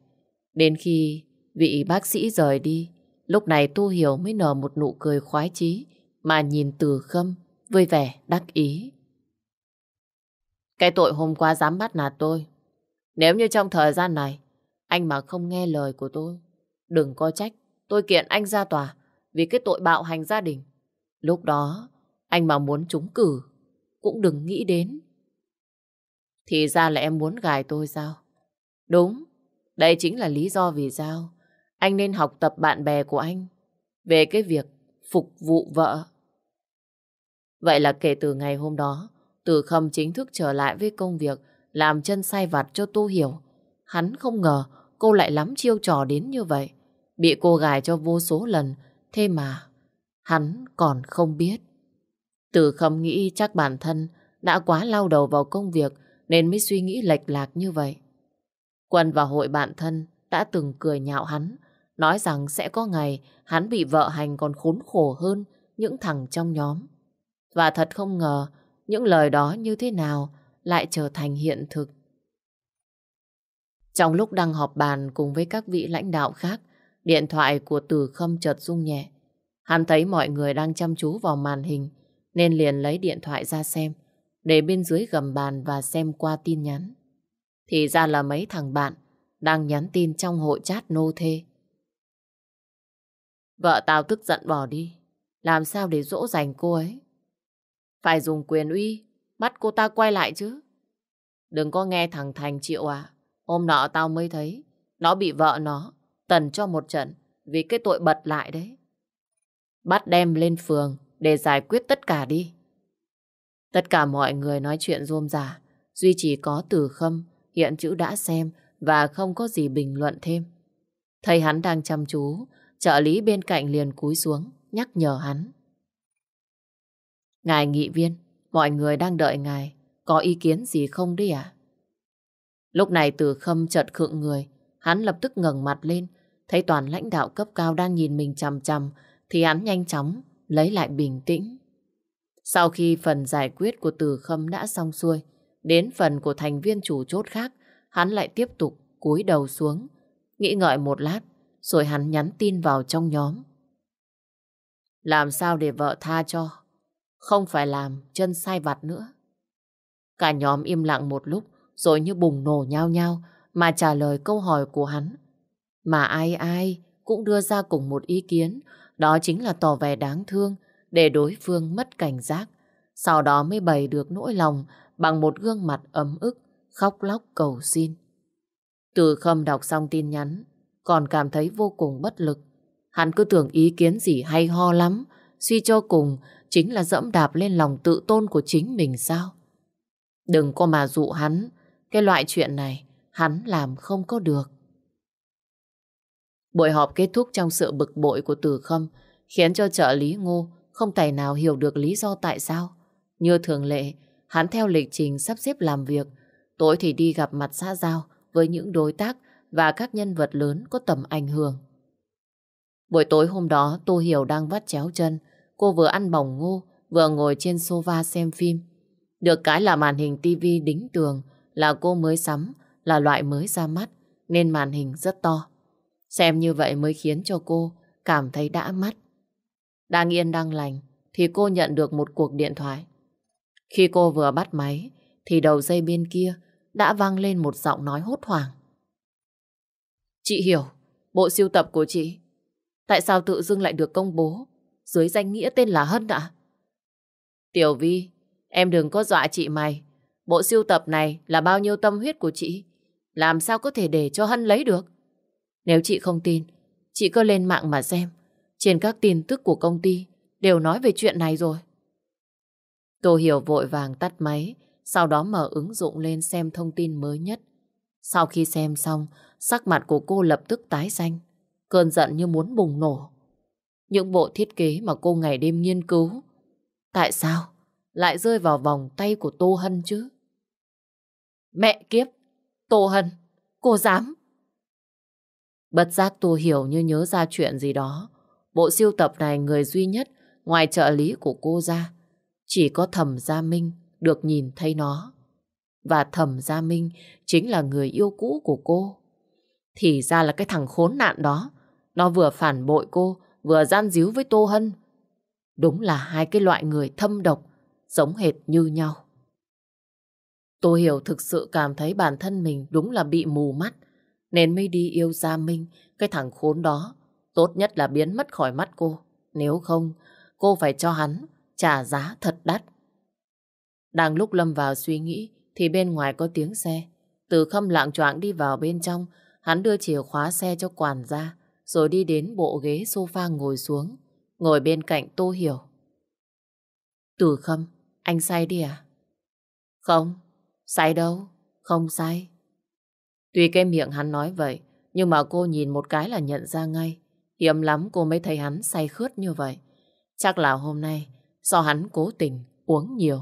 Đến khi vị bác sĩ rời đi, lúc này tôi hiểu mới nở một nụ cười khoái chí mà nhìn từ khâm vui vẻ đắc ý. Cái tội hôm qua dám bắt nạt tôi. Nếu như trong thời gian này, anh mà không nghe lời của tôi, đừng có trách Tôi kiện anh ra tòa vì cái tội bạo hành gia đình. Lúc đó, anh mà muốn trúng cử, cũng đừng nghĩ đến. Thì ra là em muốn gài tôi sao? Đúng, đây chính là lý do vì sao anh nên học tập bạn bè của anh về cái việc phục vụ vợ. Vậy là kể từ ngày hôm đó, Từ Khâm chính thức trở lại với công việc làm chân sai vặt cho Tu Hiểu. Hắn không ngờ cô lại lắm chiêu trò đến như vậy. Bị cô gài cho vô số lần, thế mà hắn còn không biết. Từ khâm nghĩ chắc bản thân đã quá lao đầu vào công việc nên mới suy nghĩ lệch lạc như vậy. Quân và hội bạn thân đã từng cười nhạo hắn, nói rằng sẽ có ngày hắn bị vợ hành còn khốn khổ hơn những thằng trong nhóm. Và thật không ngờ những lời đó như thế nào lại trở thành hiện thực. Trong lúc đang họp bàn cùng với các vị lãnh đạo khác, Điện thoại của Từ Khâm chợt rung nhẹ. Hắn thấy mọi người đang chăm chú vào màn hình nên liền lấy điện thoại ra xem để bên dưới gầm bàn và xem qua tin nhắn. Thì ra là mấy thằng bạn đang nhắn tin trong hội chat nô thê. Vợ tao tức giận bỏ đi. Làm sao để dỗ dành cô ấy? Phải dùng quyền uy, bắt cô ta quay lại chứ. Đừng có nghe thằng Thành chịu à. Hôm nọ tao mới thấy, nó bị vợ nó, Tần cho một trận vì cái tội bật lại đấy. Bắt đem lên phường để giải quyết tất cả đi. Tất cả mọi người nói chuyện rôm rả, duy chỉ có từ khâm, hiện chữ đã xem và không có gì bình luận thêm. thầy hắn đang chăm chú, trợ lý bên cạnh liền cúi xuống, nhắc nhở hắn. Ngài nghị viên, mọi người đang đợi ngài, có ý kiến gì không đi à? Lúc này từ khâm chợt khựng người, hắn lập tức ngẩng mặt lên, Thấy toàn lãnh đạo cấp cao đang nhìn mình chằm chằm thì hắn nhanh chóng lấy lại bình tĩnh. Sau khi phần giải quyết của Từ Khâm đã xong xuôi, đến phần của thành viên chủ chốt khác, hắn lại tiếp tục cúi đầu xuống, nghĩ ngợi một lát, rồi hắn nhắn tin vào trong nhóm. Làm sao để vợ tha cho, không phải làm chân sai vặt nữa. Cả nhóm im lặng một lúc, rồi như bùng nổ nhau nhau mà trả lời câu hỏi của hắn mà ai ai cũng đưa ra cùng một ý kiến, đó chính là tỏ vẻ đáng thương để đối phương mất cảnh giác. Sau đó mới bày được nỗi lòng bằng một gương mặt ấm ức, khóc lóc cầu xin. Từ khâm đọc xong tin nhắn, còn cảm thấy vô cùng bất lực. Hắn cứ tưởng ý kiến gì hay ho lắm, suy cho cùng chính là dẫm đạp lên lòng tự tôn của chính mình sao. Đừng có mà dụ hắn, cái loại chuyện này hắn làm không có được. Buổi họp kết thúc trong sự bực bội của Từ Khâm, khiến cho trợ lý Ngô không tài nào hiểu được lý do tại sao. Như thường lệ, hắn theo lịch trình sắp xếp làm việc, tối thì đi gặp mặt xã giao với những đối tác và các nhân vật lớn có tầm ảnh hưởng. Buổi tối hôm đó, Tô Hiểu đang vắt chéo chân, cô vừa ăn bỏng ngô, vừa ngồi trên sofa xem phim. Được cái là màn hình tivi đính tường, là cô mới sắm, là loại mới ra mắt, nên màn hình rất to. Xem như vậy mới khiến cho cô cảm thấy đã mắt. Đang yên đang lành thì cô nhận được một cuộc điện thoại. Khi cô vừa bắt máy thì đầu dây bên kia đã vang lên một giọng nói hốt hoảng. Chị hiểu, bộ siêu tập của chị. Tại sao tự dưng lại được công bố dưới danh nghĩa tên là Hân ạ? Tiểu Vi, em đừng có dọa chị mày. Bộ siêu tập này là bao nhiêu tâm huyết của chị? Làm sao có thể để cho Hân lấy được? Nếu chị không tin, chị cứ lên mạng mà xem. Trên các tin tức của công ty đều nói về chuyện này rồi. Tô Hiểu vội vàng tắt máy, sau đó mở ứng dụng lên xem thông tin mới nhất. Sau khi xem xong, sắc mặt của cô lập tức tái xanh, cơn giận như muốn bùng nổ. Những bộ thiết kế mà cô ngày đêm nghiên cứu, tại sao lại rơi vào vòng tay của Tô Hân chứ? Mẹ kiếp, Tô Hân, cô dám! Bất giác Tô Hiểu như nhớ ra chuyện gì đó. Bộ siêu tập này người duy nhất ngoài trợ lý của cô ra. Chỉ có thẩm Gia Minh được nhìn thấy nó. Và thẩm Gia Minh chính là người yêu cũ của cô. Thì ra là cái thằng khốn nạn đó. Nó vừa phản bội cô, vừa gian díu với Tô Hân. Đúng là hai cái loại người thâm độc, giống hệt như nhau. Tô Hiểu thực sự cảm thấy bản thân mình đúng là bị mù mắt nên mới đi yêu Gia Minh, cái thằng khốn đó. Tốt nhất là biến mất khỏi mắt cô. Nếu không, cô phải cho hắn trả giá thật đắt. Đang lúc Lâm vào suy nghĩ thì bên ngoài có tiếng xe. Từ khâm lạng choạng đi vào bên trong, hắn đưa chìa khóa xe cho quản gia, rồi đi đến bộ ghế sofa ngồi xuống, ngồi bên cạnh Tô Hiểu. Từ khâm, anh say đi à? Không, say đâu, không say. Tuy cái miệng hắn nói vậy, nhưng mà cô nhìn một cái là nhận ra ngay. Hiếm lắm cô mới thấy hắn say khướt như vậy. Chắc là hôm nay do hắn cố tình uống nhiều.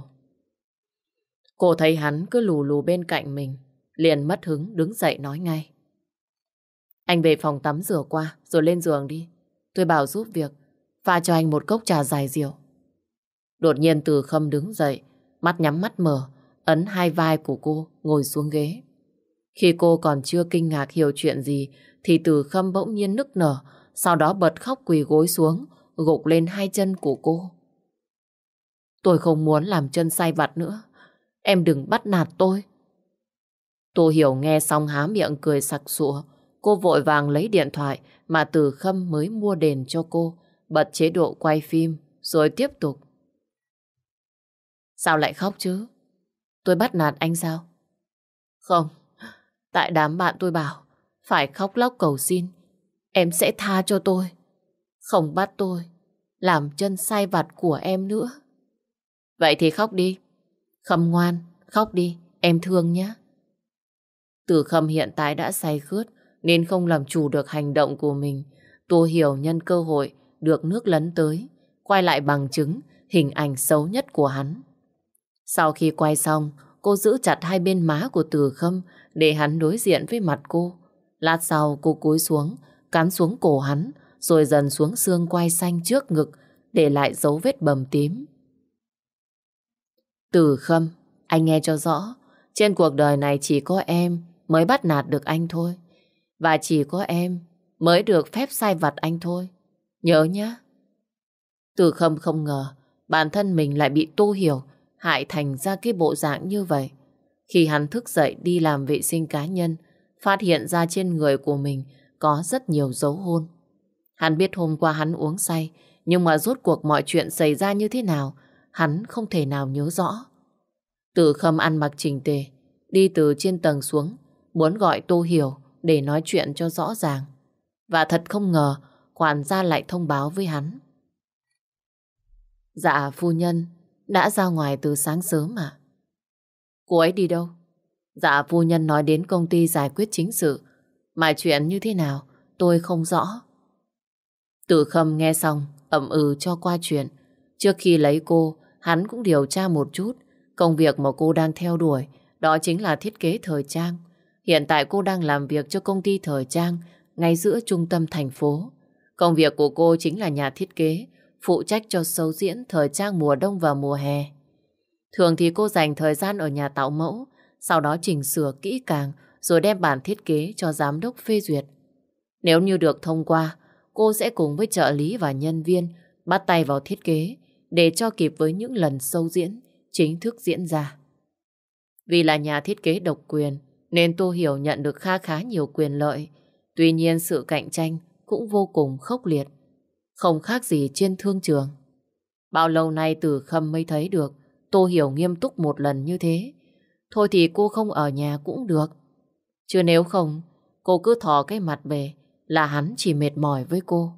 Cô thấy hắn cứ lù lù bên cạnh mình, liền mất hứng đứng dậy nói ngay. Anh về phòng tắm rửa qua rồi lên giường đi. Tôi bảo giúp việc, pha cho anh một cốc trà dài diều. Đột nhiên từ khâm đứng dậy, mắt nhắm mắt mở, ấn hai vai của cô ngồi xuống ghế. Khi cô còn chưa kinh ngạc hiểu chuyện gì thì Từ Khâm bỗng nhiên nức nở, sau đó bật khóc quỳ gối xuống, gục lên hai chân của cô. Tôi không muốn làm chân say vặt nữa. Em đừng bắt nạt tôi. Tô Hiểu nghe xong há miệng cười sặc sụa. Cô vội vàng lấy điện thoại mà Từ Khâm mới mua đền cho cô, bật chế độ quay phim, rồi tiếp tục. Sao lại khóc chứ? Tôi bắt nạt anh sao? Không, Tại đám bạn tôi bảo phải khóc lóc cầu xin. Em sẽ tha cho tôi. Không bắt tôi làm chân sai vặt của em nữa. Vậy thì khóc đi. Khâm ngoan, khóc đi. Em thương nhé. Từ Khâm hiện tại đã say khướt nên không làm chủ được hành động của mình. Tô Hiểu nhân cơ hội được nước lấn tới, quay lại bằng chứng hình ảnh xấu nhất của hắn. Sau khi quay xong, cô giữ chặt hai bên má của Từ Khâm để hắn đối diện với mặt cô. Lát sau cô cúi xuống, cắn xuống cổ hắn, rồi dần xuống xương quai xanh trước ngực, để lại dấu vết bầm tím. Từ khâm, anh nghe cho rõ, trên cuộc đời này chỉ có em mới bắt nạt được anh thôi. Và chỉ có em mới được phép sai vặt anh thôi. Nhớ nhá. Từ khâm không ngờ, bản thân mình lại bị tu hiểu, hại thành ra cái bộ dạng như vậy. Khi hắn thức dậy đi làm vệ sinh cá nhân, phát hiện ra trên người của mình có rất nhiều dấu hôn. Hắn biết hôm qua hắn uống say, nhưng mà rốt cuộc mọi chuyện xảy ra như thế nào, hắn không thể nào nhớ rõ. Từ khâm ăn mặc chỉnh tề, đi từ trên tầng xuống, muốn gọi Tô Hiểu để nói chuyện cho rõ ràng. Và thật không ngờ, quản gia lại thông báo với hắn. Dạ, phu nhân, đã ra ngoài từ sáng sớm ạ. À? Cô ấy đi đâu? Dạ phu nhân nói đến công ty giải quyết chính sự. Mà chuyện như thế nào tôi không rõ. Tử Khâm nghe xong ậm ừ cho qua chuyện. Trước khi lấy cô, hắn cũng điều tra một chút. Công việc mà cô đang theo đuổi đó chính là thiết kế thời trang. Hiện tại cô đang làm việc cho công ty thời trang ngay giữa trung tâm thành phố. Công việc của cô chính là nhà thiết kế, phụ trách cho sâu diễn thời trang mùa đông và mùa hè. Thường thì cô dành thời gian ở nhà tạo mẫu, sau đó chỉnh sửa kỹ càng rồi đem bản thiết kế cho giám đốc phê duyệt. Nếu như được thông qua, cô sẽ cùng với trợ lý và nhân viên bắt tay vào thiết kế để cho kịp với những lần sâu diễn chính thức diễn ra. Vì là nhà thiết kế độc quyền nên Tô Hiểu nhận được kha khá nhiều quyền lợi, tuy nhiên sự cạnh tranh cũng vô cùng khốc liệt, không khác gì trên thương trường. Bao lâu nay Từ Khâm mới thấy được Tô Hiểu nghiêm túc một lần như thế. Thôi thì cô không ở nhà cũng được. Chứ nếu không, cô cứ thò cái mặt về là hắn chỉ mệt mỏi với cô.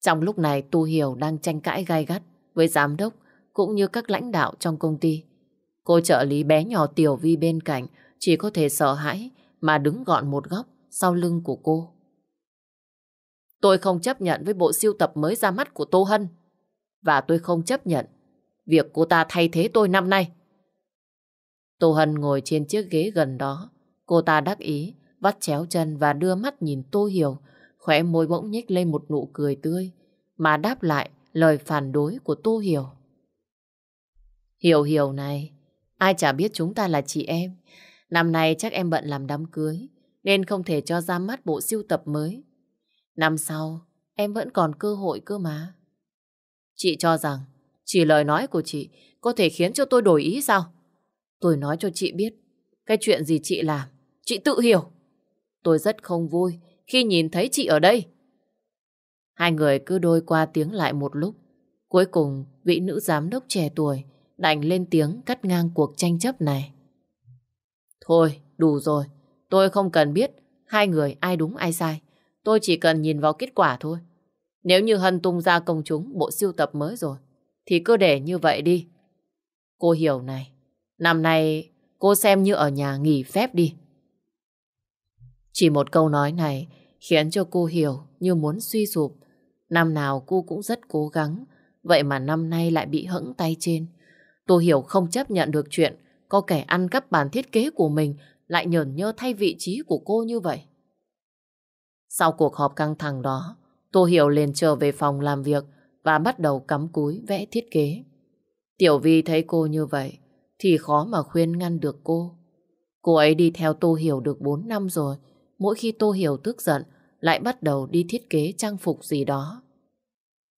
Trong lúc này Tô Hiểu đang tranh cãi gai gắt với giám đốc cũng như các lãnh đạo trong công ty. Cô trợ lý bé nhỏ Tiểu Vi bên cạnh chỉ có thể sợ hãi mà đứng gọn một góc sau lưng của cô. Tôi không chấp nhận với bộ siêu tập mới ra mắt của Tô Hân và tôi không chấp nhận việc cô ta thay thế tôi năm nay. Tô Hân ngồi trên chiếc ghế gần đó. Cô ta đắc ý, vắt chéo chân và đưa mắt nhìn Tô Hiểu, khóe môi bỗng nhếch lên một nụ cười tươi, mà đáp lại lời phản đối của Tô Hiểu. Hiểu hiểu này, ai chả biết chúng ta là chị em. Năm nay chắc em bận làm đám cưới, nên không thể cho ra mắt bộ siêu tập mới. Năm sau, em vẫn còn cơ hội cơ mà. Chị cho rằng chỉ lời nói của chị có thể khiến cho tôi đổi ý sao? Tôi nói cho chị biết, cái chuyện gì chị làm, chị tự hiểu. Tôi rất không vui khi nhìn thấy chị ở đây. Hai người cứ đôi qua tiếng lại một lúc. Cuối cùng, vị nữ giám đốc trẻ tuổi đành lên tiếng cắt ngang cuộc tranh chấp này. Thôi, đủ rồi. Tôi không cần biết hai người ai đúng ai sai. Tôi chỉ cần nhìn vào kết quả thôi. Nếu như Hân tung ra công chúng bộ siêu tập mới rồi, thì cứ để như vậy đi. Cô hiểu này, năm nay cô xem như ở nhà nghỉ phép đi. Chỉ một câu nói này khiến cho cô hiểu như muốn suy sụp. Năm nào cô cũng rất cố gắng, vậy mà năm nay lại bị hững tay trên. Tô Hiểu không chấp nhận được chuyện có kẻ ăn cắp bản thiết kế của mình lại nhởn nhơ thay vị trí của cô như vậy. Sau cuộc họp căng thẳng đó, Tô Hiểu liền trở về phòng làm việc, và bắt đầu cắm cúi vẽ thiết kế. Tiểu Vi thấy cô như vậy thì khó mà khuyên ngăn được cô. Cô ấy đi theo Tô Hiểu được 4 năm rồi, mỗi khi Tô Hiểu tức giận lại bắt đầu đi thiết kế trang phục gì đó.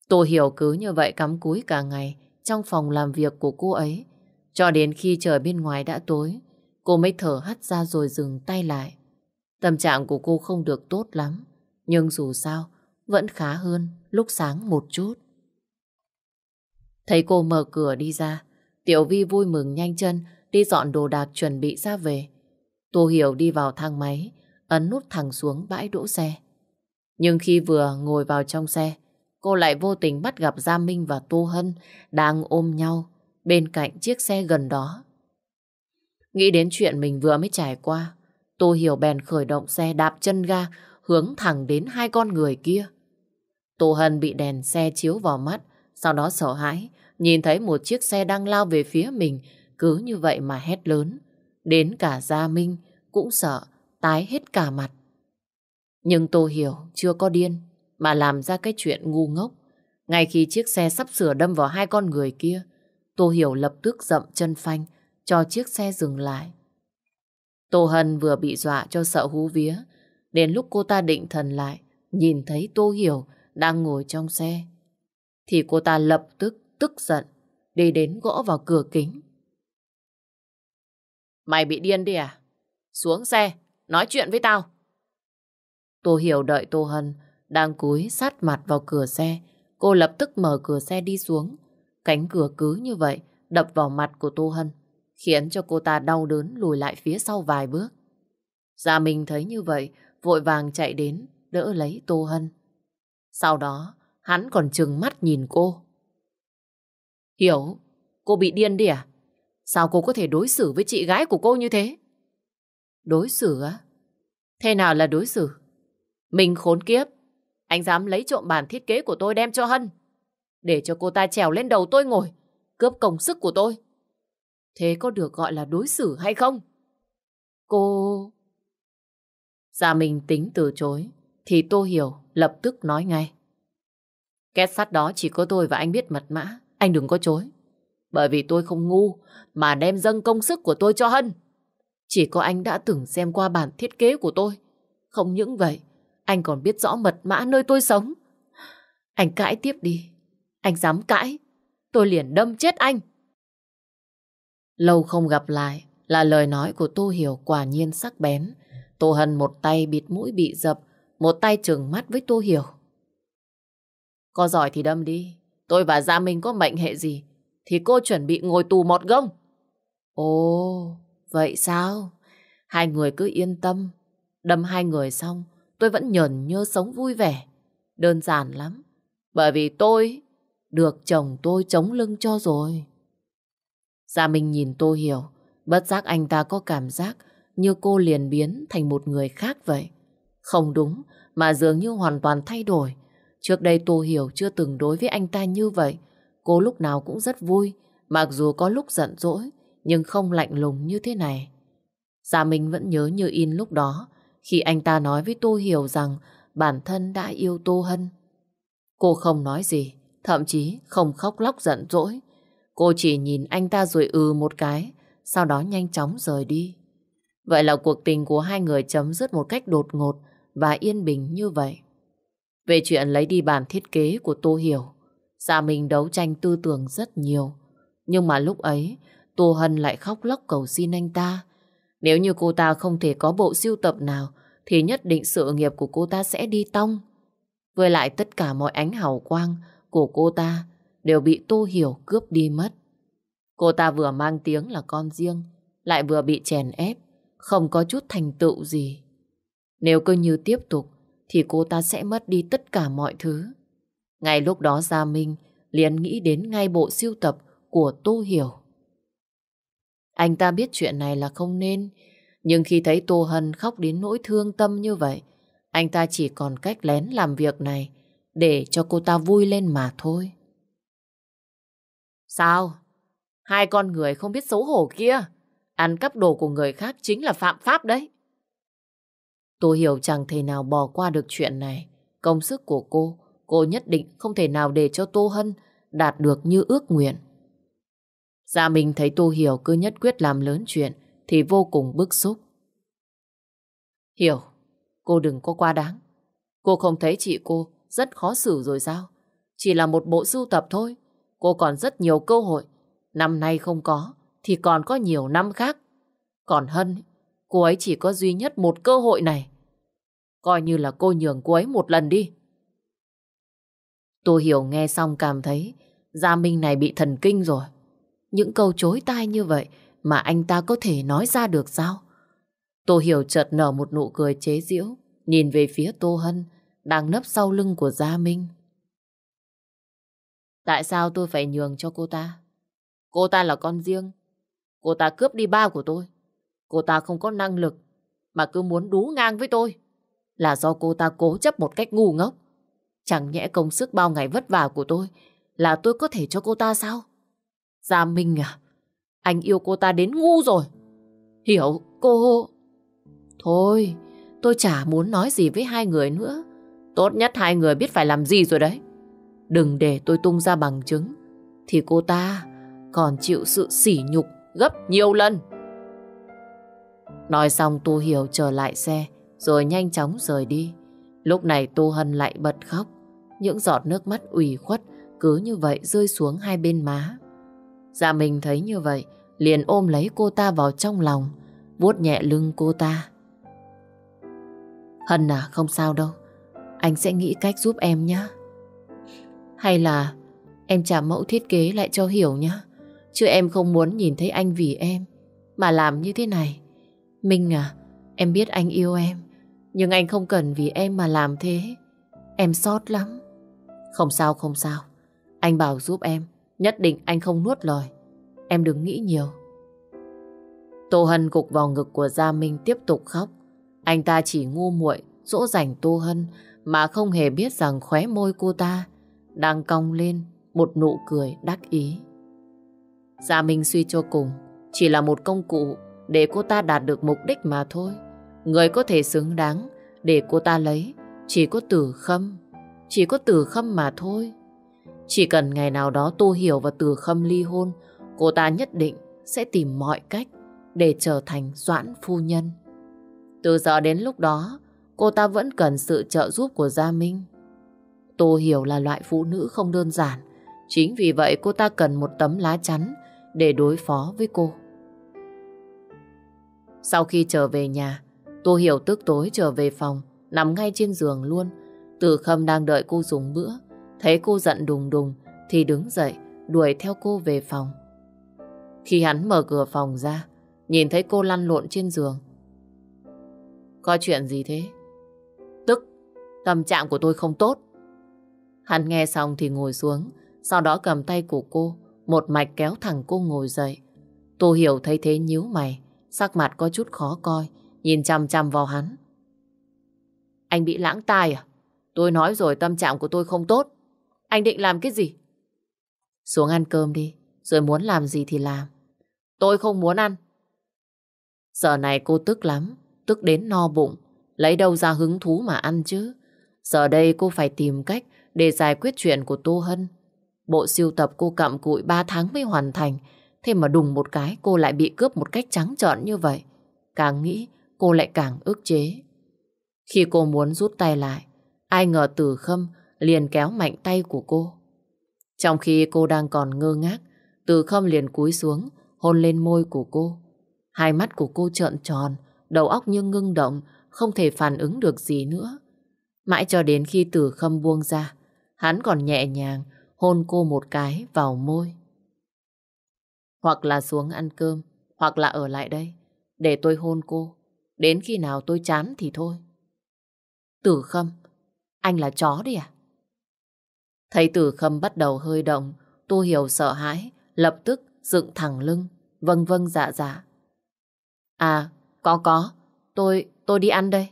Tô Hiểu cứ như vậy cắm cúi cả ngày trong phòng làm việc của cô ấy, cho đến khi trời bên ngoài đã tối, cô mới thở hắt ra rồi dừng tay lại. Tâm trạng của cô không được tốt lắm, nhưng dù sao vẫn khá hơn lúc sáng một chút. Thấy cô mở cửa đi ra, Tiểu Vi vui mừng nhanh chân đi dọn đồ đạc chuẩn bị ra về. Tô Hiểu đi vào thang máy, ấn nút thẳng xuống bãi đỗ xe. Nhưng khi vừa ngồi vào trong xe, cô lại vô tình bắt gặp Gia Minh và Tô Hân đang ôm nhau bên cạnh chiếc xe gần đó. Nghĩ đến chuyện mình vừa mới trải qua, Tô Hiểu bèn khởi động xe đạp chân ga hướng thẳng đến hai con người kia. Tô Hân bị đèn xe chiếu vào mắt, sau đó sợ hãi, nhìn thấy một chiếc xe đang lao về phía mình, cứ như vậy mà hét lớn. Đến cả Gia Minh cũng sợ, tái hết cả mặt. Nhưng tôi hiểu, chưa có điên, mà làm ra cái chuyện ngu ngốc. Ngay khi chiếc xe sắp sửa đâm vào hai con người kia, Tô Hiểu lập tức dậm chân phanh, cho chiếc xe dừng lại. Tô Hân vừa bị dọa cho sợ hú vía, đến lúc cô ta định thần lại, nhìn thấy Tô Hiểu đang ngồi trong xe, thì cô ta lập tức tức giận đi đến gõ vào cửa kính. Mày bị điên đi à? Xuống xe, nói chuyện với tao. Tô Hiểu đợi Tô Hân đang cúi sát mặt vào cửa xe. Cô lập tức mở cửa xe đi xuống. Cánh cửa cứ như vậy đập vào mặt của Tô Hân khiến cho cô ta đau đớn lùi lại phía sau vài bước. Gia Minh thấy như vậy vội vàng chạy đến đỡ lấy Tô Hân. Sau đó hắn còn trừng mắt nhìn cô. Hiểu, cô bị điên đi à? Sao cô có thể đối xử với chị gái của cô như thế? Đối xử á? Thế nào là đối xử? Mình khốn kiếp. Anh dám lấy trộm bản thiết kế của tôi đem cho Hân. Để cho cô ta trèo lên đầu tôi ngồi, cướp công sức của tôi. Thế có được gọi là đối xử hay không? Cô... Gia dạ Minh tính từ chối, thì Tô Hiểu lập tức nói ngay. Két sắt đó chỉ có tôi và anh biết mật mã. Anh đừng có chối. Bởi vì tôi không ngu mà đem dâng công sức của tôi cho Hân. Chỉ có anh đã từng xem qua bản thiết kế của tôi. Không những vậy, anh còn biết rõ mật mã nơi tôi sống. Anh cãi tiếp đi. Anh dám cãi. Tôi liền đâm chết anh. Lâu không gặp lại là lời nói của Tô Hiểu quả nhiên sắc bén. Tô Hân một tay bịt mũi bị dập, một tay trừng mắt với Tô Hiểu. Có giỏi thì đâm đi. Tôi và Gia Minh có mệnh hệ gì thì cô chuẩn bị ngồi tù một gông. Ồ, vậy sao? Hai người cứ yên tâm. Đâm hai người xong, tôi vẫn nhờn nhơ sống vui vẻ. Đơn giản lắm. Bởi vì tôi được chồng tôi chống lưng cho rồi. Gia Minh nhìn tôi hiểu. Bất giác anh ta có cảm giác như cô liền biến thành một người khác vậy. Không đúng, mà dường như hoàn toàn thay đổi Trước đây Tô Hiểu chưa từng đối với anh ta như vậy. Cô lúc nào cũng rất vui, mặc dù có lúc giận dỗi, nhưng không lạnh lùng như thế này. Gia dạ Minh vẫn nhớ như in lúc đó, khi anh ta nói với Tô Hiểu rằng bản thân đã yêu Tô Hân. Cô không nói gì, thậm chí không khóc lóc giận dỗi. Cô chỉ nhìn anh ta rồi ừ một cái, sau đó nhanh chóng rời đi. Vậy là cuộc tình của hai người chấm dứt một cách đột ngột và yên bình như vậy. Về chuyện lấy đi bản thiết kế của Tô Hiểu, Gia Minh đấu tranh tư tưởng rất nhiều. Nhưng mà lúc ấy, Tô Hân lại khóc lóc cầu xin anh ta. Nếu như cô ta không thể có bộ siêu tập nào, thì nhất định sự nghiệp của cô ta sẽ đi tong. Với lại tất cả mọi ánh hào quang của cô ta đều bị Tô Hiểu cướp đi mất. Cô ta vừa mang tiếng là con riêng, lại vừa bị chèn ép, không có chút thành tựu gì. Nếu cứ như tiếp tục, thì cô ta sẽ mất đi tất cả mọi thứ. Ngay lúc đó Gia Minh liền nghĩ đến ngay bộ siêu tập của Tô Hiểu. Anh ta biết chuyện này là không nên, nhưng khi thấy Tô Hân khóc đến nỗi thương tâm như vậy, anh ta chỉ còn cách lén làm việc này để cho cô ta vui lên mà thôi. Sao? Hai con người không biết xấu hổ kia. Ăn cắp đồ của người khác chính là phạm pháp đấy. Tô Hiểu chẳng thể nào bỏ qua được chuyện này. Công sức của cô, cô nhất định không thể nào để cho Tô Hân đạt được như ước nguyện. Dạ mình thấy Tô Hiểu cứ nhất quyết làm lớn chuyện thì vô cùng bức xúc. Hiểu, cô đừng có quá đáng. Cô không thấy chị cô rất khó xử rồi sao? Chỉ là một bộ sưu tập thôi. Cô còn rất nhiều cơ hội. Năm nay không có, thì còn có nhiều năm khác. Còn Hân, cô ấy chỉ có duy nhất một cơ hội này. Coi như là cô nhường cô ấy một lần đi. Tô hiểu nghe xong cảm thấy Gia Minh này bị thần kinh rồi. Những câu chối tai như vậy mà anh ta có thể nói ra được sao? Tô hiểu chợt nở một nụ cười chế giễu, nhìn về phía Tô Hân, đang nấp sau lưng của Gia Minh. Tại sao tôi phải nhường cho cô ta? Cô ta là con riêng. Cô ta cướp đi ba của tôi. Cô ta không có năng lực mà cứ muốn đú ngang với tôi là do cô ta cố chấp một cách ngu ngốc. Chẳng nhẽ công sức bao ngày vất vả của tôi là tôi có thể cho cô ta sao? Gia Minh à, anh yêu cô ta đến ngu rồi. Hiểu, cô... Thôi, tôi chả muốn nói gì với hai người nữa. Tốt nhất hai người biết phải làm gì rồi đấy. Đừng để tôi tung ra bằng chứng. Thì cô ta còn chịu sự sỉ nhục gấp nhiều lần. Nói xong tôi hiểu trở lại xe rồi nhanh chóng rời đi. Lúc này Tu Hân lại bật khóc, những giọt nước mắt ủy khuất cứ như vậy rơi xuống hai bên má. Dạ mình thấy như vậy, liền ôm lấy cô ta vào trong lòng, vuốt nhẹ lưng cô ta. Hân à, không sao đâu, anh sẽ nghĩ cách giúp em nhé. Hay là em trả mẫu thiết kế lại cho hiểu nhé, chứ em không muốn nhìn thấy anh vì em, mà làm như thế này. Minh à, em biết anh yêu em, nhưng anh không cần vì em mà làm thế. Em sót lắm. Không sao, không sao. Anh bảo giúp em. Nhất định anh không nuốt lời. Em đừng nghĩ nhiều. Tô Hân cục vào ngực của Gia Minh tiếp tục khóc. Anh ta chỉ ngu muội dỗ dành Tô Hân mà không hề biết rằng khóe môi cô ta đang cong lên một nụ cười đắc ý. Gia Minh suy cho cùng chỉ là một công cụ để cô ta đạt được mục đích mà thôi. Người có thể xứng đáng để cô ta lấy chỉ có Tử Khâm. Chỉ có Tử Khâm mà thôi. Chỉ cần ngày nào đó Tô Hiểu và Tử Khâm ly hôn, cô ta nhất định sẽ tìm mọi cách để trở thành Doãn Phu Nhân. Từ giờ đến lúc đó, cô ta vẫn cần sự trợ giúp của Gia Minh. Tô Hiểu là loại phụ nữ không đơn giản. Chính vì vậy cô ta cần một tấm lá chắn để đối phó với cô. Sau khi trở về nhà, Tu Hiểu tức tối trở về phòng, nằm ngay trên giường luôn. Từ Khâm đang đợi cô dùng bữa, thấy cô giận đùng đùng thì đứng dậy, đuổi theo cô về phòng. Khi hắn mở cửa phòng ra, nhìn thấy cô lăn lộn trên giường. Có chuyện gì thế? Tức, tâm trạng của tôi không tốt. Hắn nghe xong thì ngồi xuống, sau đó cầm tay của cô, một mạch kéo thẳng cô ngồi dậy. Tô Hiểu thấy thế nhíu mày, sắc mặt có chút khó coi, nhìn chằm chằm vào hắn. Anh bị lãng tai à? Tôi nói rồi tâm trạng của tôi không tốt. Anh định làm cái gì? Xuống ăn cơm đi, rồi muốn làm gì thì làm. Tôi không muốn ăn. Giờ này cô tức lắm, tức đến no bụng, lấy đâu ra hứng thú mà ăn chứ. Giờ đây cô phải tìm cách để giải quyết chuyện của Tô Hân. Bộ siêu tập cô cặm cụi 3 tháng mới hoàn thành, thế mà đùng một cái cô lại bị cướp một cách trắng trọn như vậy. Càng nghĩ, cô lại càng ức chế. Khi cô muốn rút tay lại, ai ngờ Từ Khâm liền kéo mạnh tay của cô. Trong khi cô đang còn ngơ ngác, Từ Khâm liền cúi xuống, hôn lên môi của cô. Hai mắt của cô trợn tròn, đầu óc như ngưng động, không thể phản ứng được gì nữa. Mãi cho đến khi Từ Khâm buông ra, hắn còn nhẹ nhàng hôn cô một cái vào môi. Hoặc là xuống ăn cơm, hoặc là ở lại đây, để tôi hôn cô. Đến khi nào tôi chán thì thôi. Tử Khâm, anh là chó đi à? Thấy Tử Khâm bắt đầu hơi động, tôi Hiểu sợ hãi, lập tức dựng thẳng lưng, vâng vâng dạ dạ. À, có có, tôi, tôi đi ăn đây.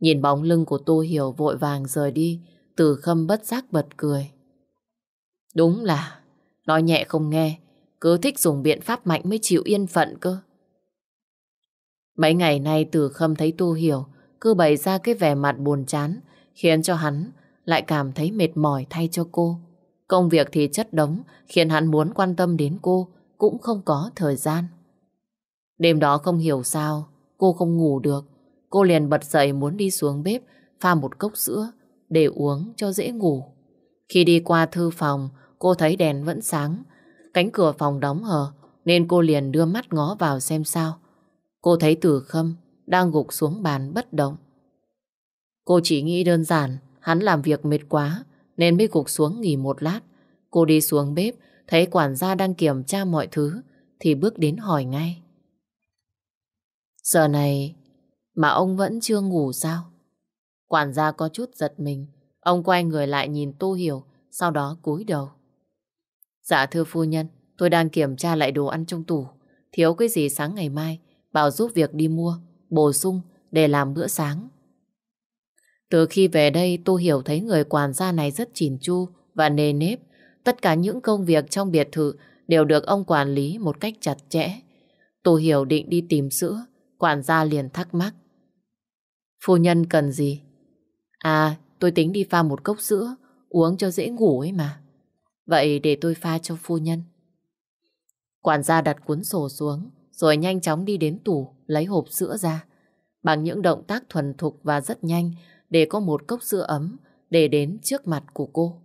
Nhìn bóng lưng của tôi Hiểu vội vàng rời đi, Tử Khâm bất giác bật cười. Đúng là, nói nhẹ không nghe, cứ thích dùng biện pháp mạnh mới chịu yên phận cơ. Mấy ngày nay Từ Khâm thấy tu Hiểu cứ bày ra cái vẻ mặt buồn chán khiến cho hắn lại cảm thấy mệt mỏi thay cho cô. Công việc thì chất đống khiến hắn muốn quan tâm đến cô cũng không có thời gian. Đêm đó không hiểu sao cô không ngủ được. Cô liền bật dậy muốn đi xuống bếp pha một cốc sữa để uống cho dễ ngủ. Khi đi qua thư phòng cô thấy đèn vẫn sáng cánh cửa phòng đóng hờ nên cô liền đưa mắt ngó vào xem sao. Cô thấy Tử Khâm đang gục xuống bàn bất động. Cô chỉ nghĩ đơn giản, hắn làm việc mệt quá nên mới gục xuống nghỉ một lát. Cô đi xuống bếp, thấy quản gia đang kiểm tra mọi thứ thì bước đến hỏi ngay. Giờ này mà ông vẫn chưa ngủ sao? Quản gia có chút giật mình, ông quay người lại nhìn tu Hiểu, sau đó cúi đầu. Dạ thưa phu nhân, tôi đang kiểm tra lại đồ ăn trong tủ, thiếu cái gì sáng ngày mai vào giúp việc đi mua, bổ sung để làm bữa sáng. Từ khi về đây tôi hiểu thấy người quản gia này rất chỉn chu và nề nếp. Tất cả những công việc trong biệt thự đều được ông quản lý một cách chặt chẽ. Tôi hiểu định đi tìm sữa, quản gia liền thắc mắc. Phu nhân cần gì? À, tôi tính đi pha một cốc sữa, uống cho dễ ngủ ấy mà. Vậy để tôi pha cho phu nhân. Quản gia đặt cuốn sổ xuống, rồi nhanh chóng đi đến tủ lấy hộp sữa ra. Bằng những động tác thuần thục và rất nhanh để có một cốc sữa ấm để đến trước mặt của cô.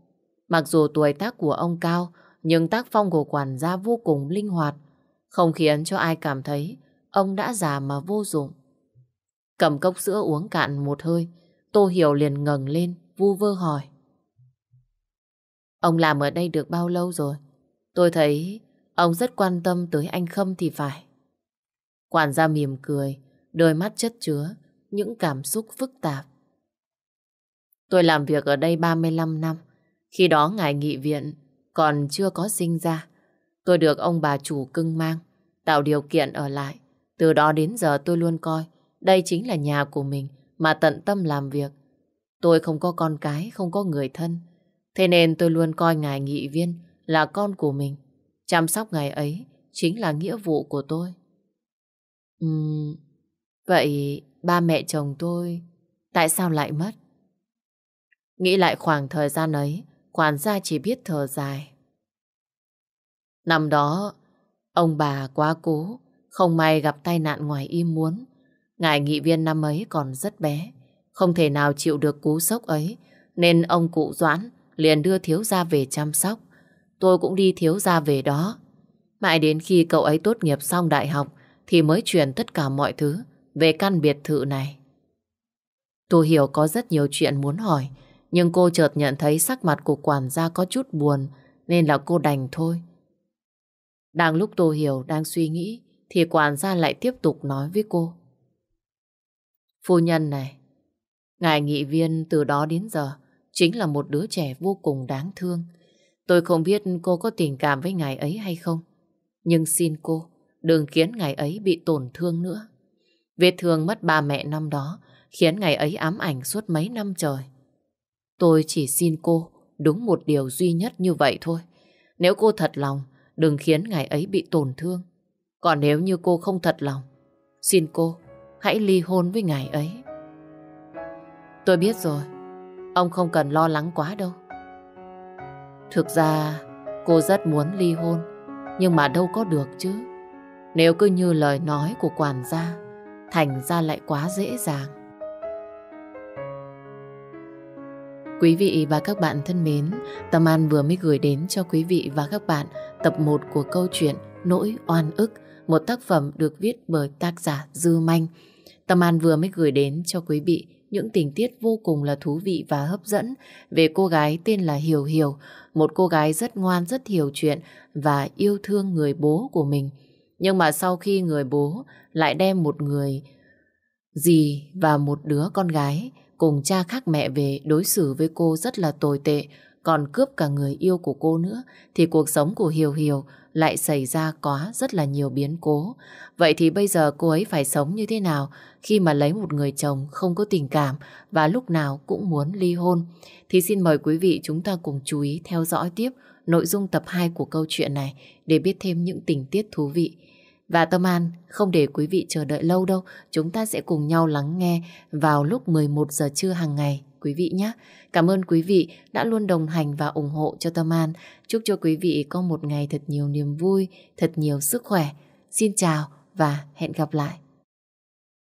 Mặc dù tuổi tác của ông cao, nhưng tác phong của quản gia vô cùng linh hoạt, không khiến cho ai cảm thấy ông đã già mà vô dụng. Cầm cốc sữa uống cạn một hơi, Tô Hiểu liền ngẩng lên, vu vơ hỏi. Ông làm ở đây được bao lâu rồi? Tôi thấy ông rất quan tâm tới anh Khâm thì phải. Quản gia mỉm cười, đôi mắt chất chứa những cảm xúc phức tạp. Tôi làm việc ở đây 35 năm, khi đó ngài nghị viện còn chưa có sinh ra. Tôi được ông bà chủ cưng mang, tạo điều kiện ở lại. Từ đó đến giờ tôi luôn coi, đây chính là nhà của mình mà tận tâm làm việc. Tôi không có con cái, không có người thân. Thế nên tôi luôn coi ngài nghị viên là con của mình. Chăm sóc ngài ấy chính là nghĩa vụ của tôi. Ừm, vậy ba mẹ chồng tôi tại sao lại mất? Nghĩ lại khoảng thời gian ấy, quản gia chỉ biết thở dài. Năm đó, ông bà quá cố, không may gặp tai nạn ngoài ý muốn. Ngài nghị viên năm ấy còn rất bé, không thể nào chịu được cú sốc ấy, nên ông cụ Doãn liền đưa thiếu gia về chăm sóc. Tôi cũng đi thiếu gia về đó. Mãi đến khi cậu ấy tốt nghiệp xong đại học, thì mới truyền tất cả mọi thứ về căn biệt thự này. Tô Hiểu có rất nhiều chuyện muốn hỏi, nhưng cô chợt nhận thấy sắc mặt của quản gia có chút buồn nên là cô đành thôi. Đang lúc Tô Hiểu đang suy nghĩ thì quản gia lại tiếp tục nói với cô. Phu nhân này, ngài nghị viên từ đó đến giờ chính là một đứa trẻ vô cùng đáng thương. Tôi không biết cô có tình cảm với ngài ấy hay không, nhưng xin cô đừng khiến ngày ấy bị tổn thương nữa. Vết thương mất ba mẹ năm đó khiến ngày ấy ám ảnh suốt mấy năm trời. Tôi chỉ xin cô đúng một điều duy nhất như vậy thôi. Nếu cô thật lòng, đừng khiến ngày ấy bị tổn thương. Còn nếu như cô không thật lòng, xin cô hãy ly hôn với ngài ấy. Tôi biết rồi, ông không cần lo lắng quá đâu. Thực ra, cô rất muốn ly hôn, nhưng mà đâu có được chứ. Nếu cứ như lời nói của quản gia, thành ra lại quá dễ dàng. Quý vị và các bạn thân mến, Tâm An vừa mới gửi đến cho quý vị và các bạn tập 1 của câu chuyện Nỗi oan ức, một tác phẩm được viết bởi tác giả Dư Manh. Tâm An vừa mới gửi đến cho quý vị những tình tiết vô cùng là thú vị và hấp dẫn về cô gái tên là Hiểu Hiểu, một cô gái rất ngoan, rất hiểu chuyện và yêu thương người bố của mình. Nhưng mà sau khi người bố lại đem một người dì và một đứa con gái cùng cha khác mẹ về đối xử với cô rất là tồi tệ, còn cướp cả người yêu của cô nữa, thì cuộc sống của Hiểu Hiểu lại xảy ra có rất là nhiều biến cố. Vậy thì bây giờ cô ấy phải sống như thế nào khi mà lấy một người chồng không có tình cảm và lúc nào cũng muốn ly hôn? Thì xin mời quý vị chúng ta cùng chú ý theo dõi tiếp nội dung tập 2 của câu chuyện này để biết thêm những tình tiết thú vị và Tâm An không để quý vị chờ đợi lâu đâu, chúng ta sẽ cùng nhau lắng nghe vào lúc 11 giờ trưa hàng ngày quý vị nhé. Cảm ơn quý vị đã luôn đồng hành và ủng hộ cho Tâm An. Chúc cho quý vị có một ngày thật nhiều niềm vui, thật nhiều sức khỏe. Xin chào và hẹn gặp lại.